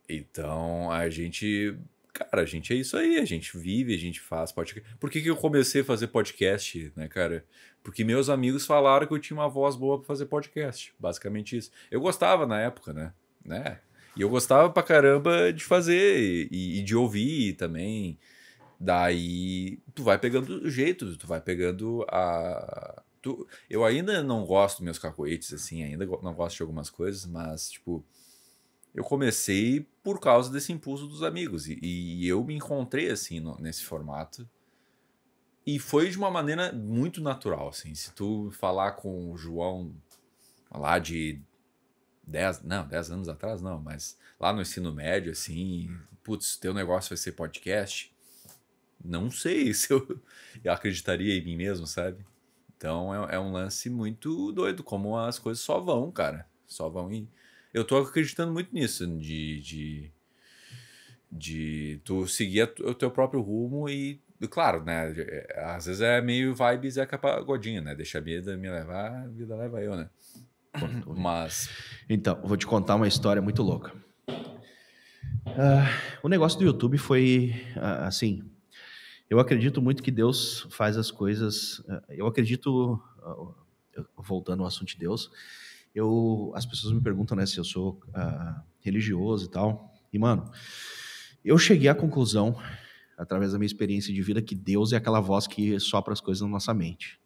Então a gente cara, a gente é isso aí, a gente vive, a gente faz podcast. Por que, que eu comecei a fazer podcast, né, cara? Porque meus amigos falaram que eu tinha uma voz boa para fazer podcast, basicamente isso. Eu gostava na época, né? né? E eu gostava pra caramba de fazer e, e de ouvir também. Daí tu vai pegando o jeito, tu vai pegando a. Tu, eu ainda não gosto dos meus cacoetes, assim, ainda não gosto de algumas coisas, mas, tipo, eu comecei por causa desse impulso dos amigos. E, e eu me encontrei assim no, nesse formato. E foi de uma maneira muito natural, assim. Se tu falar com o João lá de 10, não, 10 anos atrás não, mas lá no ensino médio, assim, putz, teu negócio vai ser podcast? Não sei se eu, eu acreditaria em mim mesmo, sabe? Então é, é um lance muito doido, como as coisas só vão, cara. Só vão e eu tô acreditando muito nisso, de, de, de tu seguir o teu próprio rumo e, claro, né? É, às vezes é meio vibes é capagodinho, né? Deixa a vida me levar, a vida leva eu, né? Uhum. Mas. Então, vou te contar uma história muito louca. Uh, o negócio do YouTube foi uh, assim. Eu acredito muito que Deus faz as coisas. Uh, eu acredito, ah, voltando ao assunto de Deus, eu as pessoas me perguntam né, se eu sou uh, religioso e tal. E mano, eu cheguei à conclusão através da minha experiência de vida que Deus é aquela voz que sopra as coisas na nossa mente.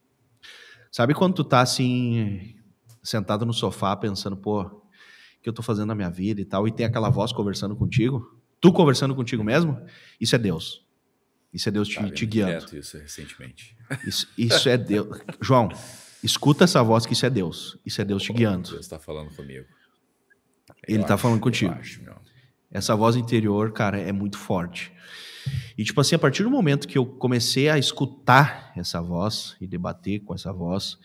Sabe quando tu tá assim sentado no sofá pensando, pô, o que eu tô fazendo na minha vida e tal, e tem aquela voz conversando contigo? Tu conversando contigo mesmo? Isso é Deus. Isso é Deus te, tá, te é guiando. isso recentemente. Isso, isso é Deus. João, Escuta essa voz que isso é Deus. Isso é Deus te guiando. Deus está falando comigo. Ele está falando contigo. Acho, essa voz interior, cara, é muito forte. E, tipo assim, a partir do momento que eu comecei a escutar essa voz e debater com essa voz,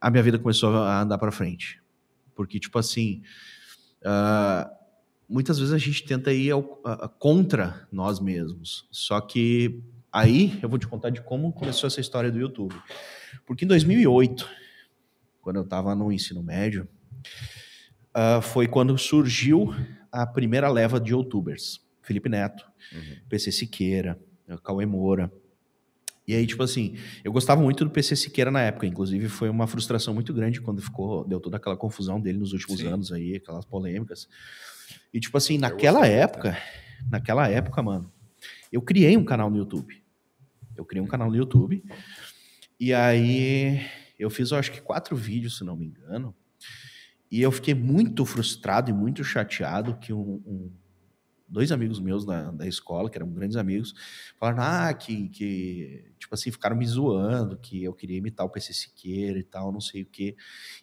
a minha vida começou a andar para frente. Porque, tipo assim, uh, muitas vezes a gente tenta ir ao, uh, contra nós mesmos. Só que aí eu vou te contar de como começou essa história do YouTube. Porque em 2008, quando eu estava no ensino médio, uh, foi quando surgiu a primeira leva de youtubers. Felipe Neto, uhum. PC Siqueira, Cauê Moura. E aí, tipo assim, eu gostava muito do PC Siqueira na época, inclusive foi uma frustração muito grande quando ficou, deu toda aquela confusão dele nos últimos Sim. anos aí, aquelas polêmicas. E tipo assim, naquela né? época, muito. naquela época, mano, eu criei um canal no YouTube. Eu criei um canal no YouTube e aí eu fiz, eu acho que quatro vídeos, se não me engano. E eu fiquei muito frustrado e muito chateado que um, um dois amigos meus da, da escola, que eram grandes amigos, falaram, ah, que, que, tipo assim, ficaram me zoando, que eu queria imitar o PC Siqueira e tal, não sei o quê.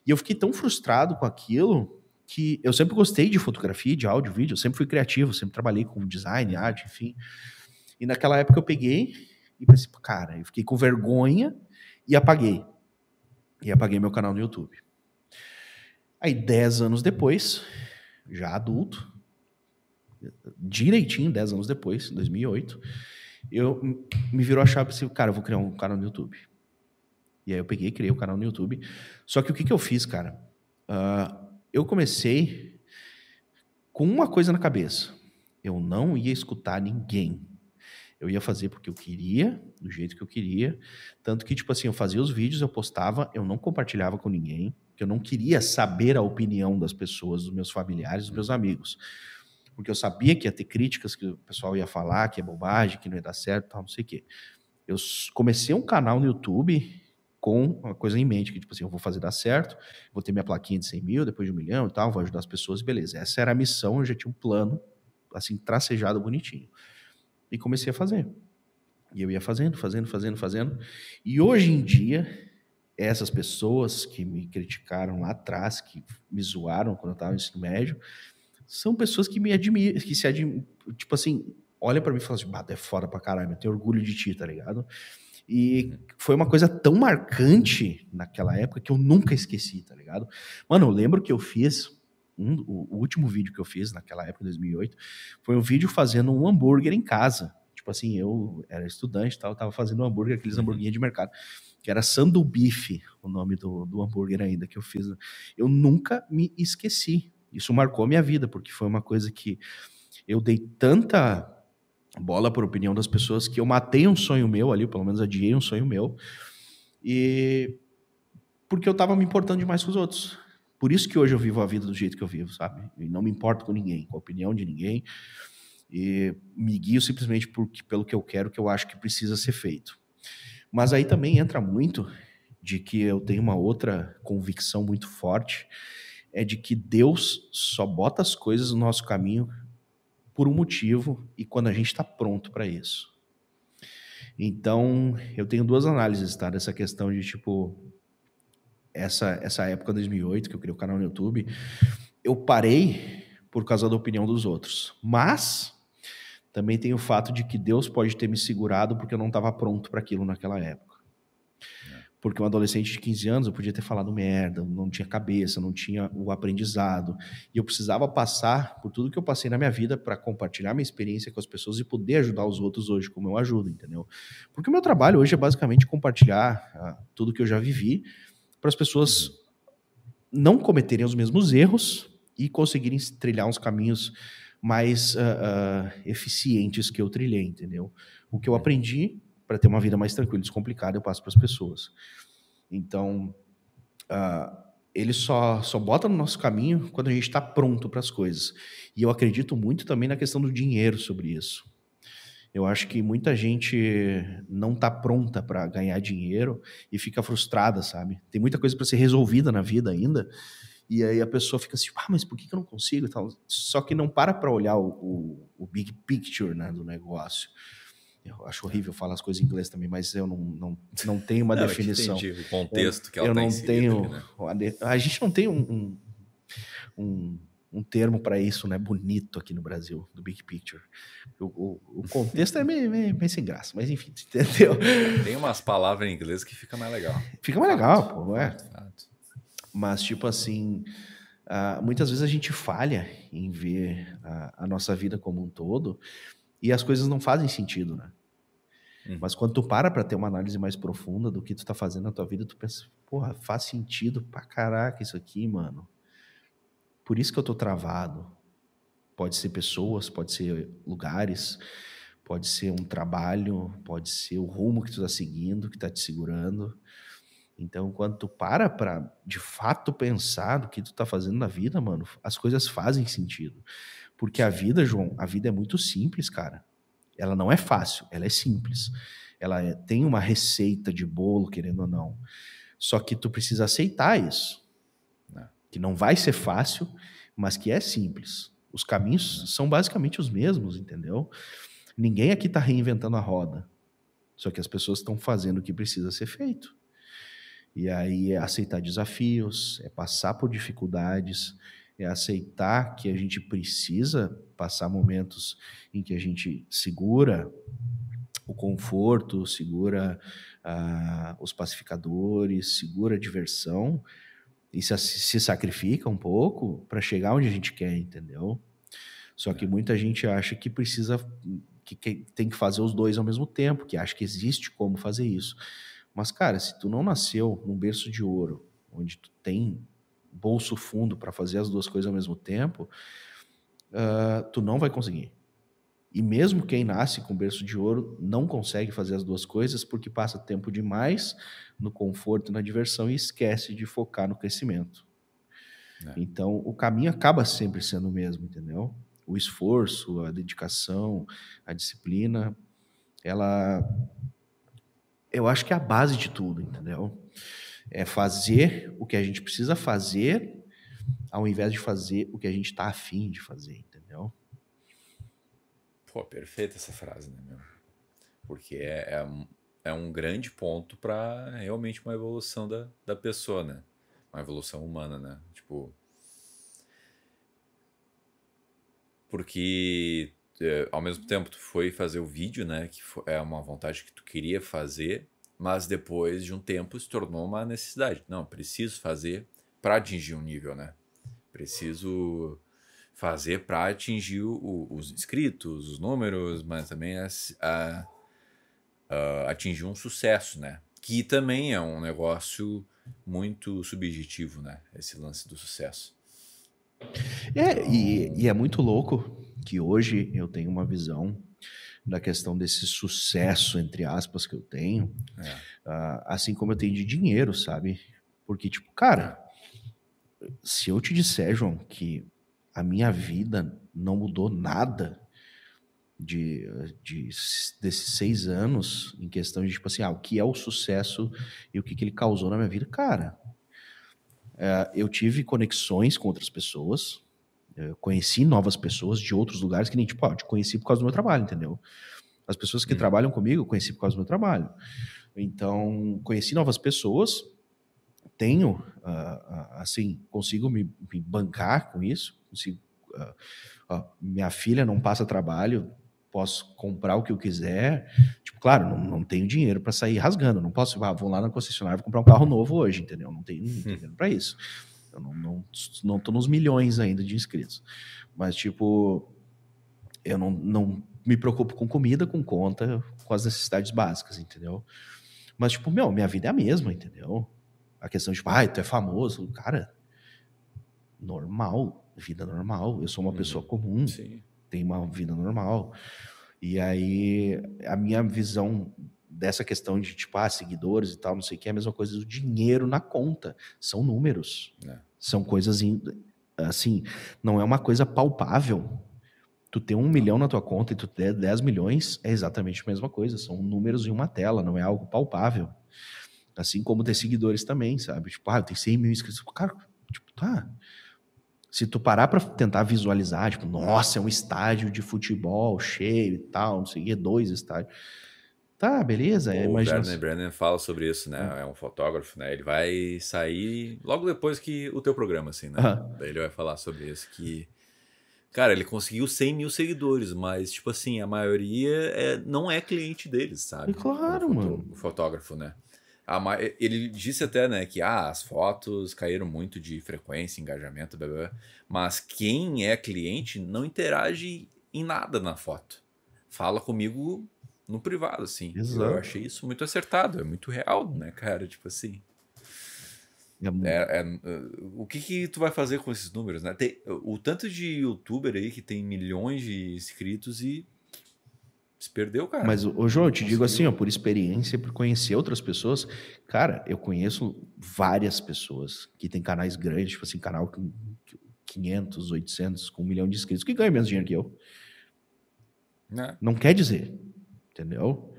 E eu fiquei tão frustrado com aquilo que eu sempre gostei de fotografia, de áudio, vídeo, eu sempre fui criativo, sempre trabalhei com design, arte, enfim. E naquela época eu peguei e pensei, assim, cara, eu fiquei com vergonha e apaguei. E apaguei meu canal no YouTube. Aí, dez anos depois, já adulto, direitinho, dez anos depois, em 2008, eu me virou a chave assim, cara, eu vou criar um canal no YouTube. E aí eu peguei e criei o um canal no YouTube. Só que o que, que eu fiz, cara? Uh, eu comecei com uma coisa na cabeça. Eu não ia escutar ninguém. Eu ia fazer porque eu queria, do jeito que eu queria. Tanto que, tipo assim, eu fazia os vídeos, eu postava, eu não compartilhava com ninguém, porque eu não queria saber a opinião das pessoas, dos meus familiares, dos meus uhum. amigos. Porque eu sabia que ia ter críticas, que o pessoal ia falar, que é bobagem, que não ia dar certo, tal, não sei o quê. Eu comecei um canal no YouTube com uma coisa em mente, que tipo assim, eu vou fazer dar certo, vou ter minha plaquinha de 100 mil, depois de um milhão e tal, vou ajudar as pessoas, beleza. Essa era a missão, eu já tinha um plano, assim, tracejado bonitinho e comecei a fazer. E eu ia fazendo, fazendo, fazendo, fazendo. E hoje em dia, essas pessoas que me criticaram lá atrás, que me zoaram quando eu estava no ensino médio, são pessoas que me admiram, que se admiram, tipo assim, olha para mim e fala assim, bah, é foda pra caralho, eu tenho orgulho de ti, tá ligado? E foi uma coisa tão marcante naquela época que eu nunca esqueci, tá ligado? Mano, eu lembro que eu fiz um, o, o, último vídeo que eu fiz naquela época, 2008, foi um vídeo fazendo um hambúrguer em casa. Tipo assim, eu era estudante e tal, tava fazendo um hambúrguer, aqueles uhum. hambúrguer de mercado, que era sandu bife o nome do, do hambúrguer ainda que eu fiz. Eu nunca me esqueci. Isso marcou a minha vida, porque foi uma coisa que eu dei tanta bola por opinião das pessoas que eu matei um sonho meu ali, pelo menos adiei um sonho meu, e porque eu tava me importando demais com os outros. Por isso que hoje eu vivo a vida do jeito que eu vivo, sabe? E não me importo com ninguém, com a opinião de ninguém. E me guio simplesmente porque, pelo que eu quero, que eu acho que precisa ser feito. Mas aí também entra muito de que eu tenho uma outra convicção muito forte, é de que Deus só bota as coisas no nosso caminho por um motivo e quando a gente está pronto para isso. Então, eu tenho duas análises, tá? Dessa questão de tipo, essa, essa época, 2008, que eu criei o canal no YouTube, eu parei por causa da opinião dos outros. Mas também tem o fato de que Deus pode ter me segurado porque eu não estava pronto para aquilo naquela época. É. Porque um adolescente de 15 anos eu podia ter falado merda, não tinha cabeça, não tinha o aprendizado. E eu precisava passar por tudo que eu passei na minha vida para compartilhar minha experiência com as pessoas e poder ajudar os outros hoje, como eu ajudo, entendeu? Porque o meu trabalho hoje é basicamente compartilhar ah, tudo que eu já vivi para as pessoas uhum. não cometerem os mesmos erros e conseguirem trilhar uns caminhos mais uh, uh, eficientes que eu trilhei, entendeu? O que eu é. aprendi para ter uma vida mais tranquila, e descomplicada, eu passo para as pessoas. Então, uh, ele só, só bota no nosso caminho quando a gente está pronto para as coisas. E eu acredito muito também na questão do dinheiro sobre isso. Eu acho que muita gente não está pronta para ganhar dinheiro e fica frustrada, sabe? Tem muita coisa para ser resolvida na vida ainda. E aí a pessoa fica assim, tipo, ah, mas por que, eu não consigo? Só que não para para olhar o, o, o, big picture né, do negócio. Eu acho horrível falar as coisas em inglês também, mas eu não, não, não tenho uma não, é definição. Eu entendi o contexto eu, que ela eu tá não tenho, né? a, a gente não tem um, um, um um termo para isso, né? Bonito aqui no Brasil, do Big Picture. O, o, o contexto é meio, meio, meio, sem graça, mas enfim, entendeu? Tem umas palavras em inglês que fica mais legal. Fica mais legal, fato, pô, é. Fato. Mas, tipo assim, uh, muitas vezes a gente falha em ver a, a, nossa vida como um todo e as coisas não fazem sentido, né? Hum. Mas quando tu para para ter uma análise mais profunda do que tu tá fazendo na tua vida, tu pensa, porra, faz sentido pra caraca isso aqui, mano por isso que eu estou travado. Pode ser pessoas, pode ser lugares, pode ser um trabalho, pode ser o rumo que tu está seguindo, que está te segurando. Então, quando tu para para de fato pensar do que tu está fazendo na vida, mano, as coisas fazem sentido. Porque a vida, João, a vida é muito simples, cara. Ela não é fácil, ela é simples. Ela é, tem uma receita de bolo, querendo ou não. Só que tu precisa aceitar isso que não vai ser fácil, mas que é simples. Os caminhos são basicamente os mesmos, entendeu? Ninguém aqui está reinventando a roda. Só que as pessoas estão fazendo o que precisa ser feito. E aí é aceitar desafios, é passar por dificuldades, é aceitar que a gente precisa passar momentos em que a gente segura o conforto, segura ah, os pacificadores, segura a diversão, e se, se sacrifica um pouco para chegar onde a gente quer, entendeu? Só que é. muita gente acha que precisa, que, que, tem que fazer os dois ao mesmo tempo, que acha que existe como fazer isso. Mas, cara, se tu não nasceu num berço de ouro, onde tu tem bolso fundo para fazer as duas coisas ao mesmo tempo, uh, tu não vai conseguir. E mesmo quem nasce com berço de ouro não consegue fazer as duas coisas porque passa tempo demais no conforto, e na diversão e esquece de focar no crescimento. É. Então, o caminho acaba sempre sendo o mesmo, entendeu? O esforço, a dedicação, a disciplina, ela eu acho que é a base de tudo, entendeu? É fazer o que a gente precisa fazer, ao invés de fazer o que a gente está afim de fazer, entendeu? Pô, perfeita essa frase, né, meu? Porque é, é, um, é um grande ponto para realmente uma evolução da, da pessoa, né? Uma evolução humana, né? Tipo. Porque é, ao mesmo tempo tu foi fazer o vídeo, né? Que foi, é uma vontade que tu queria fazer, mas depois de um tempo se tornou uma necessidade. Não, preciso fazer para atingir um nível, né? Preciso fazer para atingir o, os inscritos, os números, mas também a, a, a atingir um sucesso, né? Que também é um negócio muito subjetivo, né? Esse lance do sucesso. É, então e, e é muito louco que hoje eu tenho uma visão da questão desse sucesso, entre aspas, que eu tenho, é. uh, assim como eu tenho de dinheiro, sabe? Porque, tipo, cara, se eu te disser, João, que a minha vida não mudou nada de, de desses seis anos em questão de tipo assim, ah, o que é o sucesso e o que, que ele causou na minha vida, cara. É, eu tive conexões com outras pessoas, é, eu conheci novas pessoas de outros lugares que nem tipo, ó, te conheci por causa do meu trabalho, entendeu? As pessoas que hum. trabalham comigo, eu conheci por causa do meu trabalho. Então, conheci novas pessoas, tenho, uh, assim, consigo me, me bancar com isso, se ah, ó, minha filha não passa trabalho, posso comprar o que eu quiser. Tipo, claro, não, não tenho dinheiro para sair rasgando, não posso, ah, vou lá na concessionária vou comprar um carro novo hoje, entendeu? Não tenho, dinheiro para isso. Eu não, não, não tô nos milhões ainda de inscritos. Mas, tipo, eu não, não me preocupo com comida, com conta, com as necessidades básicas, entendeu? Mas, tipo, meu, minha vida é a mesma, entendeu? A questão de, tipo, ah, tu é famoso, cara, normal, vida normal. Eu sou uma uhum. pessoa comum, Sim. tenho uma vida normal. E aí a minha visão dessa questão de tipo, ah, seguidores e tal, não sei o que, é a mesma coisa do dinheiro na conta. São números. É. São coisas in... assim, não é uma coisa palpável. Tu tem um milhão na tua conta e tu tem 10 milhões é exatamente a mesma coisa. São números em uma tela, não é algo palpável. Assim como ter seguidores também, sabe? Tipo, ah, eu tenho 100 mil inscritos. Cara, tipo, tá. Se tu parar para tentar visualizar, tipo, nossa, é um estádio de futebol cheio e tal, não sei dois estádios. Tá, beleza. O imagina... Bernie Brennan fala sobre isso, né? É. é. um fotógrafo, né? Ele vai sair logo depois que o teu programa, assim, né? Uhum. Daí ele vai falar sobre isso, que... Cara, ele conseguiu 100 mil seguidores, mas, tipo assim, a maioria é, não é cliente deles, sabe? claro, o, mano. O fotógrafo, né? Ele disse até, né, que ah, as fotos caíram muito de frequência, engajamento, blá, blá, mas quem é cliente não interage em nada na foto. Fala comigo no privado, assim. Exato. Eu achei isso muito acertado, é muito real, né, cara? Tipo assim. É é, é, uh, o que que tu vai fazer com esses números, né? Tem, o tanto de youtuber aí que tem milhões de inscritos e se perdeu, cara. Mas, ô, João, eu te digo assim, ó, por experiência por conhecer outras pessoas. Cara, eu conheço várias pessoas que têm canais grandes, tipo assim, canal com 500, 800, com um milhão de inscritos, que ganha menos dinheiro que eu. Não. Né? Não quer dizer, entendeu?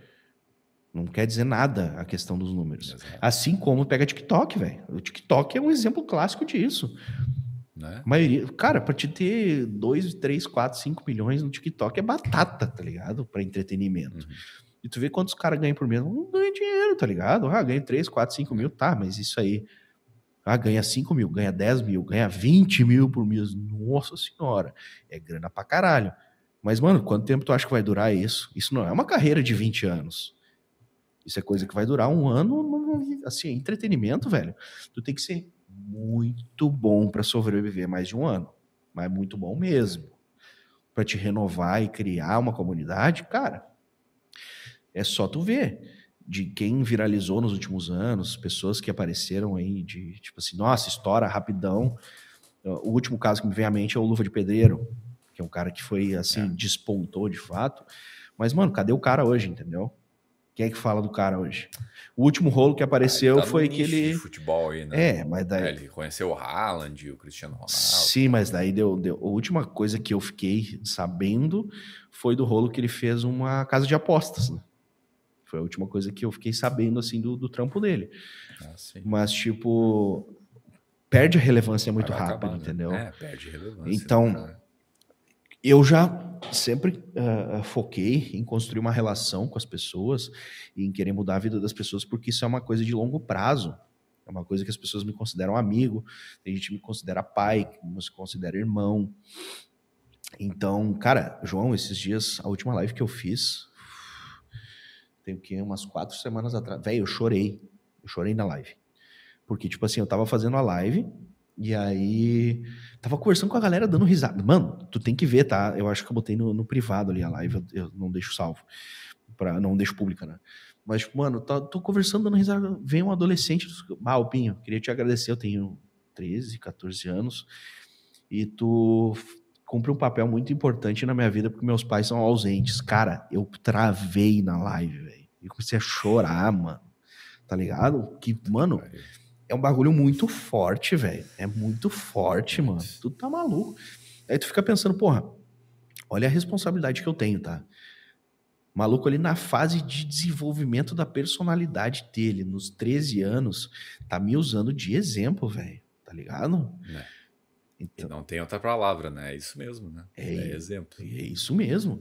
Não quer dizer nada a questão dos números. Exato. Assim como pega TikTok, velho. O TikTok é um exemplo clássico disso. Né? maioria, cara, pra te ter 2, 3, 4, 5 milhões no TikTok é batata, tá ligado? Pra entretenimento. Uhum. E tu vê quantos caras ganham por mês. Não ganha dinheiro, tá ligado? Ah, ganha 3, 4, 5 mil, tá, mas isso aí. Ah, ganha 5 mil, ganha 10 mil, ganha 20 mil por mês. Nossa senhora, é grana pra caralho. Mas, mano, quanto tempo tu acha que vai durar isso? Isso não é uma carreira de 20 anos. Isso é coisa que vai durar um ano, assim, é entretenimento, velho. Tu tem que ser muito bom para sobreviver mais de um ano, mas muito bom mesmo. Para te renovar e criar uma comunidade, cara, é só tu ver de quem viralizou nos últimos anos, pessoas que apareceram aí de tipo assim, nossa, estoura rapidão. O último caso que me vem à mente é o Luva de Pedreiro, que é um cara que foi assim, é. despontou de fato. Mas, mano, cadê o cara hoje, entendeu? Quem é que fala do cara hoje? O último rolo que apareceu ah, tá foi que ele. futebol aí, né? É, mas daí. É, ele conheceu o Haaland e o Cristiano Ronaldo. Sim, mas daí deu, deu. A última coisa que eu fiquei sabendo foi do rolo que ele fez uma casa de apostas, né? Foi a última coisa que eu fiquei sabendo, assim, do, do trampo dele. Ah, mas, tipo. Perde a relevância muito rápido, né? entendeu? É, perde relevância. Então. Né, eu já sempre uh, foquei em construir uma relação com as pessoas e em querer mudar a vida das pessoas, porque isso é uma coisa de longo prazo. É uma coisa que as pessoas me consideram amigo, tem gente que me considera pai, me considera irmão. Então, cara, João, esses dias, a última live que eu fiz, tem o que? Umas quatro semanas atrás. Velho, eu chorei. Eu chorei na live. Porque, tipo assim, eu tava fazendo a live, e aí, tava conversando com a galera dando risada. Mano, tu tem que ver, tá? Eu acho que eu botei no, no privado ali a live, eu, eu, não deixo salvo. Pra, não deixo pública, né? Mas, mano, tô, tá, tô conversando, dando risada. Vem um adolescente, malpinho, ah, queria te agradecer, eu tenho 13, 14 anos. E tu cumpre um papel muito importante na minha vida, porque meus pais são ausentes. Cara, eu travei na live, velho. E comecei a chorar, mano. Tá ligado? Que, mano... Caramba é um bagulho muito forte, velho. É muito forte, mano. Tu tá maluco. Aí tu fica pensando, porra, olha a responsabilidade que eu tenho, tá? Maluco ali na fase de desenvolvimento da personalidade dele, nos 13 anos, tá me usando de exemplo, velho. Tá ligado? É. Então, não tem outra palavra, né? É isso mesmo, né? É, é exemplo. É isso mesmo.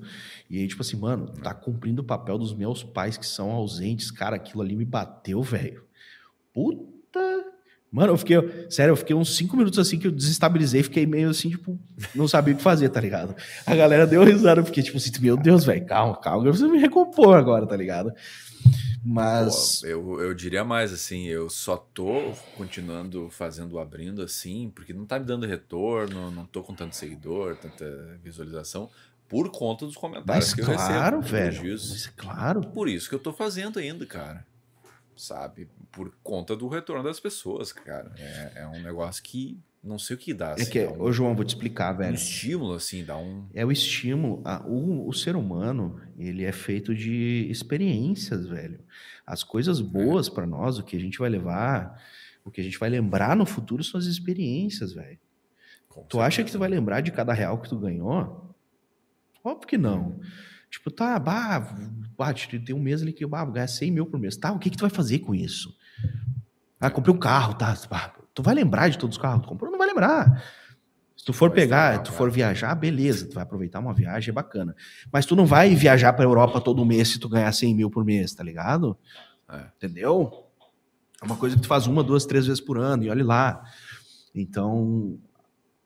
E aí, tipo assim, mano, tá cumprindo o papel dos meus pais que são ausentes. Cara, aquilo ali me bateu, velho. Puta Mano, eu fiquei. Sério, eu fiquei uns cinco minutos assim que eu desestabilizei, fiquei meio assim, tipo, não sabia o que fazer, tá ligado? A galera deu risada, eu fiquei tipo assim, meu Deus, velho, calma, calma, preciso me recompor agora, tá ligado? Mas. Pô, eu, eu diria mais assim, eu só tô continuando fazendo, abrindo assim, porque não tá me dando retorno, não tô com tanto seguidor, tanta visualização, por conta dos comentários mas que claro, recebo. Claro, velho. Mas é claro. Por isso que eu tô fazendo ainda, cara sabe? Por conta do retorno das pessoas, cara. É, é um negócio que não sei o que dá. É assim, é que, dá um, João, vou te explicar, velho. Um estímulo, assim, dá um... É o estímulo. A, o, o ser humano, ele é feito de experiências, velho. As coisas é. boas é. para nós, o que a gente vai levar, o que a gente vai lembrar no futuro são as experiências, velho. Com tu certeza. acha que tu vai lembrar de cada real que tu ganhou? Óbvio que não. Hum. Tipo, tá, bah, bah, tem um mês ali que eu bah, vou ganhar 100 mil por mês. Tá, o que que tu vai fazer com isso? Ah, comprei um carro, tá. Bah, tu vai lembrar de todos os carros? Tu comprou, não vai lembrar. Se tu for vai pegar, tu for viajar, beleza, tu vai aproveitar uma viagem, é bacana. Mas tu não vai viajar pra Europa todo mês se tu ganhar 100 mil por mês, tá ligado? É. Entendeu? É uma coisa que tu faz uma, duas, três vezes por ano e olhe lá. Então,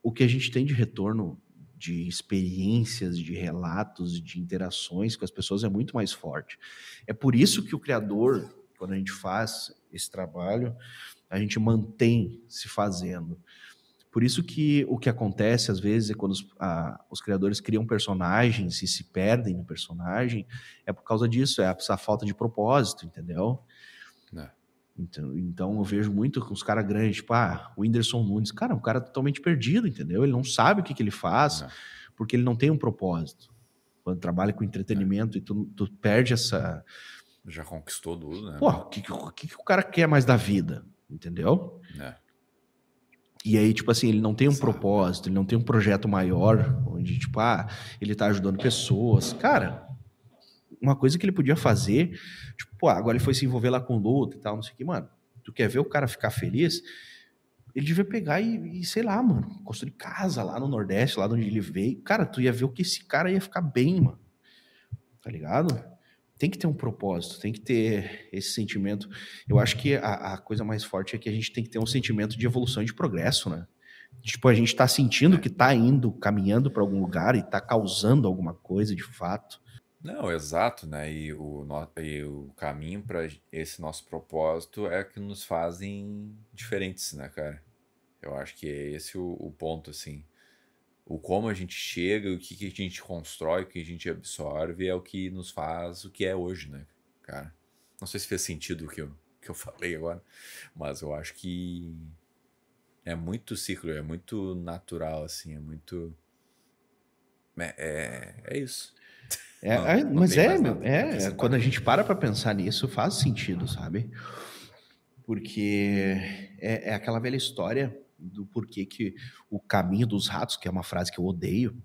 o que a gente tem de retorno de experiências, de relatos, de interações com as pessoas é muito mais forte. É por isso que o criador, quando a gente faz esse trabalho, a gente mantém se fazendo. Por isso que o que acontece às vezes é quando os, a, os, criadores criam personagens e se perdem no personagem, é por causa disso, é a falta de propósito, entendeu? Não. É. Então, então eu vejo muito com os caras grandes, tipo, ah, o Whindersson Nunes, cara, um cara totalmente perdido, entendeu? Ele não sabe o que, que ele faz, é. porque ele não tem um propósito. Quando trabalha com entretenimento é. e tu, tu perde essa. Já conquistou tudo, né? Pô, o que, que, que, o cara quer mais da vida, entendeu? É. E aí, tipo assim, ele não tem um sabe. propósito, ele não tem um projeto maior, onde, tipo, ah, ele tá ajudando pessoas. Cara, uma coisa que ele podia fazer, tipo, pô, agora ele foi se envolver lá com luta e tal, não sei o que, mano. Tu quer ver o cara ficar feliz? Ele devia pegar e, e sei lá, mano, construir casa lá no Nordeste, lá de onde ele veio. Cara, tu ia ver o que esse cara ia ficar bem, mano. Tá ligado? Tem que ter um propósito, tem que ter esse sentimento. Eu acho que a, a coisa mais forte é que a gente tem que ter um sentimento de evolução e de progresso, né? Tipo, a gente tá sentindo é. que tá indo, caminhando para algum lugar e tá causando alguma coisa de fato. Não, exato, né? E o, no... e o caminho para esse nosso propósito é que nos fazem diferentes, né, cara? Eu acho que é esse o, o ponto, assim. O como a gente chega, o que, que a gente constrói, o que a gente absorve é o que nos faz o que é hoje, né, cara? Não sei se fez sentido o que eu, que eu falei agora, mas eu acho que é muito ciclo, é muito natural, assim, é muito. É, é, é, isso. É, não, é, não mas é, é, quando a gente para para pensar nisso, faz sentido, sabe? Porque é, é aquela velha história do porquê que o caminho dos ratos, que é uma frase que eu odeio,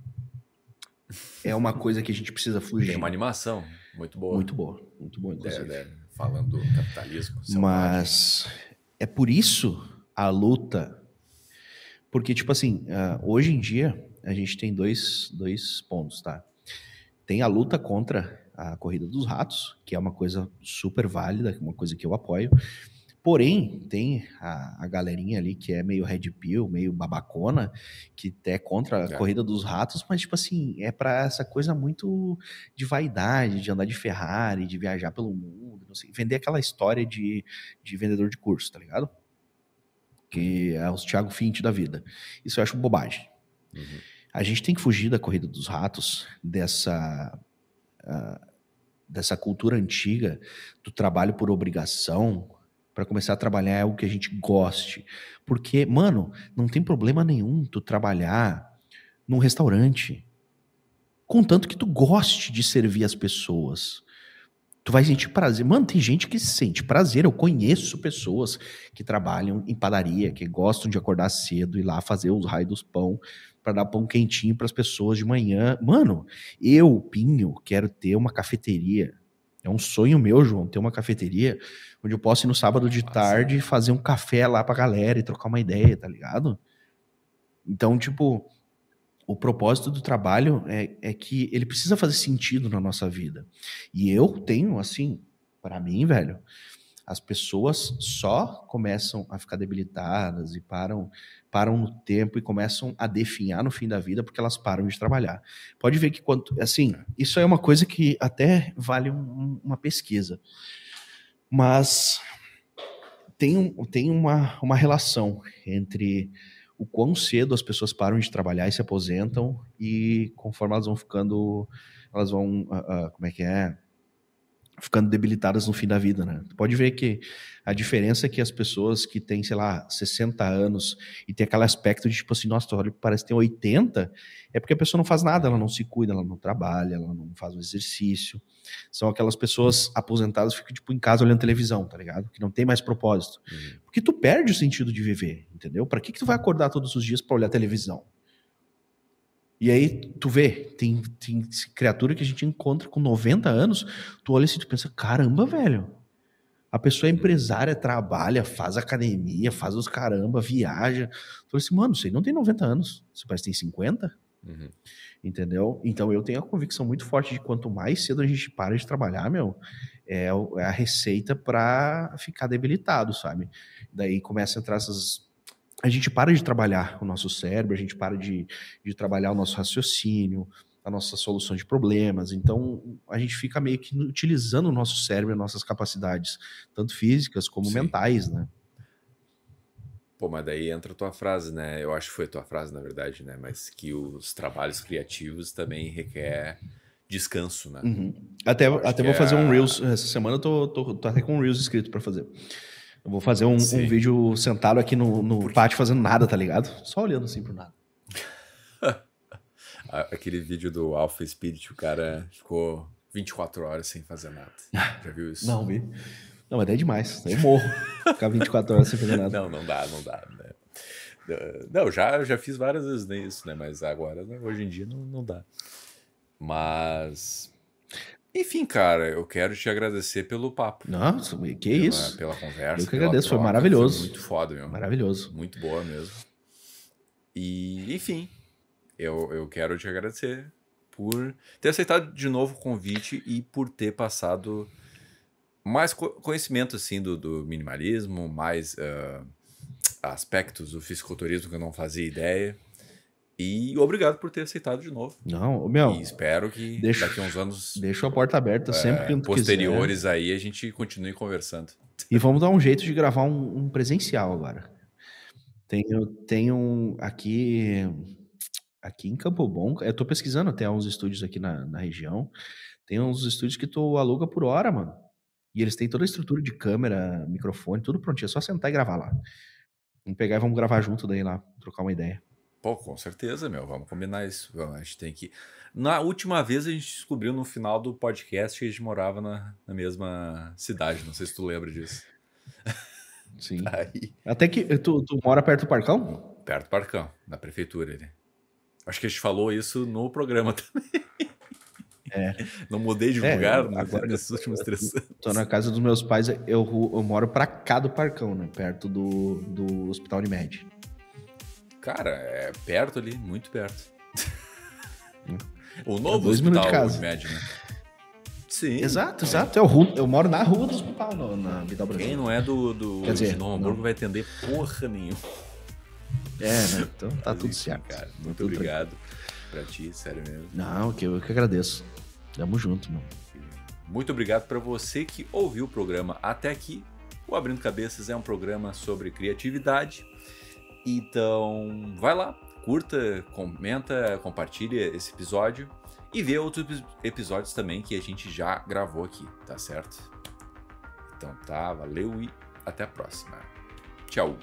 é uma coisa que a gente precisa fugir. Tem uma animação muito boa. Muito boa, muito boa, é, inclusive. É, é, falando do capitalismo. Mas é por isso a luta. Porque, tipo assim, ah, hoje em dia a gente tem dois, dois pontos, tá? Tem a luta contra a corrida dos ratos, que é uma coisa super válida, uma coisa que eu apoio. Porém, tem a, a galerinha ali que é meio red pill, meio babacona, que é contra a é. corrida dos ratos, mas, tipo assim, é para essa coisa muito de vaidade, de andar de Ferrari, de viajar pelo mundo, sei, vender aquela história de, de vendedor de curso, tá ligado? Que é os Thiago Fint da vida. Isso eu acho bobagem. Uhum. A gente tem que fugir da corrida dos ratos, dessa, uh, dessa cultura antiga do trabalho por obrigação, para começar a trabalhar é algo que a gente goste. Porque, mano, não tem problema nenhum tu trabalhar num restaurante, contanto que tu goste de servir as pessoas. Tu vai sentir prazer. Mano, tem gente que sente prazer. Eu conheço pessoas que trabalham em padaria, que gostam de acordar cedo e lá fazer os raios dos pão para dar pão quentinho para as pessoas de manhã. Mano, eu, Pinho, quero ter uma cafeteria. É um sonho meu, João, ter uma cafeteria onde eu posso ir no sábado de Nossa. tarde fazer um café lá para a galera e trocar uma ideia, tá ligado? Então, tipo, o propósito do trabalho é, é que ele precisa fazer sentido na nossa vida. E eu tenho, assim, para mim, velho, as pessoas só começam a ficar debilitadas e param param no tempo e começam a definhar no fim da vida porque elas param de trabalhar. Pode ver que quanto assim, isso é uma coisa que até vale um, uma pesquisa. Mas tem, tem uma, uma relação entre o quão cedo as pessoas param de trabalhar e se aposentam e conforme elas vão ficando, elas vão, uh, uh, como é que é? ficando debilitadas no fim da vida, né? Tu pode ver que a diferença é que as pessoas que têm, sei lá, 60 anos e tem aquele aspecto de tipo assim, nossa, tu olha, parece que tem 80, é porque a pessoa não faz nada, ela não se cuida, ela não trabalha, ela não faz um exercício. São aquelas pessoas aposentadas que ficam tipo em casa olhando televisão, tá ligado? Que não tem mais propósito. Uhum. Porque tu perde o sentido de viver, entendeu? Para que que tu vai acordar todos os dias para olhar televisão? E aí tu vê, tem, tem criatura que a gente encontra com 90 anos, tu olha assim e tu pensa, caramba, velho. A pessoa é empresária, trabalha, faz academia, faz os caramba, viaja. Tu fala assim, mano, você não tem 90 anos, você parece que tem 50. Uhum. Entendeu? Então eu tenho a convicção muito forte de quanto mais cedo a gente para de trabalhar, meu, é, é a receita para ficar debilitado, sabe? Daí começa a entrar essas a gente para de trabalhar o nosso cérebro, a gente para de, de trabalhar o nosso raciocínio, a nossa solução de problemas. Então, a gente fica meio que utilizando o nosso cérebro, nossas capacidades, tanto físicas como Sim. mentais, né? Pô, mas daí entra a tua frase, né? Eu acho que foi a tua frase, na verdade, né? Mas que os trabalhos criativos também requer descanso, né? Uhum. Até, até vou fazer é... um Reels. Essa semana eu tô, tô, tô até com um Reels escrito para fazer. Eu vou fazer um, um vídeo sentado aqui no, no pátio fazendo nada, tá ligado? Só olhando assim pro nada. Aquele vídeo do Alpha Spirit, o cara ficou 24 horas sem fazer nada. Já viu isso? Não, vi. Não, mas é demais. Eu morro. Ficar 24 horas sem fazer nada. Não, não dá, não dá. Né? Não, já, já fiz várias vezes isso, né? Mas agora, né, hoje em dia, não, não dá. Mas, enfim, cara, eu quero te agradecer pelo papo. Nossa, que pela, isso. Pela conversa. Eu que agradeço, troca, foi maravilhoso. Foi muito foda, meu. Maravilhoso. Muito boa mesmo. E, enfim, eu, eu quero te agradecer por ter aceitado de novo o convite e por ter passado mais co conhecimento, assim, do, do minimalismo, mais uh, aspectos do fisiculturismo que eu não fazia ideia. E obrigado por ter aceitado de novo. Não, meu. E espero que deixa, daqui a uns anos. Deixa a porta aberta sempre que é, Posteriores quiser. aí a gente continue conversando. E vamos dar um jeito de gravar um, um presencial agora. Tenho, tenho um aqui aqui em Campo Bom. Eu tô pesquisando até uns estúdios aqui na, na região. Tem uns estúdios que tu aluga por hora, mano. E eles têm toda a estrutura de câmera, microfone, tudo prontinho. É só sentar e gravar lá. Vamos pegar e vamos gravar junto daí lá, trocar uma ideia. Pô, com certeza, meu, vamos combinar isso. A gente tem que. Na última vez a gente descobriu no final do podcast que a gente morava na, na mesma cidade. Não sei se tu lembra disso. Sim. Até que. Tu, tu mora perto do Parcão? Perto do Parcão, na prefeitura ali. Acho que a gente falou isso no programa também. É. Não mudei de é, lugar né, agora nesses últimos três anos. Tô na casa dos meus pais, eu, eu moro pra cá do Parcão, né? Perto do, do Hospital Unimed. Cara, é perto ali, muito perto. o novo é hospital de casa. né? Sim. Exato, é. exato. Eu, eu, moro na rua do hospital, no, na Vidal Brasil. Quem não é do, do Quer dizer, Novo Hamburgo vai atender porra nenhuma. É, né? Então tá tudo certo. Cara, tá muito tudo obrigado pra ti, sério mesmo. Não, que eu que agradeço. Tamo junto, mano. Muito obrigado para você que ouviu o programa até aqui. O Abrindo Cabeças é um programa sobre criatividade, então, vai lá, curta, comenta, compartilha esse episódio e vê outros episódios também que a gente já gravou aqui, tá certo? Então tá, valeu e até a próxima. Tchau!